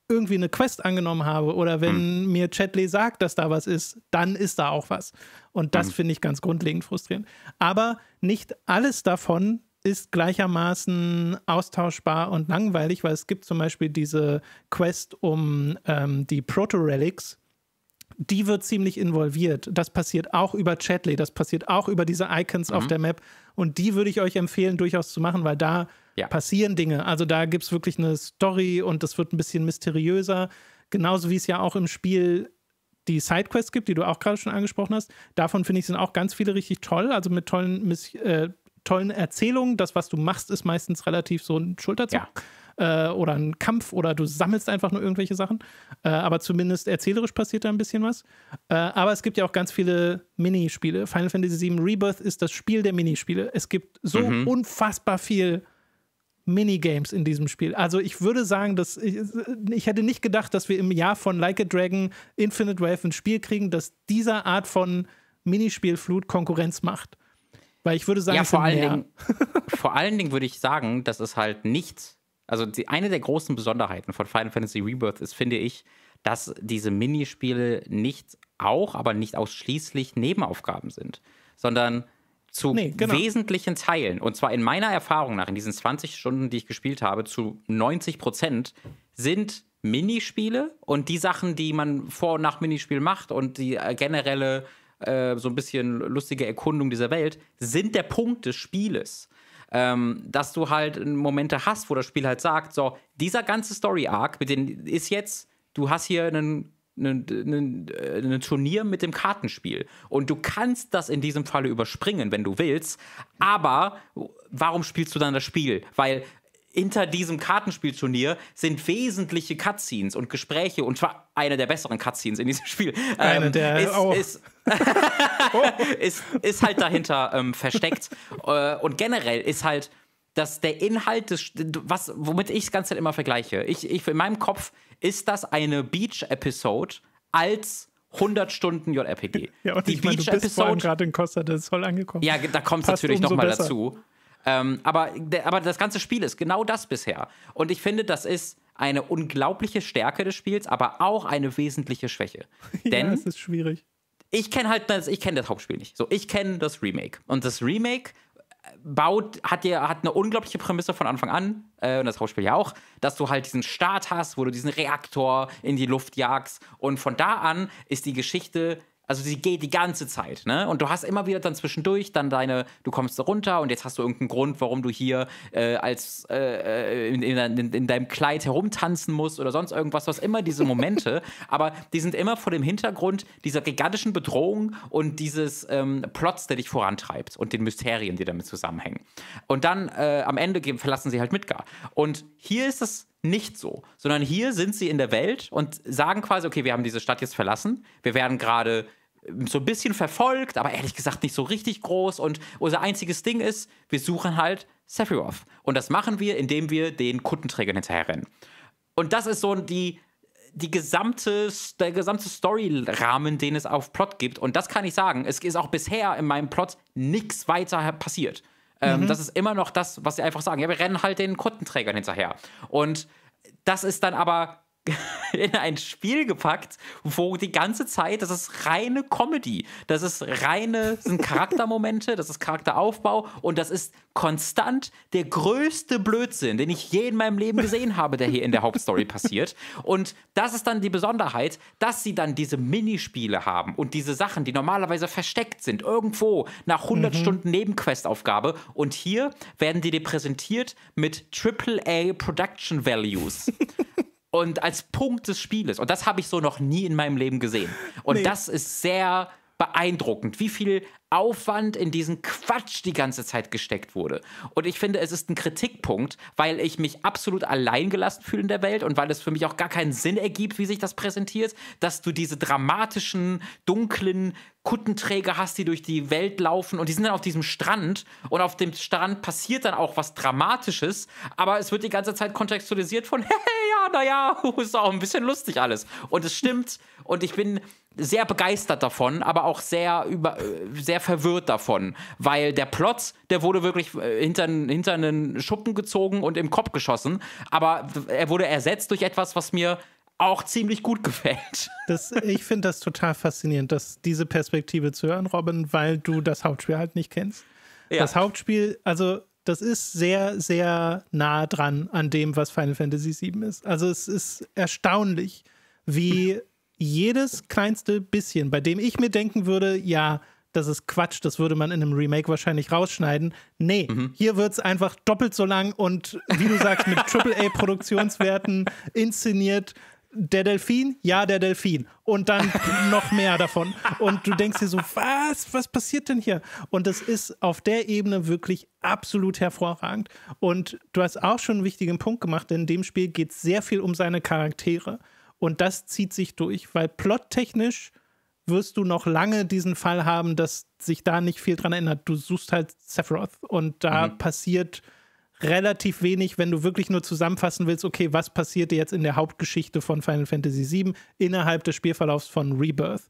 irgendwie eine Quest angenommen habe oder wenn mhm. mir Chatley sagt, dass da was ist, dann ist da auch was. Und das mhm. finde ich ganz grundlegend frustrierend. Aber nicht alles davon ist gleichermaßen austauschbar und langweilig, weil es gibt zum Beispiel diese Quest um ähm, die Proto-Relics. Die wird ziemlich involviert. Das passiert auch über Chatley, das passiert auch über diese Icons mhm. auf der Map. Und die würde ich euch empfehlen, durchaus zu machen, weil da ja. passieren Dinge. Also da gibt es wirklich eine Story und das wird ein bisschen mysteriöser. Genauso wie es ja auch im Spiel die Sidequests gibt, die du auch gerade schon angesprochen hast. Davon finde ich, sind auch ganz viele richtig toll. Also mit tollen, äh, tollen Erzählungen. Das, was du machst, ist meistens relativ so ein Schulterzug Ja. Äh, oder ein Kampf oder du sammelst einfach nur irgendwelche Sachen. Äh, aber zumindest erzählerisch passiert da ein bisschen was. Äh, aber es gibt ja auch ganz viele Minispiele. Final Fantasy VII Rebirth ist das Spiel der Minispiele. Es gibt so mhm. unfassbar viel Minigames in diesem Spiel. Also ich würde sagen, dass ich, ich, hätte nicht gedacht, dass wir im Jahr von Like a Dragon Infinite Wave ein Spiel kriegen, das dieser Art von Minispielflut Konkurrenz macht. Weil ich würde sagen, ja, vor allen, Dingen, vor allen Dingen würde ich sagen, dass es halt nichts. Also die, eine der großen Besonderheiten von Final Fantasy Rebirth ist, finde ich, dass diese Minispiele nicht auch, aber nicht ausschließlich Nebenaufgaben sind, sondern zu nee, genau. wesentlichen Teilen, und zwar in meiner Erfahrung nach, in diesen 20 Stunden, die ich gespielt habe, zu 90 Prozent sind Minispiele und die Sachen, die man vor und nach Minispiel macht und die äh, generelle äh, so ein bisschen lustige Erkundung dieser Welt, sind der Punkt des Spieles. Ähm, dass du halt Momente hast, wo das Spiel halt sagt, so, dieser ganze Story-Arc, mit dem ist jetzt, du hast hier einen ein ne, ne, äh, ne Turnier mit dem Kartenspiel. Und du kannst das in diesem Falle überspringen, wenn du willst. Aber warum spielst du dann das Spiel? Weil hinter diesem Kartenspielturnier sind wesentliche Cutscenes und Gespräche und zwar eine der besseren Cutscenes in diesem Spiel. Eine ähm, der ist, oh. ist, oh. ist, ist, halt dahinter ähm, versteckt. Äh, und generell ist halt dass der Inhalt des, was, womit ich das ganze immer vergleiche. Ich, ich, in meinem Kopf ist das eine Beach-Episode als 100 Stunden JRPG. Ja, und die ich meine, Beach du bist Episode gerade in Costa del Sol angekommen. Ja, da kommt es natürlich nochmal dazu. Ähm, aber, der, aber das ganze Spiel ist genau das bisher. Und ich finde, das ist eine unglaubliche Stärke des Spiels, aber auch eine wesentliche Schwäche. ja, Denn es ist schwierig. Ich kenne halt das, ich kenne das Hauptspiel nicht. So, ich kenne das Remake. Und das Remake baut, hat, dir, hat eine unglaubliche Prämisse von Anfang an, äh, und das Hauptspiel ja auch, dass du halt diesen Start hast, wo du diesen Reaktor in die Luft jagst. Und von da an ist die Geschichte also sie geht die ganze Zeit, ne? Und du hast immer wieder dann zwischendurch dann deine, du kommst da runter und jetzt hast du irgendeinen Grund, warum du hier äh, als äh, äh in, in, in, deinem Kleid herumtanzen musst oder sonst irgendwas. Du hast immer diese Momente, aber die sind immer vor dem Hintergrund dieser gigantischen Bedrohung und dieses ähm, Plots, der dich vorantreibt und den Mysterien, die damit zusammenhängen. Und dann äh, am Ende verlassen sie halt Midgar. Und hier ist es nicht so, sondern hier sind sie in der Welt und sagen quasi, okay, wir haben diese Stadt jetzt verlassen, wir werden gerade äh, so ein bisschen verfolgt, aber ehrlich gesagt nicht so richtig groß und unser einziges Ding ist, wir suchen halt Sephiroth. Und das machen wir, indem wir den Kuttenträgern hinterherrennen. Und das ist so die, die gesamte, der gesamte Story-Rahmen, den es auf Plot gibt. Und das kann ich sagen, es ist auch bisher in meinem Plot nichts weiter passiert. Ähm, mhm. Das ist immer noch das, was sie einfach sagen. Ja, wir rennen halt den Kundenträgern hinterher. Und das ist dann aber in ein Spiel gepackt, wo die ganze Zeit, das ist reine Comedy, das ist reine, das sind Charaktermomente, das ist Charakteraufbau und das ist konstant der größte Blödsinn, den ich je in meinem Leben gesehen habe, der hier in der Hauptstory passiert. Und das ist dann die Besonderheit, dass sie dann diese Minispiele haben und diese Sachen, die normalerweise versteckt sind, irgendwo nach 100 mhm. Stunden Nebenquestaufgabe und hier werden die dir präsentiert mit AAA Production Values und als Punkt des Spieles. Und das habe ich so noch nie in meinem Leben gesehen. Und nee. das ist sehr beeindruckend, wie viel Aufwand in diesen Quatsch die ganze Zeit gesteckt wurde. Und ich finde, es ist ein Kritikpunkt, weil ich mich absolut alleingelassen fühle in der Welt und weil es für mich auch gar keinen Sinn ergibt, wie sich das präsentiert, dass du diese dramatischen, dunklen Kuttenträger hast, die durch die Welt laufen und die sind dann auf diesem Strand und auf dem Strand passiert dann auch was Dramatisches, aber es wird die ganze Zeit kontextualisiert von, hey, ja, naja, ist auch ein bisschen lustig alles. Und es stimmt und ich bin sehr begeistert davon, aber auch sehr über, äh, sehr verwirrt davon, weil der Plot, der wurde wirklich äh, hinter, hinter einen Schuppen gezogen und im Kopf geschossen, aber er wurde ersetzt durch etwas, was mir auch ziemlich gut gefällt. Das, ich finde das total faszinierend, dass diese Perspektive zu hören, Robin, weil du das Hauptspiel halt nicht kennst. Ja. Das Hauptspiel, also das ist sehr, sehr nah dran an dem, was Final Fantasy VII ist. Also es ist erstaunlich, wie jedes kleinste bisschen, bei dem ich mir denken würde, ja, das ist Quatsch, das würde man in einem Remake wahrscheinlich rausschneiden. Nee, mhm. hier wird es einfach doppelt so lang und wie du sagst, mit AAA-Produktionswerten inszeniert. Der Delfin, ja, der Delfin. Und dann noch mehr davon. Und du denkst dir so, was, was passiert denn hier? Und das ist auf der Ebene wirklich absolut hervorragend. Und du hast auch schon einen wichtigen Punkt gemacht, denn in dem Spiel geht es sehr viel um seine Charaktere. Und das zieht sich durch, weil plottechnisch technisch wirst du noch lange diesen Fall haben, dass sich da nicht viel dran ändert. Du suchst halt Sephiroth und da mhm. passiert relativ wenig, wenn du wirklich nur zusammenfassen willst, okay, was passierte jetzt in der Hauptgeschichte von Final Fantasy VII innerhalb des Spielverlaufs von Rebirth.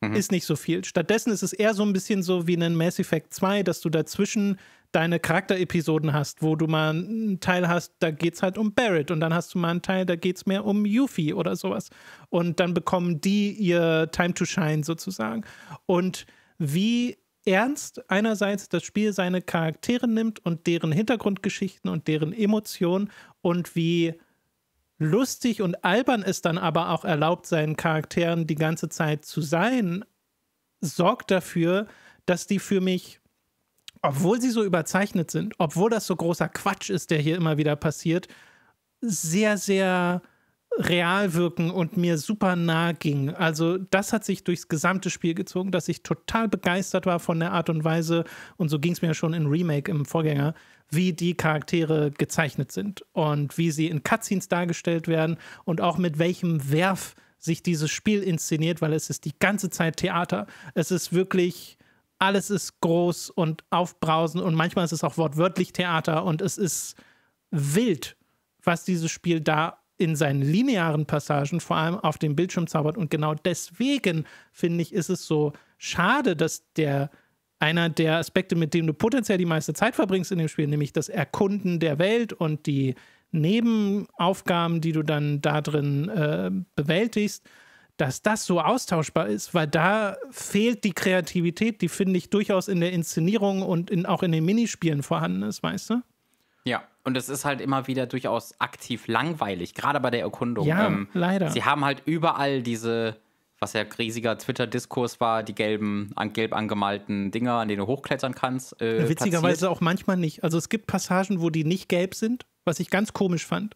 Mhm. Ist nicht so viel. Stattdessen ist es eher so ein bisschen so wie in Mass Effect 2, dass du dazwischen deine Charakterepisoden hast, wo du mal einen Teil hast, da geht's halt um Barrett und dann hast du mal einen Teil, da geht's mehr um Yuffie oder sowas. Und dann bekommen die ihr Time to Shine sozusagen. Und wie ernst einerseits das Spiel seine Charaktere nimmt und deren Hintergrundgeschichten und deren Emotionen und wie lustig und albern es dann aber auch erlaubt, seinen Charakteren die ganze Zeit zu sein, sorgt dafür, dass die für mich obwohl sie so überzeichnet sind, obwohl das so großer Quatsch ist, der hier immer wieder passiert, sehr, sehr real wirken und mir super nah ging. Also das hat sich durchs gesamte Spiel gezogen, dass ich total begeistert war von der Art und Weise, und so ging es mir schon in Remake im Vorgänger, wie die Charaktere gezeichnet sind und wie sie in Cutscenes dargestellt werden und auch mit welchem Werf sich dieses Spiel inszeniert, weil es ist die ganze Zeit Theater. Es ist wirklich alles ist groß und aufbrausend und manchmal ist es auch wortwörtlich Theater und es ist wild, was dieses Spiel da in seinen linearen Passagen vor allem auf dem Bildschirm zaubert. Und genau deswegen, finde ich, ist es so schade, dass der einer der Aspekte, mit dem du potenziell die meiste Zeit verbringst in dem Spiel, nämlich das Erkunden der Welt und die Nebenaufgaben, die du dann da drin äh, bewältigst, dass das so austauschbar ist, weil da fehlt die Kreativität, die finde ich durchaus in der Inszenierung und in, auch in den Minispielen vorhanden ist, weißt du? Ja, und es ist halt immer wieder durchaus aktiv langweilig, gerade bei der Erkundung. Ja, ähm, leider. Sie haben halt überall diese, was ja riesiger Twitter-Diskurs war, die gelben, an, gelb angemalten Dinger, an denen du hochklettern kannst. Äh, Witzigerweise auch manchmal nicht. Also es gibt Passagen, wo die nicht gelb sind, was ich ganz komisch fand.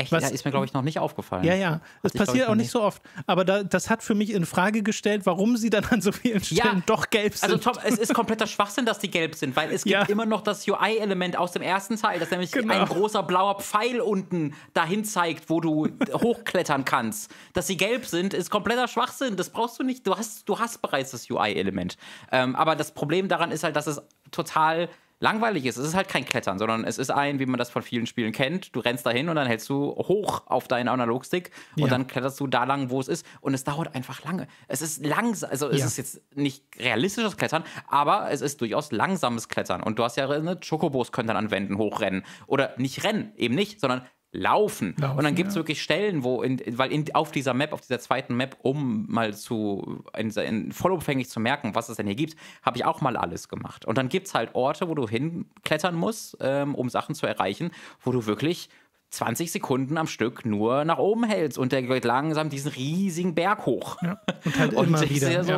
Echt? Was, ja, ist mir, glaube ich, noch nicht aufgefallen. Ja, ja. das passiert auch nicht, so oft. Aber da, das hat für mich in Frage gestellt, warum sie dann an so vielen Stellen ja, doch gelb also, sind. Also, Tom, es ist kompletter Schwachsinn, dass die gelb sind, weil es gibt ja. immer noch das UI-Element aus dem ersten Teil, dass nämlich genau. ein großer blauer Pfeil unten dahin zeigt, wo du hochklettern kannst. Dass sie gelb sind, ist kompletter Schwachsinn. Das brauchst du nicht. Du hast, du hast bereits das UI-Element. Ähm, aber das Problem daran ist halt, dass es total langweilig ist. Es ist halt kein Klettern, sondern es ist ein, wie man das von vielen Spielen kennt. Du rennst dahin und dann hältst du hoch auf deinen Analogstick und ja. dann kletterst du da lang, wo es ist. Und es dauert einfach lange. Es ist langsam, also es ja. ist jetzt nicht realistisches Klettern, aber es ist durchaus langsames Klettern. Und du hast ja, ne, Chocobos können dann an Wänden hochrennen. Oder nicht rennen, eben nicht, sondern laufen. laufen. und dann gibt es ja. wirklich Stellen, wo, in, weil in, auf dieser Map, auf dieser zweiten Map, um mal zu, in, vollumfänglich zu merken, was es denn hier gibt, habe ich auch mal alles gemacht. Und dann gibt es halt Orte, wo du hinklettern musst, ähm, um Sachen zu erreichen, wo du wirklich 20 Sekunden am Stück nur nach oben hältst und der geht langsam diesen riesigen Berg hoch. Ja. Und halt und immer wieder. So,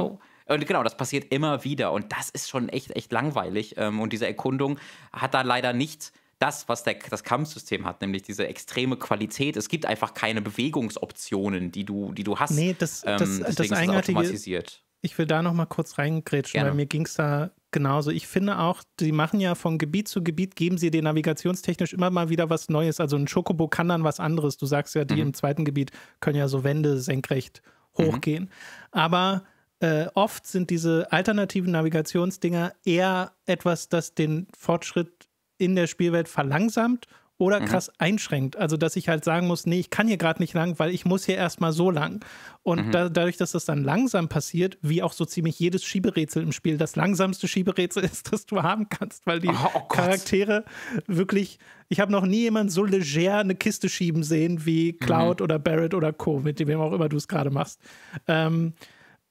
ja. Und genau, das passiert immer wieder und das ist schon echt, echt langweilig. Ähm, und diese Erkundung hat da leider nicht das, was der, das Kampfsystem hat, nämlich diese extreme Qualität. Es gibt einfach keine Bewegungsoptionen, die du, die du hast. Nee, das, das, ähm, das, das automatisiert. Ich will da noch mal kurz reingrätschen, Gerne. weil mir ging es da genauso. Ich finde auch, die machen ja von Gebiet zu Gebiet, geben sie dir navigationstechnisch immer mal wieder was Neues. Also ein Schokobo kann dann was anderes. Du sagst ja, die mhm. im zweiten Gebiet können ja so Wände senkrecht mhm. hochgehen. Mhm. Aber äh, oft sind diese alternativen Navigationsdinger eher etwas, das den Fortschritt in der Spielwelt verlangsamt oder mhm. krass mhm. einschränkt. Also, dass ich halt sagen muss, nee, ich kann hier gerade nicht lang, weil ich muss hier erstmal so lang. Und mhm. da, dadurch, dass das dann langsam passiert, wie auch so ziemlich jedes Schieberätsel im Spiel das langsamste Schieberätsel ist, das du haben kannst, weil die oh, oh Charaktere wirklich, ich habe noch nie jemanden so leger eine Kiste schieben sehen wie mhm. Cloud mhm. oder Barrett oder Co., mit dem auch immer du es gerade machst. Ähm,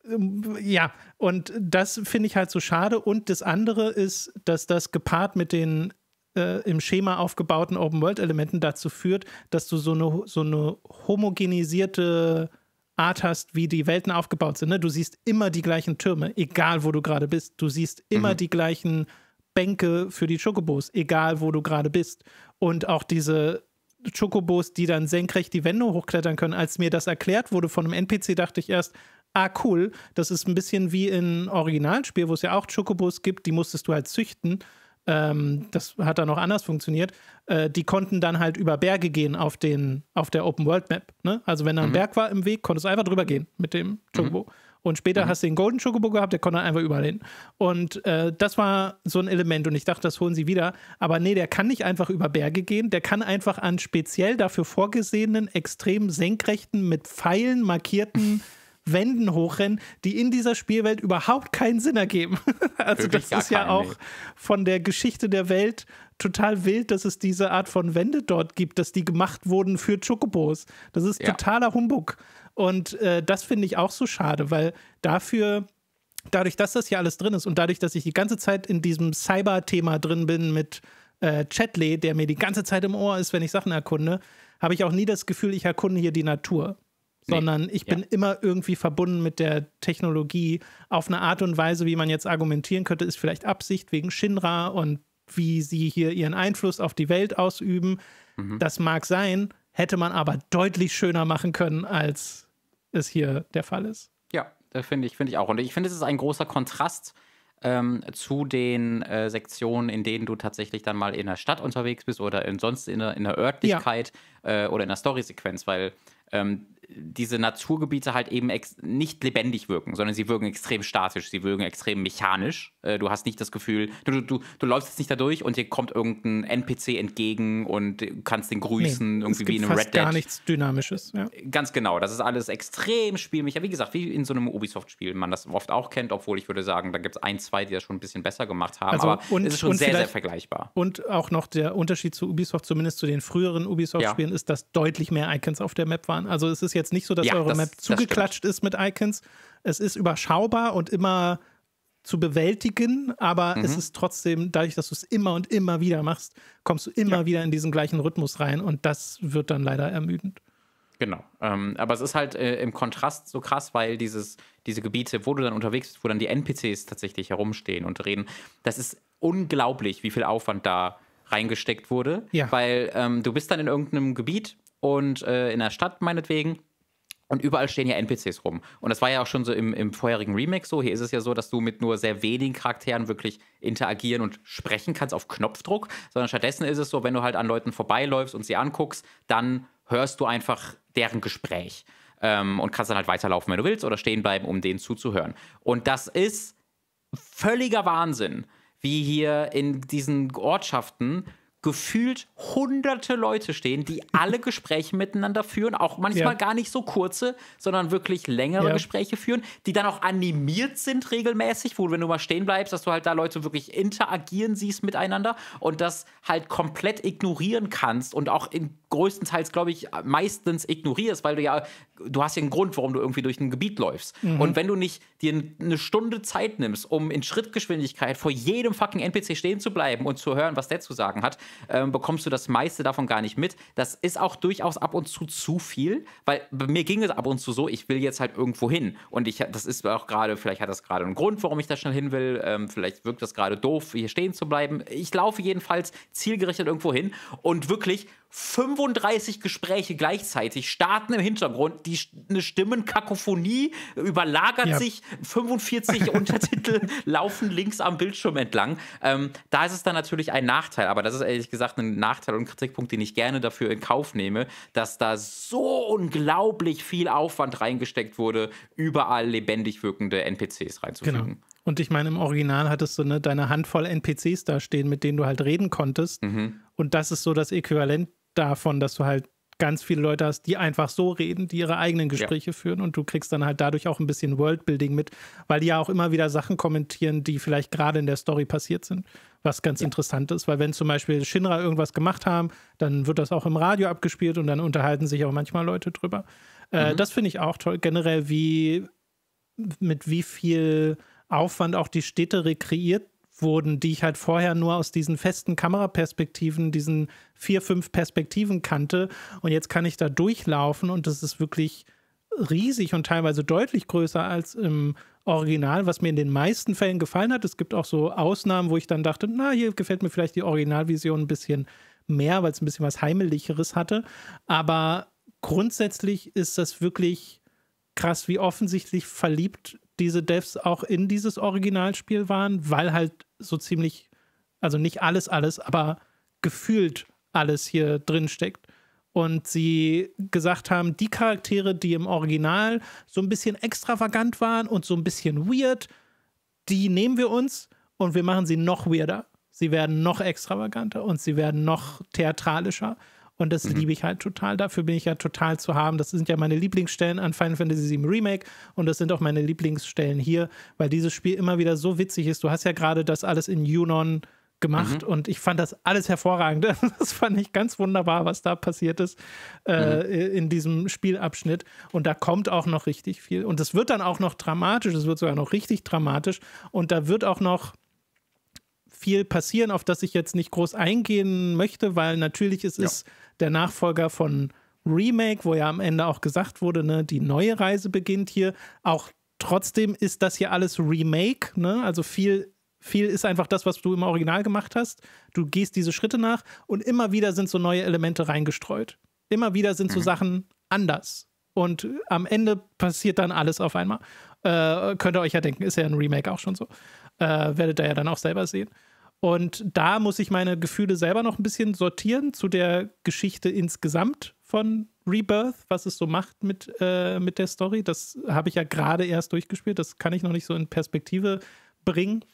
ähm, ja, und das finde ich halt so schade. Und das andere ist, dass das gepaart mit den äh, im Schema aufgebauten Open-World-Elementen dazu führt, dass du so eine, so eine homogenisierte Art hast, wie die Welten aufgebaut sind. Ne? Du siehst immer die gleichen Türme, egal wo du gerade bist. Du siehst immer mhm. die gleichen Bänke für die Chocobos, egal wo du gerade bist. Und auch diese Chocobos, die dann senkrecht die Wände hochklettern können. Als mir das erklärt wurde von einem NPC, dachte ich erst, ah cool, das ist ein bisschen wie in Originalspiel, wo es ja auch Chocobos gibt, die musstest du halt züchten ähm, das hat dann noch anders funktioniert, äh, die konnten dann halt über Berge gehen auf, den, auf der Open World Map. Ne? Also wenn da ein mhm. Berg war im Weg, konntest du einfach drüber gehen mit dem mhm. Chocobo. Mhm. Und später mhm. hast du den Golden Chocobo gehabt, der konnte einfach überall hin. Und äh, das war so ein Element und ich dachte, das holen sie wieder. Aber nee, der kann nicht einfach über Berge gehen, der kann einfach an speziell dafür vorgesehenen, extrem senkrechten, mit Pfeilen markierten Wänden hochrennen, die in dieser Spielwelt überhaupt keinen Sinn ergeben. also Wirklich das ist ja auch von der Geschichte der Welt total wild, dass es diese Art von Wände dort gibt, dass die gemacht wurden für Chocobos. Das ist ja. totaler Humbug. Und äh, das finde ich auch so schade, weil dafür dadurch, dass das hier alles drin ist und dadurch, dass ich die ganze Zeit in diesem Cyber-Thema drin bin mit äh, Chatley, der mir die ganze Zeit im Ohr ist, wenn ich Sachen erkunde, habe ich auch nie das Gefühl, ich erkunde hier die Natur sondern ich ja. bin immer irgendwie verbunden mit der Technologie auf eine Art und Weise, wie man jetzt argumentieren könnte, ist vielleicht Absicht wegen Shinra und wie sie hier ihren Einfluss auf die Welt ausüben. Mhm. Das mag sein, hätte man aber deutlich schöner machen können, als es hier der Fall ist. Ja, finde ich, finde ich auch. Und ich finde, es ist ein großer Kontrast ähm, zu den äh, Sektionen, in denen du tatsächlich dann mal in der Stadt unterwegs bist oder in, sonst in der, in der Örtlichkeit ja. äh, oder in der Story-Sequenz, weil ähm, diese Naturgebiete halt eben nicht lebendig wirken, sondern sie wirken extrem statisch, sie wirken extrem mechanisch. Äh, du hast nicht das Gefühl, du, du, du läufst jetzt nicht da durch und dir kommt irgendein NPC entgegen und kannst den grüßen, nee, irgendwie wie in einem Red Dead. gar nichts Dynamisches. Ja. Ganz genau, das ist alles extrem spielmechanisch. Wie gesagt, wie in so einem Ubisoft-Spiel, man das oft auch kennt, obwohl ich würde sagen, da gibt es ein, zwei, die das schon ein bisschen besser gemacht haben. Also, aber und, es ist schon sehr, sehr vergleichbar. Und auch noch der Unterschied zu Ubisoft, zumindest zu den früheren Ubisoft-Spielen, ja. ist, dass deutlich mehr Icons auf der Map waren. Also es ist jetzt jetzt nicht so, dass ja, eure das, Map zugeklatscht ist mit Icons. Es ist überschaubar und immer zu bewältigen, aber mhm. es ist trotzdem, dadurch, dass du es immer und immer wieder machst, kommst du immer ja. wieder in diesen gleichen Rhythmus rein und das wird dann leider ermüdend. Genau. Ähm, aber es ist halt äh, im Kontrast so krass, weil dieses, diese Gebiete, wo du dann unterwegs bist, wo dann die NPCs tatsächlich herumstehen und reden, das ist unglaublich, wie viel Aufwand da reingesteckt wurde. Ja. Weil ähm, du bist dann in irgendeinem Gebiet und äh, in der Stadt meinetwegen und überall stehen ja NPCs rum. Und das war ja auch schon so im, im vorherigen Remake so. Hier ist es ja so, dass du mit nur sehr wenigen Charakteren wirklich interagieren und sprechen kannst auf Knopfdruck, sondern stattdessen ist es so, wenn du halt an Leuten vorbeiläufst und sie anguckst, dann hörst du einfach deren Gespräch ähm, und kannst dann halt weiterlaufen, wenn du willst, oder stehen bleiben, um denen zuzuhören. Und das ist völliger Wahnsinn, wie hier in diesen Ortschaften gefühlt hunderte Leute stehen, die alle Gespräche miteinander führen, auch manchmal ja. gar nicht so kurze, sondern wirklich längere ja. Gespräche führen, die dann auch animiert sind regelmäßig, wo wenn du mal stehen bleibst, dass du halt da Leute wirklich interagieren siehst miteinander und das halt komplett ignorieren kannst und auch in größtenteils, glaube ich, meistens ignorierst, weil du ja, du hast ja einen Grund, warum du irgendwie durch ein Gebiet läufst. Mhm. Und wenn du nicht dir eine Stunde Zeit nimmst, um in Schrittgeschwindigkeit vor jedem fucking NPC stehen zu bleiben und zu hören, was der zu sagen hat, äh, bekommst du das meiste davon gar nicht mit. Das ist auch durchaus ab und zu zu viel, weil bei mir ging es ab und zu so, ich will jetzt halt irgendwo hin. Und ich, das ist auch gerade, vielleicht hat das gerade einen Grund, warum ich da schnell hin will. Ähm, vielleicht wirkt das gerade doof, hier stehen zu bleiben. Ich laufe jedenfalls zielgerichtet irgendwo hin und wirklich 35 Gespräche gleichzeitig starten im Hintergrund, die eine Stimmenkakophonie überlagert ja. sich, 45 Untertitel laufen links am Bildschirm entlang. Ähm, da ist es dann natürlich ein Nachteil, aber das ist ehrlich gesagt ein Nachteil und Kritikpunkt, den ich gerne dafür in Kauf nehme, dass da so unglaublich viel Aufwand reingesteckt wurde, überall lebendig wirkende NPCs reinzufügen. Genau. Und ich meine, im Original hattest du ne, deine Handvoll NPCs da stehen, mit denen du halt reden konntest. Mhm. Und das ist so das Äquivalent davon, dass du halt ganz viele Leute hast, die einfach so reden, die ihre eigenen Gespräche ja. führen und du kriegst dann halt dadurch auch ein bisschen Worldbuilding mit, weil die ja auch immer wieder Sachen kommentieren, die vielleicht gerade in der Story passiert sind, was ganz ja. interessant ist, weil wenn zum Beispiel Shinra irgendwas gemacht haben, dann wird das auch im Radio abgespielt und dann unterhalten sich auch manchmal Leute drüber. Äh, mhm. Äh, das finde ich auch toll, generell wie mit wie viel Aufwand auch die Städte rekreiert wurden, die ich halt vorher nur aus diesen festen Kameraperspektiven, diesen vier, fünf Perspektiven kannte. Und jetzt kann ich da durchlaufen und das ist wirklich riesig und teilweise deutlich größer als im Original, was mir in den meisten Fällen gefallen hat. Es gibt auch so Ausnahmen, wo ich dann dachte, na, hier gefällt mir vielleicht die Originalvision ein bisschen mehr, weil es ein bisschen was Heimeligeres hatte. Aber grundsätzlich ist das wirklich krass, wie offensichtlich verliebt diese Devs auch in dieses Originalspiel waren, weil halt so ziemlich, also nicht alles, alles, aber gefühlt alles hier drin steckt. Und sie gesagt haben, die Charaktere, die im Original so ein bisschen extravagant waren und so ein bisschen weird, die nehmen wir uns und wir machen sie noch weirder. Sie werden noch extravaganter und sie werden noch theatralischer. Und das mhm. liebe ich halt total. Dafür bin ich ja total zu haben. Das sind ja meine Lieblingsstellen an Final Fantasy VII Remake und das sind auch meine Lieblingsstellen hier, weil dieses Spiel immer wieder so witzig ist. Du hast ja gerade das alles in Yunon gemacht mhm. und ich fand das alles hervorragend. Das fand ich ganz wunderbar, was da passiert ist äh, mhm. in diesem Spielabschnitt. Und da kommt auch noch richtig viel. Und es wird dann auch noch dramatisch, es wird sogar noch richtig dramatisch. Und da wird auch noch viel passieren, auf das ich jetzt nicht groß eingehen möchte, weil natürlich es ja. ist der Nachfolger von Remake, wo ja am Ende auch gesagt wurde, ne, die neue Reise beginnt hier. Auch trotzdem ist das hier alles Remake, ne? Also viel, viel ist einfach das, was du im Original gemacht hast. Du gehst diese Schritte nach und immer wieder sind so neue Elemente reingestreut. Immer wieder sind so mhm. Sachen anders. Und am Ende passiert dann alles auf einmal. Äh, könnt ihr euch ja denken, ist ja ein Remake auch schon so. Äh, werdet ihr ja dann auch selber sehen. Und da muss ich meine Gefühle selber noch ein bisschen sortieren zu der Geschichte insgesamt von Rebirth, was es so macht mit, äh, mit der Story. Das habe ich ja gerade erst durchgespielt. Das kann ich noch nicht so in Perspektive bringen.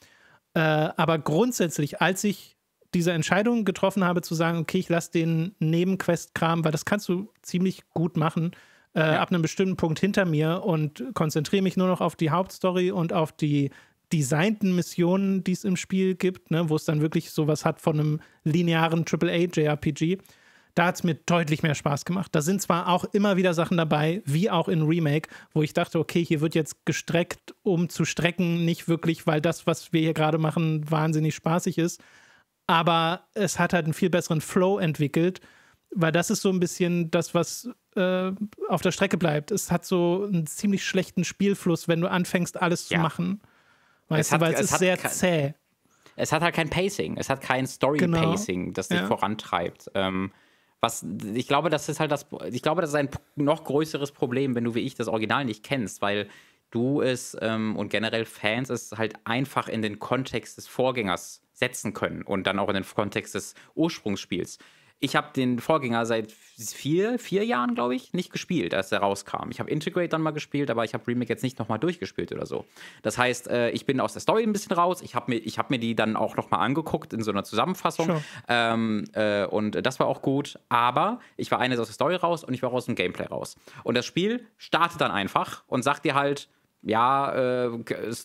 Äh, aber grundsätzlich, als ich diese Entscheidung getroffen habe, zu sagen, okay, ich lasse den Nebenquest-Kram, weil das kannst du ziemlich gut machen, äh, ja. ab einem bestimmten Punkt hinter mir und konzentriere mich nur noch auf die Hauptstory und auf die designten Missionen, die es im Spiel gibt, ne, wo es dann wirklich sowas hat von einem linearen AAA-JRPG. Da hat es mir deutlich mehr Spaß gemacht. Da sind zwar auch immer wieder Sachen dabei, wie auch in Remake, wo ich dachte, okay, hier wird jetzt gestreckt, um zu strecken, nicht wirklich, weil das, was wir hier gerade machen, wahnsinnig spaßig ist. Aber es hat halt einen viel besseren Flow entwickelt, weil das ist so ein bisschen das, was äh, auf der Strecke bleibt. Es hat so einen ziemlich schlechten Spielfluss, wenn du anfängst, alles ja. zu machen. Weißt es du, weil es, es ist sehr zäh. Es hat halt kein Pacing, es hat kein Story-Pacing, genau. das dich ja. vorantreibt. Ähm, was, ich glaube, das ist halt das, ich glaube, das ist ein noch größeres Problem, wenn du wie ich das Original nicht kennst, weil du es ähm, und generell Fans es halt einfach in den Kontext des Vorgängers setzen können und dann auch in den Kontext des Ursprungsspiels. Ich habe den Vorgänger seit vier, vier Jahren, glaube ich, nicht gespielt, als der rauskam. Ich habe Integrate dann mal gespielt, aber ich habe Remake jetzt nicht nochmal durchgespielt oder so. Das heißt, äh, ich bin aus der Story ein bisschen raus. Ich habe mir, hab mir die dann auch nochmal angeguckt in so einer Zusammenfassung. Sure. Ähm, äh, und das war auch gut. Aber ich war eines aus der Story raus und ich war aus dem Gameplay raus. Und das Spiel startet dann einfach und sagt dir halt, ja, äh,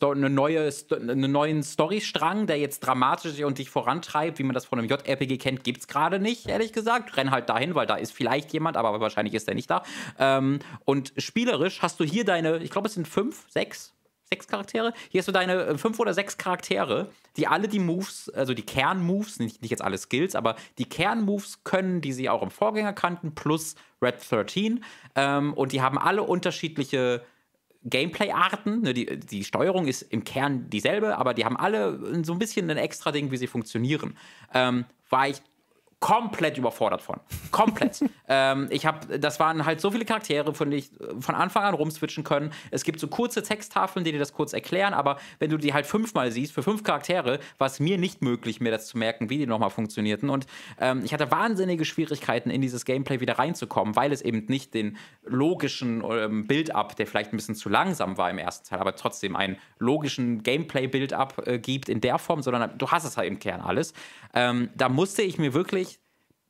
eine neue, einen neuen Storystrang, der jetzt dramatisch und dich vorantreibt, wie man das von einem JRPG kennt, gibt es gerade nicht, ehrlich gesagt. Renn halt dahin, weil da ist vielleicht jemand, aber wahrscheinlich ist er nicht da. Ähm, und spielerisch hast du hier deine, ich glaube, es sind fünf, sechs, sechs Charaktere. Hier hast du deine äh, fünf oder sechs Charaktere, die alle die Moves, also die Kernmoves, nicht, nicht jetzt alle Skills, aber die Kernmoves können, die sie auch im Vorgänger kannten, plus Red 13. Ähm, und die haben alle unterschiedliche Gameplay-Arten. Ne? Die, die Steuerung ist im Kern dieselbe, aber die haben alle so ein bisschen ein extra Ding, wie sie funktionieren. Ähm, war ich komplett überfordert von. Komplett. ähm, ich habe, das waren halt so viele Charaktere, von denen ich von Anfang an rumswitchen können. Es gibt so kurze Texttafeln, die dir das kurz erklären, aber wenn du die halt fünfmal siehst, für fünf Charaktere, war es mir nicht möglich, mir das zu merken, wie die nochmal funktionierten. Und ähm, ich hatte wahnsinnige Schwierigkeiten, in dieses Gameplay wieder reinzukommen, weil es eben nicht den logischen ähm, Build-up, der vielleicht ein bisschen zu langsam war im ersten Teil, aber trotzdem einen logischen Gameplay-Build-up äh, gibt in der Form, sondern du hast es halt im Kern alles. Ähm, da musste ich mir wirklich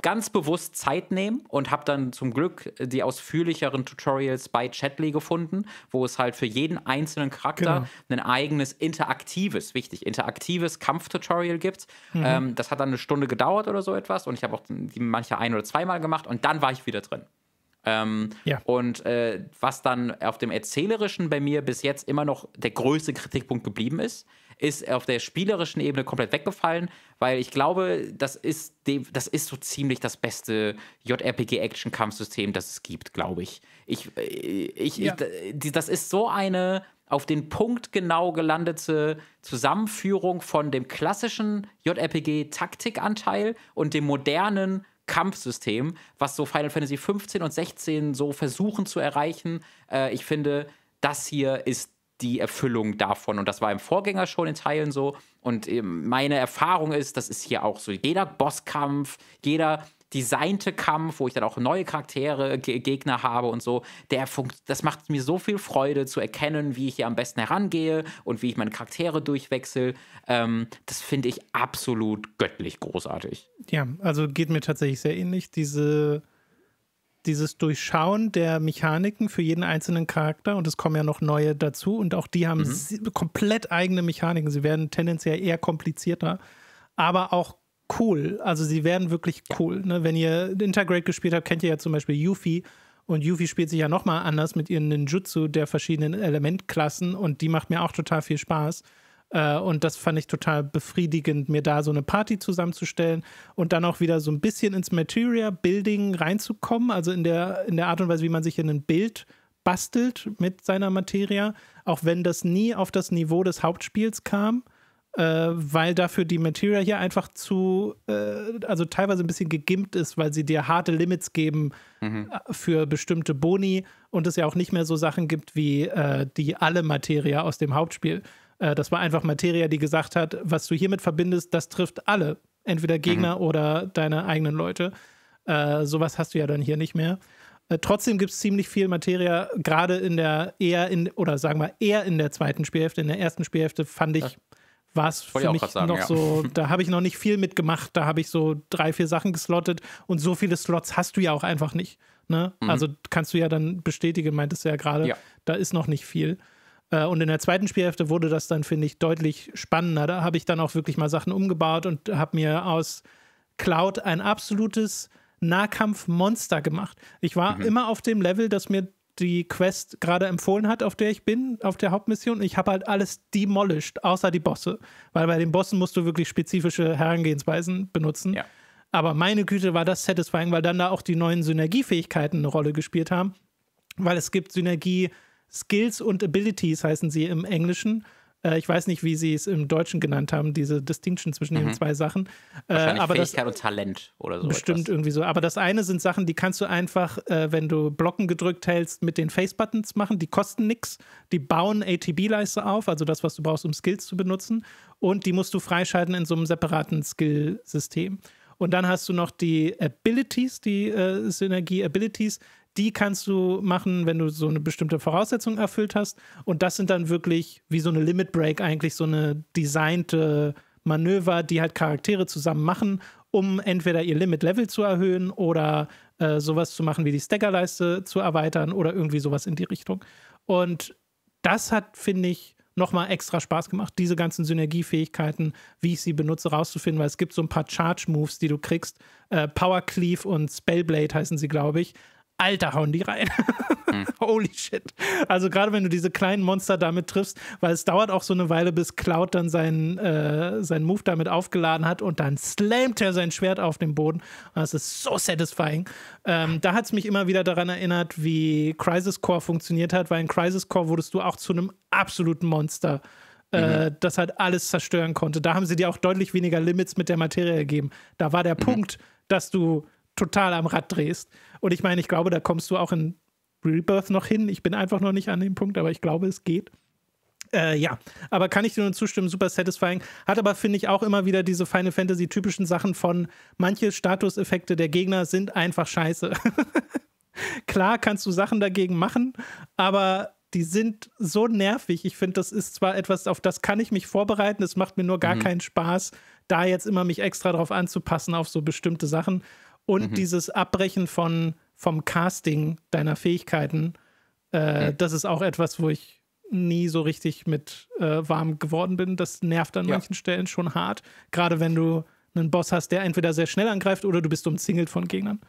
ganz bewusst Zeit nehmen und habe dann zum Glück die ausführlicheren Tutorials bei Chatly gefunden, wo es halt für jeden einzelnen Charakter genau. ein eigenes interaktives, wichtig, interaktives Kampftutorial gibt. Mhm. Ähm, das hat dann eine Stunde gedauert oder so etwas und ich habe auch die manche ein oder zweimal gemacht und dann war ich wieder drin. Ähm, ja. Und äh, was dann auf dem Erzählerischen bei mir bis jetzt immer noch der größte Kritikpunkt geblieben ist, ist auf der spielerischen Ebene komplett weggefallen, weil ich glaube, das ist, das ist so ziemlich das beste JRPG-Action-Kampfsystem, das es gibt, glaube ich. Ich, äh, ich, ja. ich. Das ist so eine auf den Punkt genau gelandete Zusammenführung von dem klassischen JRPG-Taktikanteil und dem modernen Kampfsystem, was so Final Fantasy 15 und 16 so versuchen zu erreichen. Äh, ich finde, das hier ist die Erfüllung davon. Und das war im Vorgänger schon in Teilen so. Und ähm, meine Erfahrung ist, das ist hier auch so. Jeder Bosskampf, jeder designte Kampf, wo ich dann auch neue Charaktere, Gegner habe und so, der funkt, das macht mir so viel Freude zu erkennen, wie ich hier am besten herangehe und wie ich meine Charaktere durchwechsel. Ähm, das finde ich absolut göttlich großartig. Ja, also geht mir tatsächlich sehr ähnlich. Diese dieses Durchschauen der Mechaniken für jeden einzelnen Charakter und es kommen ja noch neue dazu und auch die haben mhm. komplett eigene Mechaniken. Sie werden tendenziell eher komplizierter, aber auch cool. Also sie werden wirklich cool. Ne? Wenn ihr Integrate gespielt habt, kennt ihr ja zum Beispiel Yuffie und Yuffie spielt sich ja nochmal anders mit ihren Ninjutsu der verschiedenen Elementklassen und die macht mir auch total viel Spaß. Äh, und das fand ich total befriedigend, mir da so eine Party zusammenzustellen und dann auch wieder so ein bisschen ins Material Building reinzukommen, also in der, in der Art und Weise, wie man sich in ein Bild bastelt mit seiner Materia, auch wenn das nie auf das Niveau des Hauptspiels kam. Äh, weil dafür die Materia hier einfach zu, äh, also teilweise ein bisschen gegimpt ist, weil sie dir harte Limits geben mhm. Äh, für bestimmte Boni und es ja auch nicht mehr so Sachen gibt wie äh, die alle Materia aus dem Hauptspiel, äh, das war einfach Materia, die gesagt hat, was du hiermit verbindest, das trifft alle. Entweder mhm. Gegner mhm. oder deine eigenen Leute. Äh, sowas hast du ja dann hier nicht mehr. Äh, trotzdem gibt es ziemlich viel Materia, gerade in der eher in, oder sagen wir eher in der zweiten Spielhälfte. In der ersten Spielhälfte fand ich, war es für mich sagen, noch ja. so, da habe ich noch nicht viel mitgemacht. Da habe ich so drei, vier Sachen geslottet und so viele Slots hast du ja auch einfach nicht. Ne? Mhm. Also kannst du ja dann bestätigen, meintest du ja gerade, ja. da ist noch nicht viel. Äh, und in der zweiten Spielhälfte wurde das dann, finde ich, deutlich spannender. Da habe ich dann auch wirklich mal Sachen umgebaut und habe mir aus Cloud ein absolutes Nahkampfmonster gemacht. Ich war mhm. immer auf dem Level, das mir die Quest gerade empfohlen hat, auf der ich bin, auf der Hauptmission. Ich habe halt alles demolished, außer die Bosse. Weil bei den Bossen musst du wirklich spezifische Herangehensweisen benutzen. Ja. Aber meine Güte, war das satisfying, weil dann da auch die neuen Synergiefähigkeiten eine Rolle gespielt haben. Weil es gibt Synergie- Skills und Abilities heißen sie im Englischen. Äh, ich weiß nicht, wie sie es im Deutschen genannt haben, diese Distinction zwischen mhm. den zwei Sachen. Äh, aber Fähigkeit das, und Talent oder so. Bestimmt etwas. irgendwie so. Aber das eine sind Sachen, die kannst du einfach, äh, wenn du Blocken gedrückt hältst, mit den Face-Buttons machen. Die kosten nichts. Die bauen ATB-Leiste auf, also das, was du brauchst, um Skills zu benutzen. Und die musst du freischalten in so einem separaten Skill-System. Und dann hast du noch die Abilities, die äh, Synergie-Abilities die kannst du machen, wenn du so eine bestimmte Voraussetzung erfüllt hast. Und das sind dann wirklich wie so eine Limit Break eigentlich so eine designte Manöver, die halt Charaktere zusammen machen, um entweder ihr Limit Level zu erhöhen oder äh, sowas zu machen wie die Staggerleiste zu erweitern oder irgendwie sowas in die Richtung. Und das hat, finde ich, nochmal extra Spaß gemacht, diese ganzen Synergiefähigkeiten, wie ich sie benutze, rauszufinden, weil es gibt so ein paar Charge-Moves, die du kriegst. Äh, Power Cleave und Spellblade heißen sie, glaube ich. Alter, hauen die rein. hm. Holy shit. Also gerade wenn du diese kleinen Monster damit triffst, weil es dauert auch so eine Weile, bis Cloud dann seinen, äh, seinen Move damit aufgeladen hat und dann slammt er sein Schwert auf den Boden. Das ist so satisfying. Ähm, da hat es mich immer wieder daran erinnert, wie Crisis Core funktioniert hat, weil in Crisis Core wurdest du auch zu einem absoluten Monster. Äh, mhm. das halt alles zerstören konnte. Da haben sie dir auch deutlich weniger Limits mit der Materie gegeben. Da war der mhm. Punkt, dass du total am Rad drehst. Und ich meine, ich glaube, da kommst du auch in Rebirth noch hin. Ich bin einfach noch nicht an dem Punkt, aber ich glaube, es geht. Äh, ja, aber kann ich dir nur zustimmen, super satisfying. Hat aber, finde ich, auch immer wieder diese Final Fantasy-typischen Sachen von manche Statuseffekte der Gegner sind einfach scheiße. Klar kannst du Sachen dagegen machen, aber die sind so nervig. Ich finde, das ist zwar etwas, auf das kann ich mich vorbereiten, es macht mir nur gar mhm. keinen Spaß, da jetzt immer mich extra drauf anzupassen auf so bestimmte Sachen und mhm. dieses Abbrechen von, vom Casting deiner Fähigkeiten, äh, mhm. das ist auch etwas, wo ich nie so richtig mit äh, warm geworden bin. Das nervt an ja. manchen Stellen schon hart. Gerade wenn du einen Boss hast, der entweder sehr schnell angreift oder du bist umzingelt von Gegnern.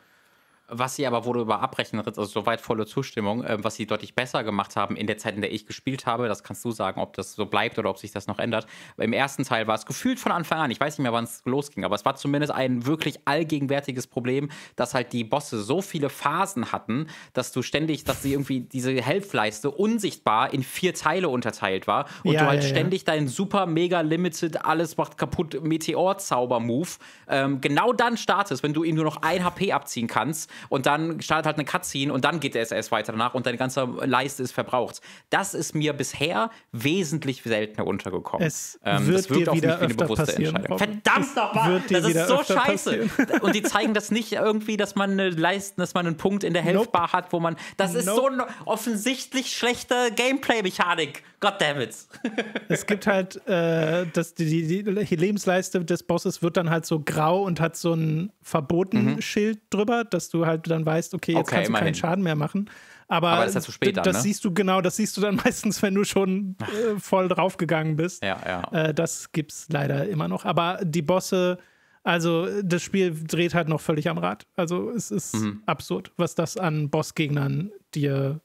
Was sie aber, wo du über abbrechen ritzt, also soweit volle Zustimmung, äh, was sie deutlich besser gemacht haben in der Zeit, in der ich gespielt habe, das kannst du sagen, ob das so bleibt oder ob sich das noch ändert. Im ersten Teil war es gefühlt von Anfang an, ich weiß nicht mehr, wann es losging, aber es war zumindest ein wirklich allgegenwärtiges Problem, dass halt die Bosse so viele Phasen hatten, dass du ständig, dass sie irgendwie diese Helfleiste unsichtbar in vier Teile unterteilt war und ja, du halt ja, ständig ja. deinen super mega limited, alles macht kaputt Meteor-Zauber-Move ähm, genau dann startest, wenn du ihm nur noch ein HP abziehen kannst und dann startet halt eine Cutscene und dann geht der SS weiter danach und deine ganze Leiste ist verbraucht. Das ist mir bisher wesentlich seltener untergekommen. Es ähm, wird das wirkt auf mich wie eine bewusste passieren. Entscheidung. Verdammt nochmal! Das ist so scheiße! Passieren. Und die zeigen das nicht irgendwie, dass man eine Leiste, dass man einen Punkt in der Helfbar nope. hat, wo man. Das ist so eine offensichtlich schlechte Gameplay-Mechanik. Goddammit! es gibt halt, äh, das, die, die, die Lebensleiste des Bosses wird dann halt so grau und hat so ein mhm. Verboten-Schild drüber, dass du halt dann weißt, okay, jetzt okay, kannst du keinen Schaden mehr machen. Aber, Aber das, später, das ne? siehst du genau, das siehst du dann meistens, wenn du schon äh, voll draufgegangen bist. Ja, ja. Äh, das gibt's leider immer noch. Aber die Bosse, also das Spiel dreht halt noch völlig am Rad. Also es ist mhm. absurd, was das an Bossgegnern dir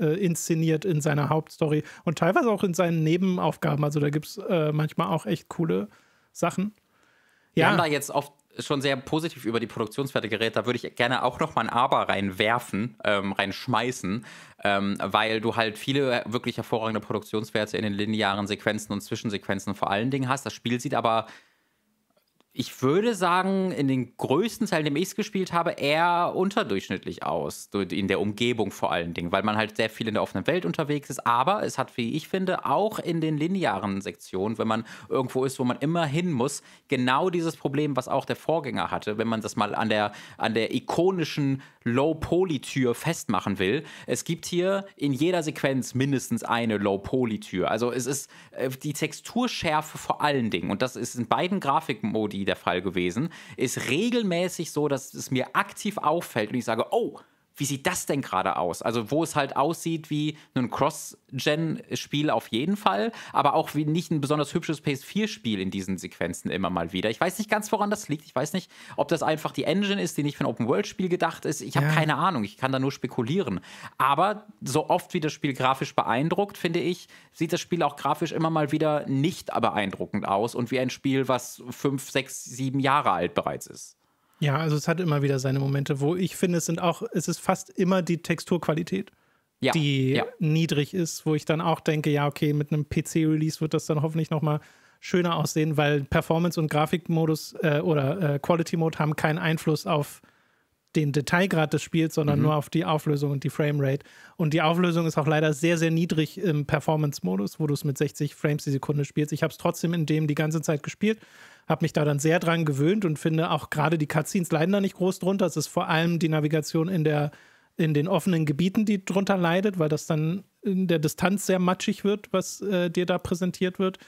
äh, inszeniert in seiner Hauptstory und teilweise auch in seinen Nebenaufgaben. Also da gibt es äh, manchmal auch echt coole Sachen. Ja. Wir haben da jetzt oft schon sehr positiv über die Produktionswerte geredet. Da würde ich gerne auch noch mal ein Aber reinwerfen, ähm, reinschmeißen, ähm, weil du halt viele wirklich hervorragende Produktionswerte in den linearen Sequenzen und Zwischensequenzen vor allen Dingen hast. Das Spiel sieht aber ich würde sagen, in den größten Teilen, dem ich es gespielt habe, eher unterdurchschnittlich aus. In der Umgebung vor allen Dingen, weil man halt sehr viel in der offenen Welt unterwegs ist. Aber es hat, wie ich finde, auch in den linearen Sektionen, wenn man irgendwo ist, wo man immer hin muss, genau dieses Problem, was auch der Vorgänger hatte, wenn man das mal an der, an der ikonischen Low-Poly-Tür festmachen will. Es gibt hier in jeder Sequenz mindestens eine Low-Poly-Tür. Also es ist äh, die Texturschärfe vor allen Dingen. Und das ist in beiden Grafikmodi der Fall gewesen, ist regelmäßig so, dass es mir aktiv auffällt und ich sage, oh, wie sieht das denn gerade aus? Also, wo es halt aussieht wie ein Cross-Gen-Spiel auf jeden Fall, aber auch wie nicht ein besonders hübsches PS4-Spiel in diesen Sequenzen immer mal wieder. Ich weiß nicht ganz, woran das liegt. Ich weiß nicht, ob das einfach die Engine ist, die nicht für ein Open-World-Spiel gedacht ist. Ich habe ja. keine Ahnung. Ich kann da nur spekulieren. Aber so oft wie das Spiel grafisch beeindruckt, finde ich, sieht das Spiel auch grafisch immer mal wieder nicht beeindruckend aus und wie ein Spiel, was fünf, sechs, sieben Jahre alt bereits ist. Ja, also es hat immer wieder seine Momente, wo ich finde, es sind auch, es ist fast immer die Texturqualität, ja, die ja. niedrig ist, wo ich dann auch denke, ja, okay, mit einem PC-Release wird das dann hoffentlich nochmal schöner aussehen, weil Performance und Grafikmodus äh, oder äh, Quality Mode haben keinen Einfluss auf den Detailgrad des Spiels, sondern mhm. nur auf die Auflösung und die Framerate. Und die Auflösung ist auch leider sehr, sehr niedrig im Performance-Modus, wo du es mit 60 Frames die Sekunde spielst. Ich habe es trotzdem in dem die ganze Zeit gespielt habe mich da dann sehr dran gewöhnt und finde auch gerade die Cutscenes leiden da nicht groß drunter. Es ist vor allem die Navigation in der in den offenen Gebieten, die drunter leidet, weil das dann in der Distanz sehr matschig wird, was äh, dir da präsentiert wird.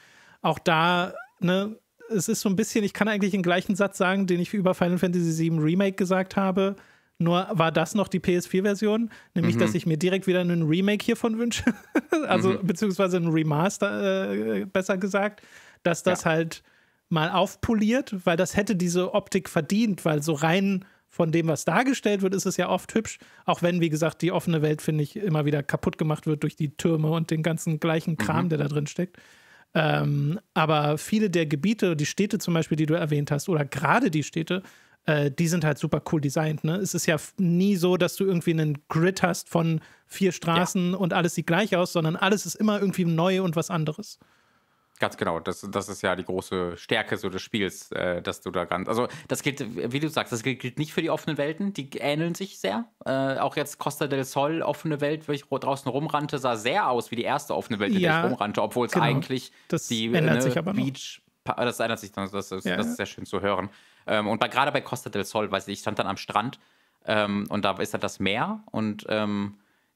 Auch da, ne, es ist so ein bisschen, ich kann eigentlich den gleichen Satz sagen, den ich über Final Fantasy VII Remake gesagt habe. Nur war das noch die PS4-Version, nämlich mhm. dass ich mir direkt wieder einen Remake hiervon wünsche, also mhm. beziehungsweise einen Remaster, äh, besser gesagt, dass das ja. halt mal aufpoliert, weil das hätte diese Optik verdient, weil so rein von dem, was dargestellt wird, ist es ja oft hübsch, auch wenn, wie gesagt, die offene Welt, finde ich, immer wieder kaputt gemacht wird durch die Türme und den ganzen gleichen Kram, mhm. der da drin steckt. Ähm, aber viele der Gebiete, die Städte zum Beispiel, die du erwähnt hast, oder gerade die Städte, äh, die sind halt super cool designt. Ne? Es ist ja nie so, dass du irgendwie einen Grid hast von vier Straßen ja. und alles sieht gleich aus, sondern alles ist immer irgendwie neu und was anderes. Ganz genau, das, das ist ja die große Stärke so des Spiels, äh, dass du da ganz. Also, das gilt, wie du sagst, das gilt, nicht für die offenen Welten, die ähneln sich sehr. Äh, auch jetzt Costa del Sol, offene Welt, wo ich draußen rumrannte, sah sehr aus wie die erste offene Welt, in ja, der ich rumrannte, obwohl es genau. eigentlich das die ändert äh, sich aber Beach. Äh, das ändert sich dann, das ist, ja, das ist sehr schön zu hören. Ähm, und bei, gerade bei Costa del Sol, weiß ich, ich stand dann am Strand ähm, und da ist dann das Meer und. Ähm,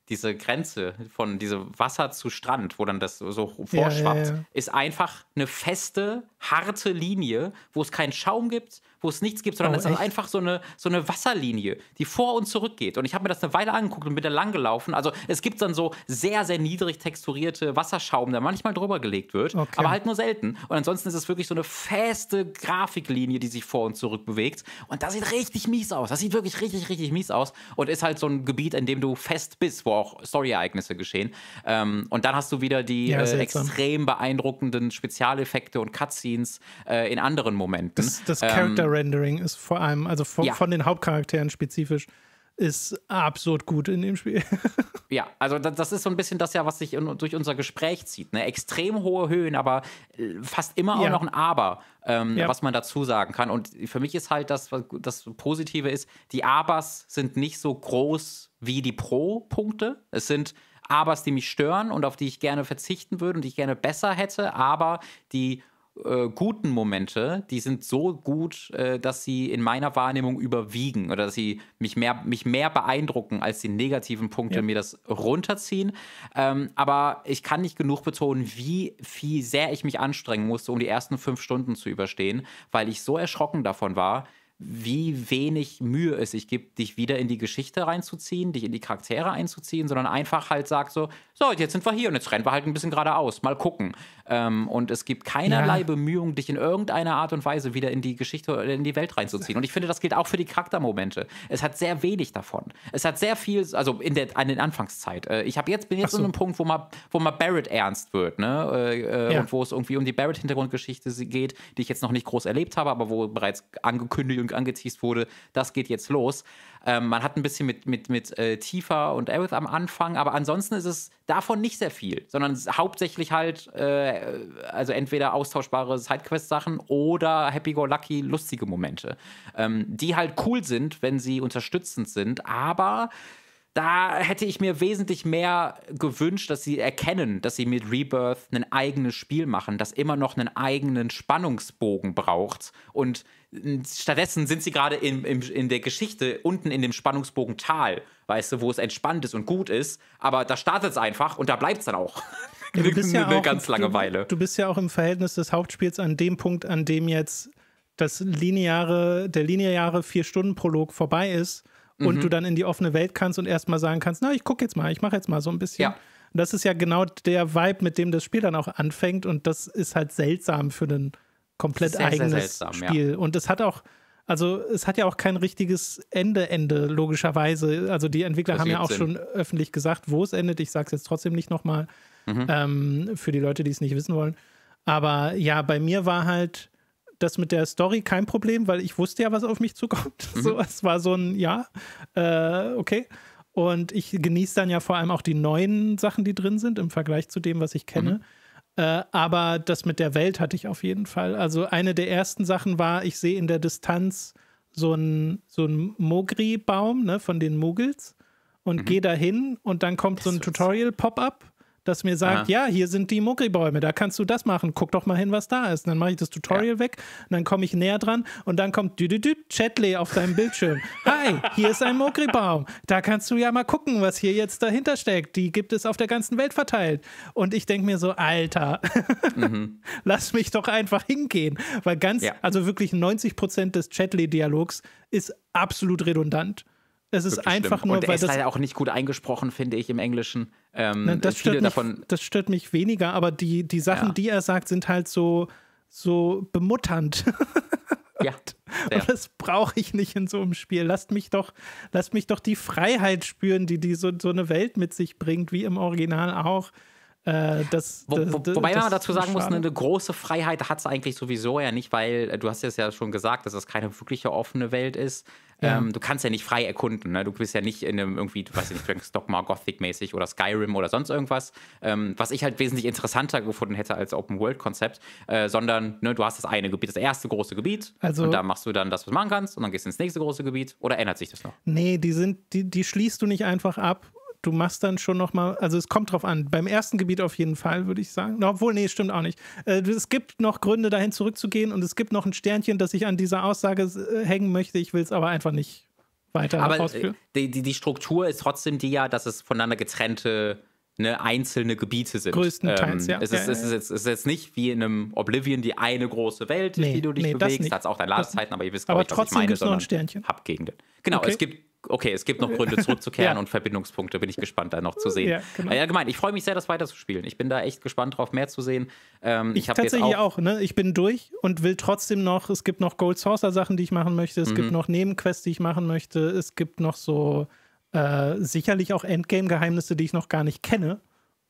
diese Grenze von diesem Wasser zu Strand, wo dann das so vorschwappt, ja, ja, ja. ist einfach eine feste, harte Linie, wo es keinen Schaum gibt, wo es nichts gibt, sondern oh, es ist einfach so eine, so eine Wasserlinie, die vor und zurück geht. Und ich habe mir das eine Weile angeguckt und bin da lang gelaufen. Also es gibt dann so sehr, sehr niedrig texturierte Wasserschaum, der manchmal drüber gelegt wird, okay. aber halt nur selten. Und ansonsten ist es wirklich so eine feste Grafiklinie, die sich vor und zurück bewegt. Und das sieht richtig mies aus. Das sieht wirklich richtig, richtig mies aus. Und ist halt so ein Gebiet, in dem du fest bist, wo auch Story-Ereignisse geschehen. Ähm, und dann hast du wieder die ja, äh, extrem beeindruckenden Spezialeffekte und Cutscenes äh, in anderen Momenten. Das, das ähm, Character Render-Rendering ist vor allem, also von, ja. von den Hauptcharakteren spezifisch, ist absurd gut in dem Spiel. ja, also das, das, ist so ein bisschen das ja, was sich in, durch unser Gespräch zieht. Ne? Extrem hohe Höhen, aber äh, fast immer ja. auch noch ein Aber, ähm, ja. was man dazu sagen kann. Und für mich ist halt das, das Positive ist, die Abers sind nicht so groß wie die Pro-Punkte. Es sind Abers, die mich stören und auf die ich gerne verzichten würde und die ich gerne besser hätte, aber die äh, guten Momente, die sind so gut, äh, dass sie in meiner Wahrnehmung überwiegen oder dass sie mich mehr, mich mehr beeindrucken als die negativen Punkte, ja. mir das runterziehen. Ähm, aber ich kann nicht genug betonen, wie viel sehr ich mich anstrengen musste, um die ersten fünf Stunden zu überstehen, weil ich so erschrocken davon war, wie wenig Mühe es sich gibt, dich wieder in die Geschichte reinzuziehen, dich in die Charaktere einzuziehen, sondern einfach halt sagt so, so, jetzt sind wir hier und jetzt rennen wir halt ein bisschen geradeaus, mal gucken. Ähm, und es gibt keinerlei ja. Bemühungen, dich in irgendeiner Art und Weise wieder in die Geschichte oder in die Welt reinzuziehen. Und ich finde, das gilt auch für die Charaktermomente. Es hat sehr wenig davon. Es hat sehr viel, also in der, an den Anfangszeit. Äh, ich habe jetzt, bin jetzt so. an einem Punkt, wo mal, wo man Barrett ernst wird, ne? Äh, äh, ja. Und wo es irgendwie um die Barrett-Hintergrundgeschichte geht, die ich jetzt noch nicht groß erlebt habe, aber wo bereits angekündigt und angeteased wurde, das geht jetzt los. Ähm, man hat ein bisschen mit, mit, mit äh, Tifa und Aerith am Anfang, aber ansonsten ist es davon nicht sehr viel, sondern hauptsächlich halt, äh, also entweder austauschbare Sidequest-Sachen oder happy-go-lucky lustige Momente, ähm, die halt cool sind, wenn sie unterstützend sind, aber da hätte ich mir wesentlich mehr gewünscht, dass sie erkennen, dass sie mit Rebirth ein eigenes Spiel machen, das immer noch einen eigenen Spannungsbogen braucht. Und äh, stattdessen sind sie gerade in, in, in der Geschichte unten in dem Spannungsbogen Tal, weißt du, wo es entspannt ist und gut ist. Aber da startet es einfach und da bleibt es dann auch. Ja, du bist ja eine auch, ganz lange Weile. Du, du bist ja auch im Verhältnis des Hauptspiels an dem Punkt, an dem jetzt das lineare, der lineare Vier-Stunden-Prolog vorbei ist und mhm. du dann in die offene Welt kannst und erstmal sagen kannst, na, ich gucke jetzt mal, ich mache jetzt mal so ein bisschen. Ja. das ist ja genau der Vibe, mit dem das Spiel dann auch anfängt und das ist halt seltsam für ein komplett sehr, eigenes sehr seltsam, Spiel. Ja. Und es hat auch, also es hat ja auch kein richtiges Ende, Ende, logischerweise. Also die Entwickler das haben ja auch Sinn. schon öffentlich gesagt, wo es endet. Ich sage es jetzt trotzdem nicht nochmal, mhm. ähm, für die Leute, die es nicht wissen wollen. Aber ja, bei mir war halt, das mit der Story kein Problem, weil ich wusste ja, was auf mich zukommt. Mhm. So, es war so ein Ja, äh, okay. Und ich genieße dann ja vor allem auch die neuen Sachen, die drin sind, im Vergleich zu dem, was ich kenne. Mhm. Äh, aber das mit der Welt hatte ich auf jeden Fall. Also eine der ersten Sachen war, ich sehe in der Distanz so einen so Mogri-Baum ne, von den Mogels und mhm. gehe dahin und dann kommt das so ein Tutorial-Pop-up das mir sagt, Aha. ja, hier sind die Muckribäume, da kannst du das machen, guck doch mal hin, was da ist. Und dann mache ich das Tutorial ja. weg und dann komme ich näher dran und dann kommt dü, -dü, -dü Chatley auf deinem Bildschirm. Hi, hier ist ein Muckribaum. Da kannst du ja mal gucken, was hier jetzt dahinter steckt. Die gibt es auf der ganzen Welt verteilt. Und ich denke mir so, Alter, mhm. lass mich doch einfach hingehen. Weil ganz, ja. also wirklich 90 Prozent des Chatley-Dialogs ist absolut redundant. Es ist einfach schlimm. nur, und weil ist das halt auch nicht gut eingesprochen, finde ich im Englischen. Ähm, Nein, das, stört mich, das, stört mich, weniger, aber die, die Sachen, ja. die er sagt, sind halt so, so bemutternd. ja. Und, das brauche ich nicht in so einem Spiel. Lasst mich doch, lasst mich doch die Freiheit spüren, die, die so, so eine Welt mit sich bringt, wie im Original auch. Äh, das, wo, wo, das, wobei das man dazu sagen muss, eine, große Freiheit hat es eigentlich sowieso ja nicht, weil äh, du hast es ja schon gesagt, dass es keine wirkliche offene Welt ist. Ähm, du kannst ja nicht frei erkunden. Ne? Du bist ja nicht in einem irgendwie, du weißt nicht, Dragon's Dogma, Gothic-mäßig oder Skyrim oder sonst irgendwas, ähm, was ich halt wesentlich interessanter gefunden hätte als Open-World-Konzept, äh, sondern ne, du hast das eine Gebiet, das erste große Gebiet also, und da machst du dann das, was du machen kannst und dann gehst du ins nächste große Gebiet oder ändert sich das noch? Nee, die sind, die, die schließt du nicht einfach ab du machst dann schon nochmal, also es kommt drauf an. Beim ersten Gebiet auf jeden Fall, würde ich sagen. obwohl, nee, stimmt auch nicht. Äh, es gibt noch Gründe, dahin zurückzugehen und es gibt noch ein Sternchen, das ich an dieser Aussage äh, hängen möchte. Ich will es aber einfach nicht weiter aber äh, ausführen. Die, die, die Struktur ist trotzdem die ja, dass es voneinander getrennte ne, einzelne Gebiete sind. Größtenteils, ähm, ja. Es ist, ja, es, ist, es ist jetzt nicht wie in einem Oblivion die eine große Welt, nee, die du dich nee, bewegst. Das hat auch deine Ladezeiten, aber ihr wisst, glaube ich, was ich meine. trotzdem gibt es noch ein Sternchen. Hab Genau, okay. es gibt okay, es gibt noch Gründe zurückzukehren ja. und Verbindungspunkte, bin ich gespannt, da noch zu sehen. Ja, genau. Allgemein, ich freue mich sehr, das weiterzuspielen. Ich bin da echt gespannt drauf, mehr zu sehen. Ähm, ich, ich tatsächlich auch, auch, ne? ich bin durch und will trotzdem noch, es gibt noch Gold Saucer Sachen, die ich machen möchte, es mhm. gibt noch Nebenquests, die ich machen möchte, es gibt noch so äh, sicherlich auch Endgame-Geheimnisse, die ich noch gar nicht kenne.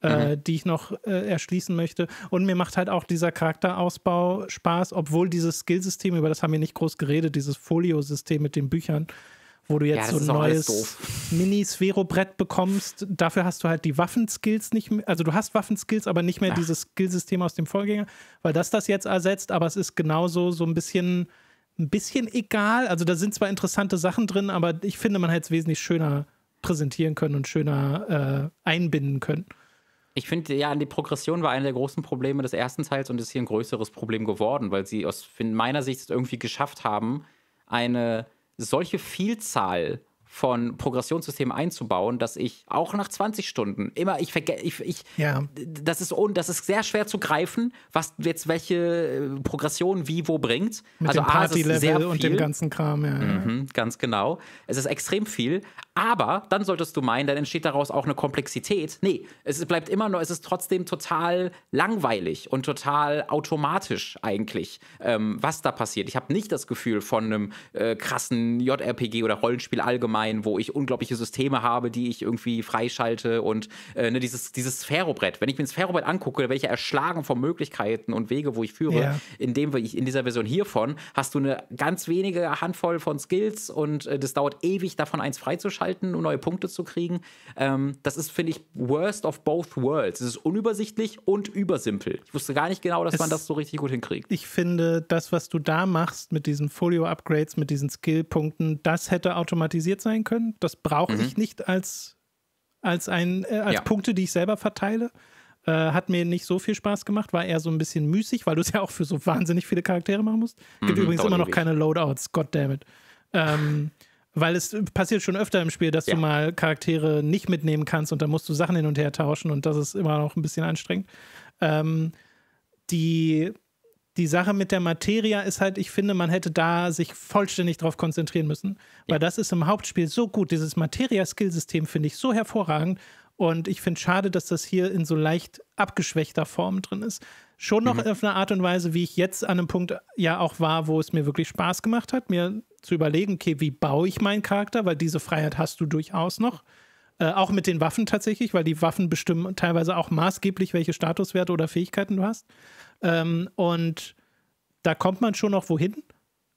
Äh, mhm. die ich noch äh, erschließen möchte. Und mir macht halt auch dieser Charakterausbau Spaß, obwohl dieses Skillsystem, über das haben wir nicht groß geredet, dieses Folio-System mit den Büchern, wo du jetzt ja, so ein neues Mini-Sphero-Brett bekommst. Dafür hast du halt die Waffenskills nicht mehr, also du hast Waffenskills, aber nicht mehr Ach. dieses Skillsystem aus dem Vorgänger, weil das das jetzt ersetzt, aber es ist genauso so ein bisschen, ein bisschen egal. Also da sind zwar interessante Sachen drin, aber ich finde, man hätte es wesentlich schöner präsentieren können und schöner äh, einbinden können. Ich finde, ja, die Progression war einer der großen Probleme des ersten Teils und ist hier ein größeres Problem geworden, weil sie aus meiner Sicht es irgendwie geschafft haben, eine solche Vielzahl von Progressionssystemen einzubauen, dass ich auch nach 20 Stunden immer, ich vergesse, ich, ich ja. das, ist, das ist sehr schwer zu greifen, was jetzt welche äh, Progression wie wo bringt. Mit also dem Party-Level und dem ganzen Kram, ja. Mhm, ganz genau. Es ist extrem viel, aber dann solltest du meinen, dann entsteht daraus auch eine Komplexität. Nee, es bleibt immer nur, es ist trotzdem total langweilig und total automatisch eigentlich, ähm, was da passiert. Ich habe nicht das Gefühl von einem äh, krassen JRPG oder Rollenspiel allgemein, wo ich unglaubliche Systeme habe, die ich irgendwie freischalte und äh, ne, dieses, dieses Sphärobrett. Wenn ich mir das Sphärobrett angucke, welche ja erschlagen von Möglichkeiten und Wege, wo ich führe. Ja. In, dem, in dieser Version hiervon hast du eine ganz wenige Handvoll von Skills und äh, das dauert ewig, davon eins freizuschalten halten, um neue Punkte zu kriegen. Ähm, das ist, finde ich, worst of both worlds. Es ist unübersichtlich und übersimpel. Ich wusste gar nicht genau, dass es, man das so richtig gut hinkriegt. Ich finde, das, was du da machst mit diesen Folio-Upgrades, mit diesen Skill-Punkten, das hätte automatisiert sein können. Das brauche mhm. ich nicht als, als, ein, äh, als ja. Punkte, die ich selber verteile äh, hat mir nicht so viel Spaß gemacht, war eher so ein bisschen müßig, weil du es ja auch für so wahnsinnig viele Charaktere machen musst. Gibt mhm, übrigens immer noch keine Loadouts, goddammit. Ähm, weil es passiert schon öfter im Spiel, dass ja. du mal Charaktere nicht mitnehmen kannst und dann musst du Sachen hin und her tauschen und das ist immer noch ein bisschen anstrengend. Ähm, die, die Sache mit der Materia ist halt, ich finde, man hätte da sich vollständig drauf konzentrieren müssen, ja. weil das ist im Hauptspiel so gut. Dieses Materia-Skill-System finde ich so hervorragend und ich finde schade, dass das hier in so leicht abgeschwächter Form drin ist. Schon noch mhm. auf eine Art und Weise, wie ich jetzt an einem Punkt ja auch war, wo es mir wirklich Spaß gemacht hat, mir zu überlegen, okay, wie baue ich meinen Charakter, weil diese Freiheit hast du durchaus noch. Äh, auch mit den Waffen tatsächlich, weil die Waffen bestimmen teilweise auch maßgeblich, welche Statuswerte oder Fähigkeiten du hast. Ähm, und da kommt man schon noch wohin.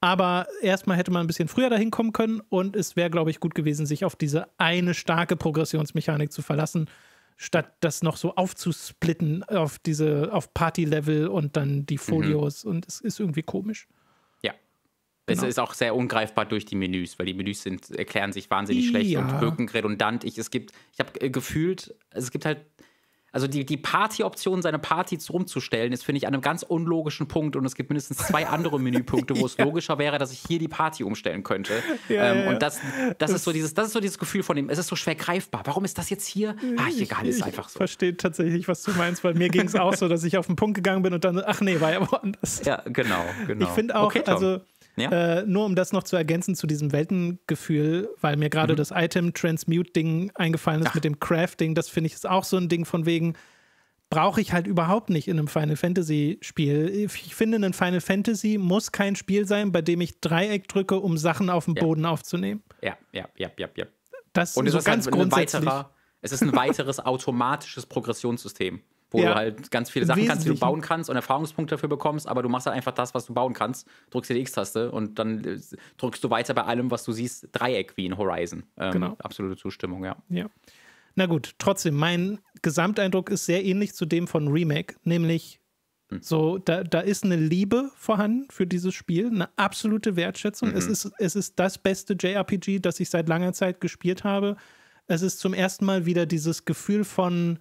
Aber erstmal hätte man ein bisschen früher dahin kommen können und es wäre, glaube ich, gut gewesen, sich auf diese eine starke Progressionsmechanik zu verlassen, statt das noch so aufzusplitten auf diese, auf Party-Level und dann die mhm. Folios mhm. und es ist irgendwie komisch. Ja. Genau. Es ist auch sehr ungreifbar durch die Menüs, weil die Menüs sind, erklären sich wahnsinnig ja. schlecht und wirken redundant. Ich, es gibt, ich habe äh, gefühlt, also es gibt halt also die, die Party-Option, seine Party rumzustellen, ist, finde ich, an einem ganz unlogischen Punkt und es gibt mindestens zwei andere Menüpunkte, wo es ja. logischer wäre, dass ich hier die Party umstellen könnte. Ja, ähm, ja. Und das, das, das, ist so dieses, das ist so dieses Gefühl von dem, es ist so schwer greifbar. Warum ist das jetzt hier? Ah, ich, egal, ist einfach so. Ich verstehe tatsächlich, was du meinst, weil mir ging es auch so, dass ich auf den Punkt gegangen bin und dann, ach nee, war ja woanders. Ja, genau, genau. Ich finde auch, okay, also ja. Äh, nur um das noch zu ergänzen zu diesem Weltengefühl, weil mir gerade mhm. das Item-Transmute-Ding eingefallen ist Ach. mit dem Crafting, das finde ich ist auch so ein Ding von wegen, brauche ich halt überhaupt nicht in einem Final Fantasy Spiel. Ich finde, ein Final Fantasy muss kein Spiel sein, bei dem ich Dreieck drücke, um Sachen auf dem ja. Boden aufzunehmen. Ja, ja, ja, ja, ja. Das Und so halt ganz halt grundsätzlich. Weiterer, es ist ein weiteres automatisches Progressionssystem wo ja. du halt ganz viele Sachen kannst, die du bauen kannst und Erfahrungspunkte dafür bekommst, aber du machst halt einfach das, was du bauen kannst, drückst dir die X-Taste und dann äh, drückst du weiter bei allem, was du siehst, Dreieck wie in Horizon. Ähm, genau. Absolute Zustimmung, ja. Ja. Na gut, trotzdem, mein Gesamteindruck ist sehr ähnlich zu dem von Remake, nämlich hm. so, da, da ist eine Liebe vorhanden für dieses Spiel, eine absolute Wertschätzung. Mhm. Es, ist, es ist das beste JRPG, das ich seit langer Zeit gespielt habe. Es ist zum ersten Mal wieder dieses Gefühl von,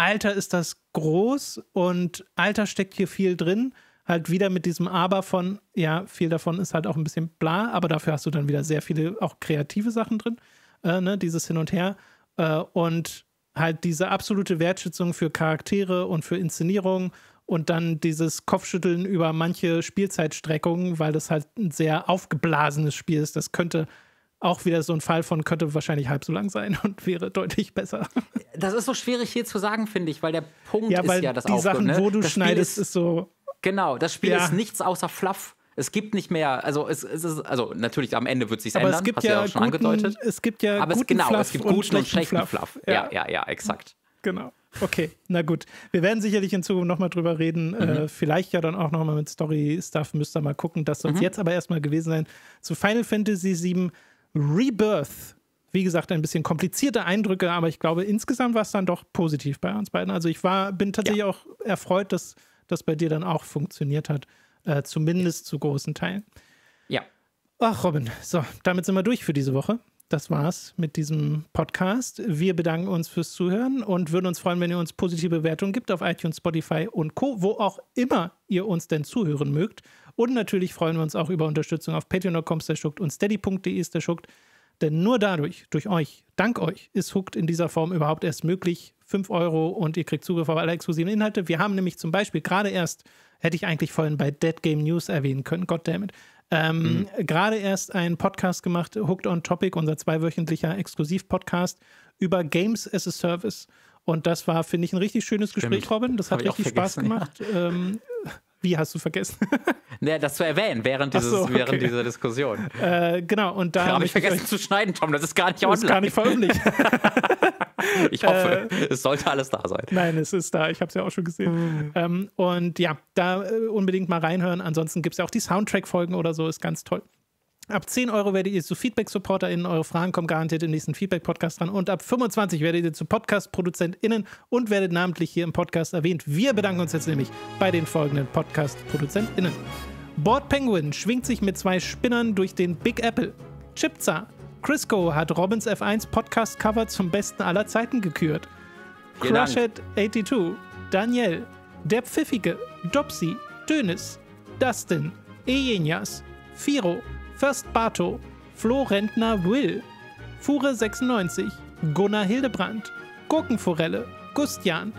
Alter ist das groß und Alter steckt hier viel drin. Halt wieder mit diesem Aber von, ja, viel davon ist halt auch ein bisschen bla, aber dafür hast du dann wieder sehr viele auch kreative Sachen drin, äh, ne, dieses Hin und Her. Äh, und halt diese absolute Wertschätzung für Charaktere und für Inszenierung und dann dieses Kopfschütteln über manche Spielzeitstreckungen, weil das halt ein sehr aufgeblasenes Spiel ist. Das könnte auch wieder so ein Fall von könnte wahrscheinlich halb so lang sein und wäre deutlich besser. Das ist so schwierig hier zu sagen, finde ich, weil der Punkt ja, weil ist ja das Die Aufgabe, Sachen, ne? wo du das schneidest, ist, ist, so. Genau, das Spiel ja. ist nichts außer Fluff. Es gibt nicht mehr, also es, es ist, also natürlich am Ende wird sich ändern, es gibt hast ja, ja auch schon guten, angedeutet. Es gibt ja aber guten genau, es, genau, Fluff es gibt guten und schlechten, und schlechten Fluff. Fluff. Ja. ja, ja, ja, exakt. Genau. Okay, na gut. Wir werden sicherlich in Zukunft nochmal drüber reden. Äh, mhm. Äh, vielleicht ja dann auch nochmal mit Story-Stuff. Müsst ihr mal gucken. Das soll es mhm. jetzt aber erstmal gewesen sein zu Final Fantasy VII. Rebirth. Wie gesagt, ein bisschen komplizierte Eindrücke, aber ich glaube, insgesamt war es dann doch positiv bei uns beiden. Also ich war, bin tatsächlich ja. auch erfreut, dass das bei dir dann auch funktioniert hat. Äh, zumindest ja. zu großen Teilen. Ja. Ach, Robin, so, damit sind wir durch für diese Woche das war's mit diesem Podcast. Wir bedanken uns fürs Zuhören und würden uns freuen, wenn ihr uns positive Bewertungen gibt auf iTunes, Spotify und Co., wo auch immer ihr uns denn zuhören mögt. Und natürlich freuen wir uns auch über Unterstützung auf patreon.com und steady.de schuckt. Denn nur dadurch, durch euch, dank euch, ist Hooked in dieser Form überhaupt erst möglich. 5 Euro und ihr kriegt Zugriff auf alle exklusiven Inhalte. Wir haben nämlich zum Beispiel gerade erst, hätte ich eigentlich vorhin bei Dead Game News erwähnen können, goddammit, ähm, mhm. Gerade erst einen Podcast gemacht, Hooked on Topic, unser zweiwöchentlicher Exklusiv-Podcast über Games as a Service. Und das war, finde ich, ein richtig schönes Gespräch, Robin. Das hat richtig Spaß gemacht. Ja. Ähm, wie hast du vergessen? naja, das zu erwähnen während, dieses, so, okay. während dieser Diskussion. Äh, genau, und da. Ja, habe ich vergessen zu schneiden, Tom. Das ist gar nicht online. Das ist gar nicht veröffentlicht. ich hoffe, äh, es sollte alles da sein. Nein, es ist da. Ich habe es ja auch schon gesehen. Hm. Ähm, und ja, da äh, unbedingt mal reinhören. Ansonsten gibt es ja auch die Soundtrack-Folgen oder so. Ist ganz toll. Ab 10 Euro werdet ihr zu Feedback-SupporterInnen. Eure Fragen kommen garantiert im nächsten Feedback-Podcast dran. Und ab 25 werdet ihr zu Podcast-ProduzentInnen und werdet namentlich hier im Podcast erwähnt. Wir bedanken uns jetzt nämlich bei den folgenden Podcast-ProduzentInnen. Board Penguin schwingt sich mit zwei Spinnern durch den Big Apple. Chipza. Crisco hat Robins F1 Podcast-Cover zum besten aller Zeiten gekürt. crushhead 82 Daniel, Der Pfiffige, Dopsy, Dönis, Dustin, Ejenias, Firo, First Bato, Flo Rentner Will, Fure 96, Gunnar Hildebrandt, Gurkenforelle, Gustian,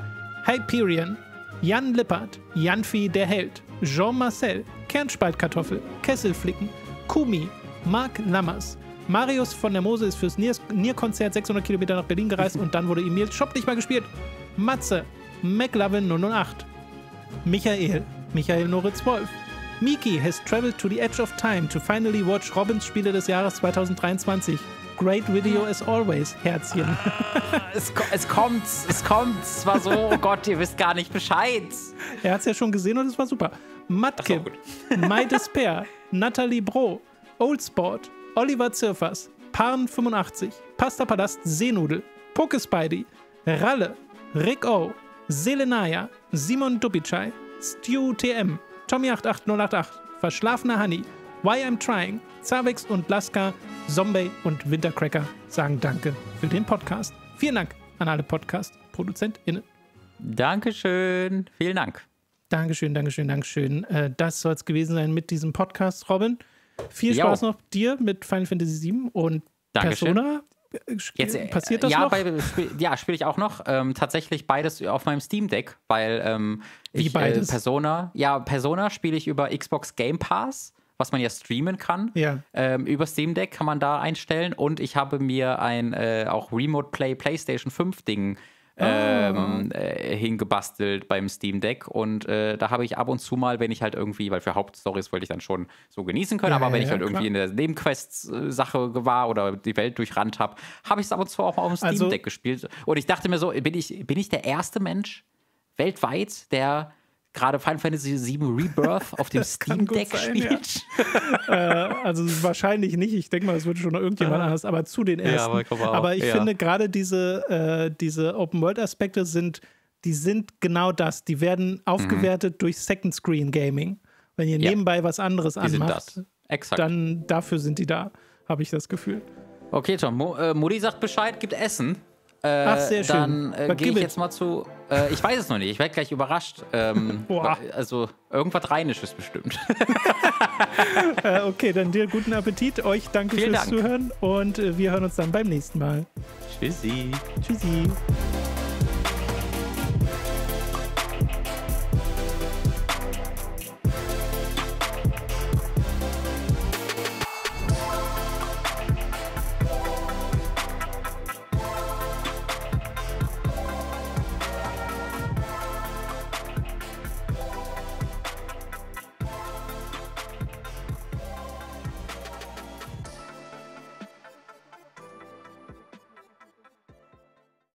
Hyperion, Jan Lippert, Janfi der Held, Jean Marcel, Kernspaltkartoffel, Kesselflicken, Kumi, Marc Lammers, Marius von der Mose ist fürs Nierkonzert 600 Kilometer nach Berlin gereist und dann wurde Emil Shop nicht mal gespielt. Matze, McLovin 008, Michael, Michael Noritz Wolf, Miki has traveled to the edge of time to finally watch Robins Spiele des Jahres 2023. Great video as always, Herzchen. Ah, es, es kommt, es kommt. Es war so, oh Gott, ihr wisst gar nicht Bescheid. Er hat es ja schon gesehen und es war super. Matke, so, My Despair, Nathalie Bro, Old Sport, Oliver Zirfers, parn 85 Pasta Palast Seenudel, Poke Spidey, Ralle, Rick O, Selenaya, Simon Dubicai, Stu TM, Tommy88088, Verschlafener Honey, Why I'm Trying, Zavix und Laska, Zombie und Wintercracker sagen Danke für den Podcast. Vielen Dank an alle Podcast-ProduzentInnen. Dankeschön, vielen Dank. Dankeschön, Dankeschön, Dankeschön. Äh, das soll es gewesen sein mit diesem Podcast, Robin. Viel Spaß jo. noch dir mit Final Fantasy VII und Dankeschön. Persona. Äh, Jetzt, äh, Passiert das ja, noch? Bei, ja, spiele ich auch noch. Ähm, tatsächlich beides auf meinem Steam Deck, weil ähm, Wie ich, äh, beides? Äh, Persona, ja, Persona spiele ich über Xbox Game Pass, was man ja streamen kann. Ja. Ähm, über Steam Deck kann man da einstellen und ich habe mir ein äh, auch Remote Play PlayStation 5 Ding äh, Ah. Ähm, äh, hingebastelt beim Steam Deck. Und äh, da habe ich ab und zu mal, wenn ich halt irgendwie, weil für Hauptstories wollte ich dann schon so genießen können, ja, aber ja, wenn ich halt ja, irgendwie in der Nebenquests-Sache war oder die Welt durchrannt habe, habe ich es ab und zu auch mal auf dem Steam also Deck gespielt. Und ich dachte mir so, bin ich, bin ich der erste Mensch weltweit, der gerade Final Fantasy VII Rebirth auf dem Steam Deck sein, spielt. Ja. äh, also wahrscheinlich nicht. Ich denke mal, es würde schon noch irgendjemand ah. anders, aber zu den ersten. Ja, aber, ich, aber ich ja. finde gerade diese, äh, diese Open-World-Aspekte sind, die sind genau das. Die werden mhm. aufgewertet mhm. durch Second Screen Gaming. Wenn ihr nebenbei was anderes die anmacht, dann dafür sind die da, habe ich das Gefühl. Okay, Tom, Mo äh, Modi sagt Bescheid, gibt Essen. Äh, Ach, sehr äh, Dann äh, gehe ich jetzt mal zu. Äh, ich weiß es noch nicht, ich werde gleich überrascht. Ähm, also, irgendwas Rheinisches bestimmt. Äh, okay, dann dir guten Appetit. Euch danke Vielen fürs Dank. Zuhören und äh, wir hören uns dann beim nächsten Mal. Tschüssi. Tschüssi.